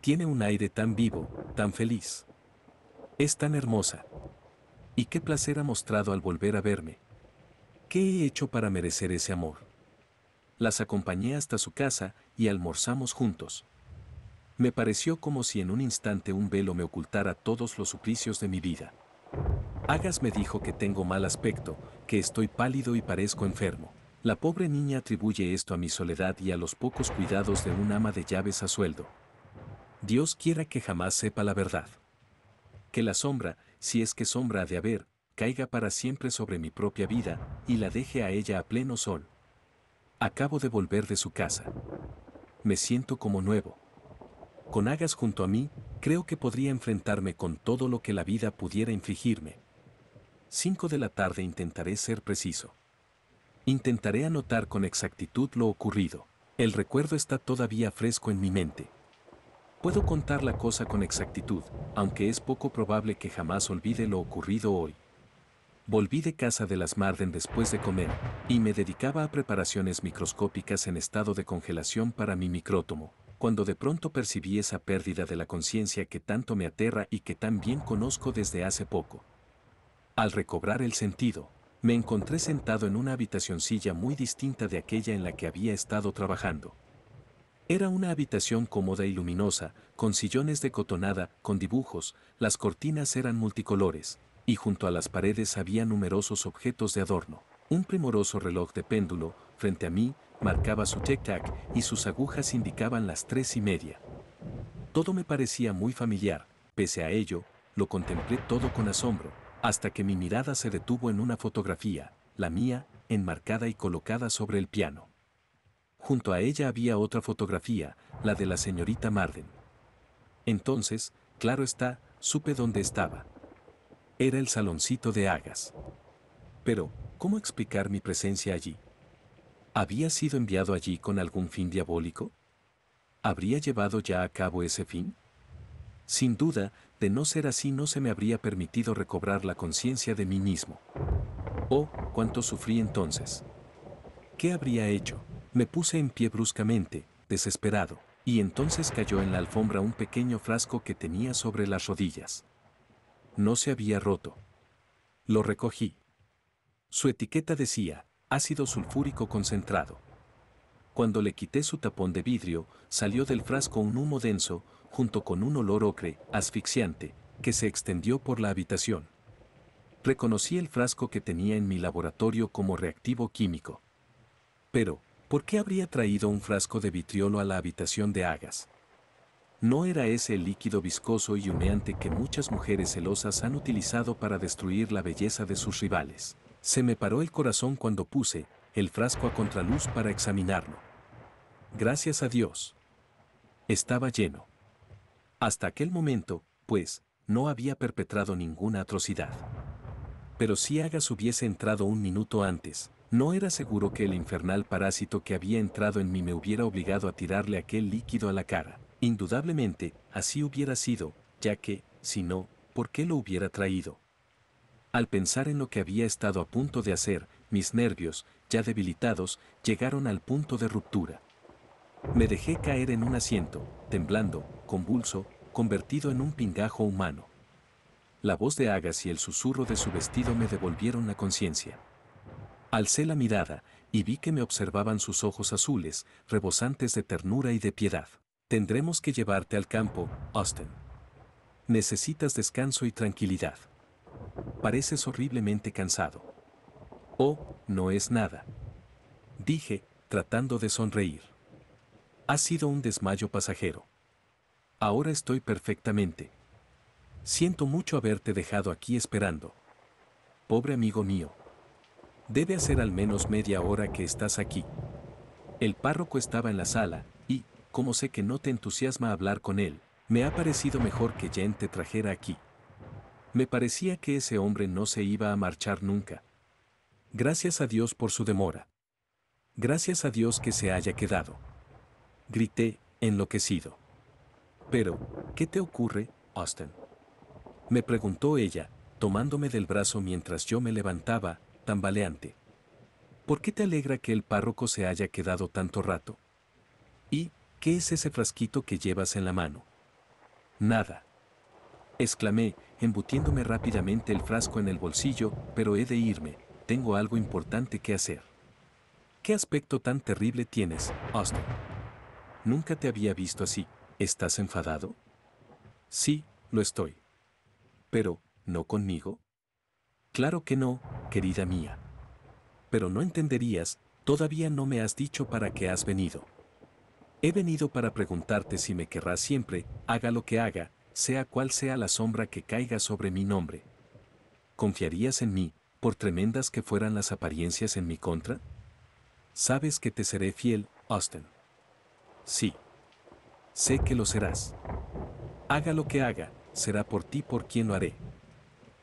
Tiene un aire tan vivo, tan feliz. Es tan hermosa. Y qué placer ha mostrado al volver a verme. ¿Qué he hecho para merecer ese amor? Las acompañé hasta su casa y almorzamos juntos. Me pareció como si en un instante un velo me ocultara todos los suplicios de mi vida. Agas me dijo que tengo mal aspecto, que estoy pálido y parezco enfermo. La pobre niña atribuye esto a mi soledad y a los pocos cuidados de un ama de llaves a sueldo. Dios quiera que jamás sepa la verdad. Que la sombra, si es que sombra ha de haber, caiga para siempre sobre mi propia vida y la deje a ella a pleno sol. Acabo de volver de su casa. Me siento como nuevo con Agas junto a mí, creo que podría enfrentarme con todo lo que la vida pudiera infligirme. 5 de la tarde intentaré ser preciso. Intentaré anotar con exactitud lo ocurrido. El recuerdo está todavía fresco en mi mente. Puedo contar la cosa con exactitud, aunque es poco probable que jamás olvide lo ocurrido hoy. Volví de casa de las Marden después de comer, y me dedicaba a preparaciones microscópicas en estado de congelación para mi micrótomo cuando de pronto percibí esa pérdida de la conciencia que tanto me aterra y que tan bien conozco desde hace poco. Al recobrar el sentido, me encontré sentado en una habitacioncilla muy distinta de aquella en la que había estado trabajando. Era una habitación cómoda y luminosa, con sillones de cotonada, con dibujos, las cortinas eran multicolores, y junto a las paredes había numerosos objetos de adorno. Un primoroso reloj de péndulo, frente a mí, marcaba su tic-tac y sus agujas indicaban las tres y media. Todo me parecía muy familiar, pese a ello, lo contemplé todo con asombro, hasta que mi mirada se detuvo en una fotografía, la mía, enmarcada y colocada sobre el piano. Junto a ella había otra fotografía, la de la señorita Marden. Entonces, claro está, supe dónde estaba. Era el saloncito de Agas. Pero, ¿cómo explicar mi presencia allí? ¿Había sido enviado allí con algún fin diabólico? ¿Habría llevado ya a cabo ese fin? Sin duda, de no ser así no se me habría permitido recobrar la conciencia de mí mismo. Oh, cuánto sufrí entonces. ¿Qué habría hecho? Me puse en pie bruscamente, desesperado, y entonces cayó en la alfombra un pequeño frasco que tenía sobre las rodillas. No se había roto. Lo recogí. Su etiqueta decía, ácido sulfúrico concentrado. Cuando le quité su tapón de vidrio, salió del frasco un humo denso, junto con un olor ocre, asfixiante, que se extendió por la habitación. Reconocí el frasco que tenía en mi laboratorio como reactivo químico. Pero, ¿por qué habría traído un frasco de vitriolo a la habitación de Agas? No era ese el líquido viscoso y humeante que muchas mujeres celosas han utilizado para destruir la belleza de sus rivales. Se me paró el corazón cuando puse el frasco a contraluz para examinarlo. Gracias a Dios. Estaba lleno. Hasta aquel momento, pues, no había perpetrado ninguna atrocidad. Pero si Agas hubiese entrado un minuto antes, no era seguro que el infernal parásito que había entrado en mí me hubiera obligado a tirarle aquel líquido a la cara. Indudablemente, así hubiera sido, ya que, si no, ¿por qué lo hubiera traído? Al pensar en lo que había estado a punto de hacer, mis nervios, ya debilitados, llegaron al punto de ruptura. Me dejé caer en un asiento, temblando, convulso, convertido en un pingajo humano. La voz de Agas y el susurro de su vestido me devolvieron la conciencia. Alcé la mirada y vi que me observaban sus ojos azules, rebosantes de ternura y de piedad. Tendremos que llevarte al campo, Austin. Necesitas descanso y tranquilidad. Pareces horriblemente cansado. Oh, no es nada. Dije, tratando de sonreír. Ha sido un desmayo pasajero. Ahora estoy perfectamente. Siento mucho haberte dejado aquí esperando. Pobre amigo mío. Debe hacer al menos media hora que estás aquí. El párroco estaba en la sala, y, como sé que no te entusiasma hablar con él, me ha parecido mejor que Jen te trajera aquí. Me parecía que ese hombre no se iba a marchar nunca. Gracias a Dios por su demora. Gracias a Dios que se haya quedado. Grité, enloquecido. Pero, ¿qué te ocurre, Austin? Me preguntó ella, tomándome del brazo mientras yo me levantaba, tambaleante. ¿Por qué te alegra que el párroco se haya quedado tanto rato? ¿Y qué es ese frasquito que llevas en la mano? Nada. Exclamé, embutiéndome rápidamente el frasco en el bolsillo, pero he de irme, tengo algo importante que hacer. ¿Qué aspecto tan terrible tienes, Austin? Nunca te había visto así. ¿Estás enfadado? Sí, lo estoy. Pero, ¿no conmigo? Claro que no, querida mía. Pero no entenderías, todavía no me has dicho para qué has venido. He venido para preguntarte si me querrás siempre, haga lo que haga, sea cual sea la sombra que caiga sobre mi nombre. ¿Confiarías en mí, por tremendas que fueran las apariencias en mi contra? Sabes que te seré fiel, Austin. Sí. Sé que lo serás. Haga lo que haga, será por ti por quien lo haré.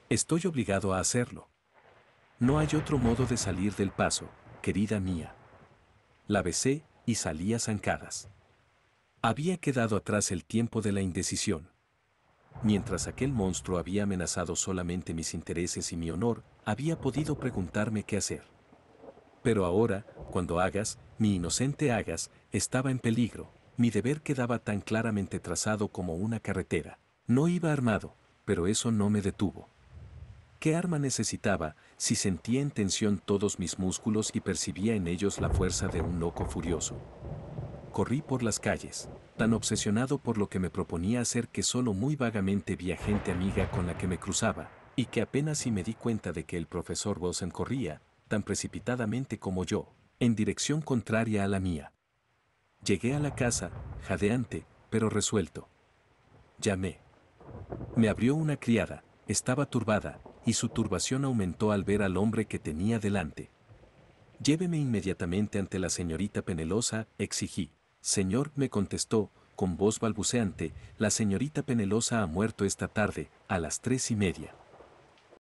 Estoy obligado a hacerlo. No hay otro modo de salir del paso, querida mía. La besé y salí a zancadas. Había quedado atrás el tiempo de la indecisión. Mientras aquel monstruo había amenazado solamente mis intereses y mi honor, había podido preguntarme qué hacer. Pero ahora, cuando Hagas, mi inocente Hagas, estaba en peligro, mi deber quedaba tan claramente trazado como una carretera. No iba armado, pero eso no me detuvo. ¿Qué arma necesitaba si sentía en tensión todos mis músculos y percibía en ellos la fuerza de un loco furioso? Corrí por las calles, tan obsesionado por lo que me proponía hacer que solo muy vagamente vi a gente amiga con la que me cruzaba, y que apenas si me di cuenta de que el profesor Wilson corría, tan precipitadamente como yo, en dirección contraria a la mía. Llegué a la casa, jadeante, pero resuelto. Llamé. Me abrió una criada, estaba turbada, y su turbación aumentó al ver al hombre que tenía delante. Lléveme inmediatamente ante la señorita Penelosa, exigí. Señor, me contestó, con voz balbuceante, la señorita Penelosa ha muerto esta tarde, a las tres y media.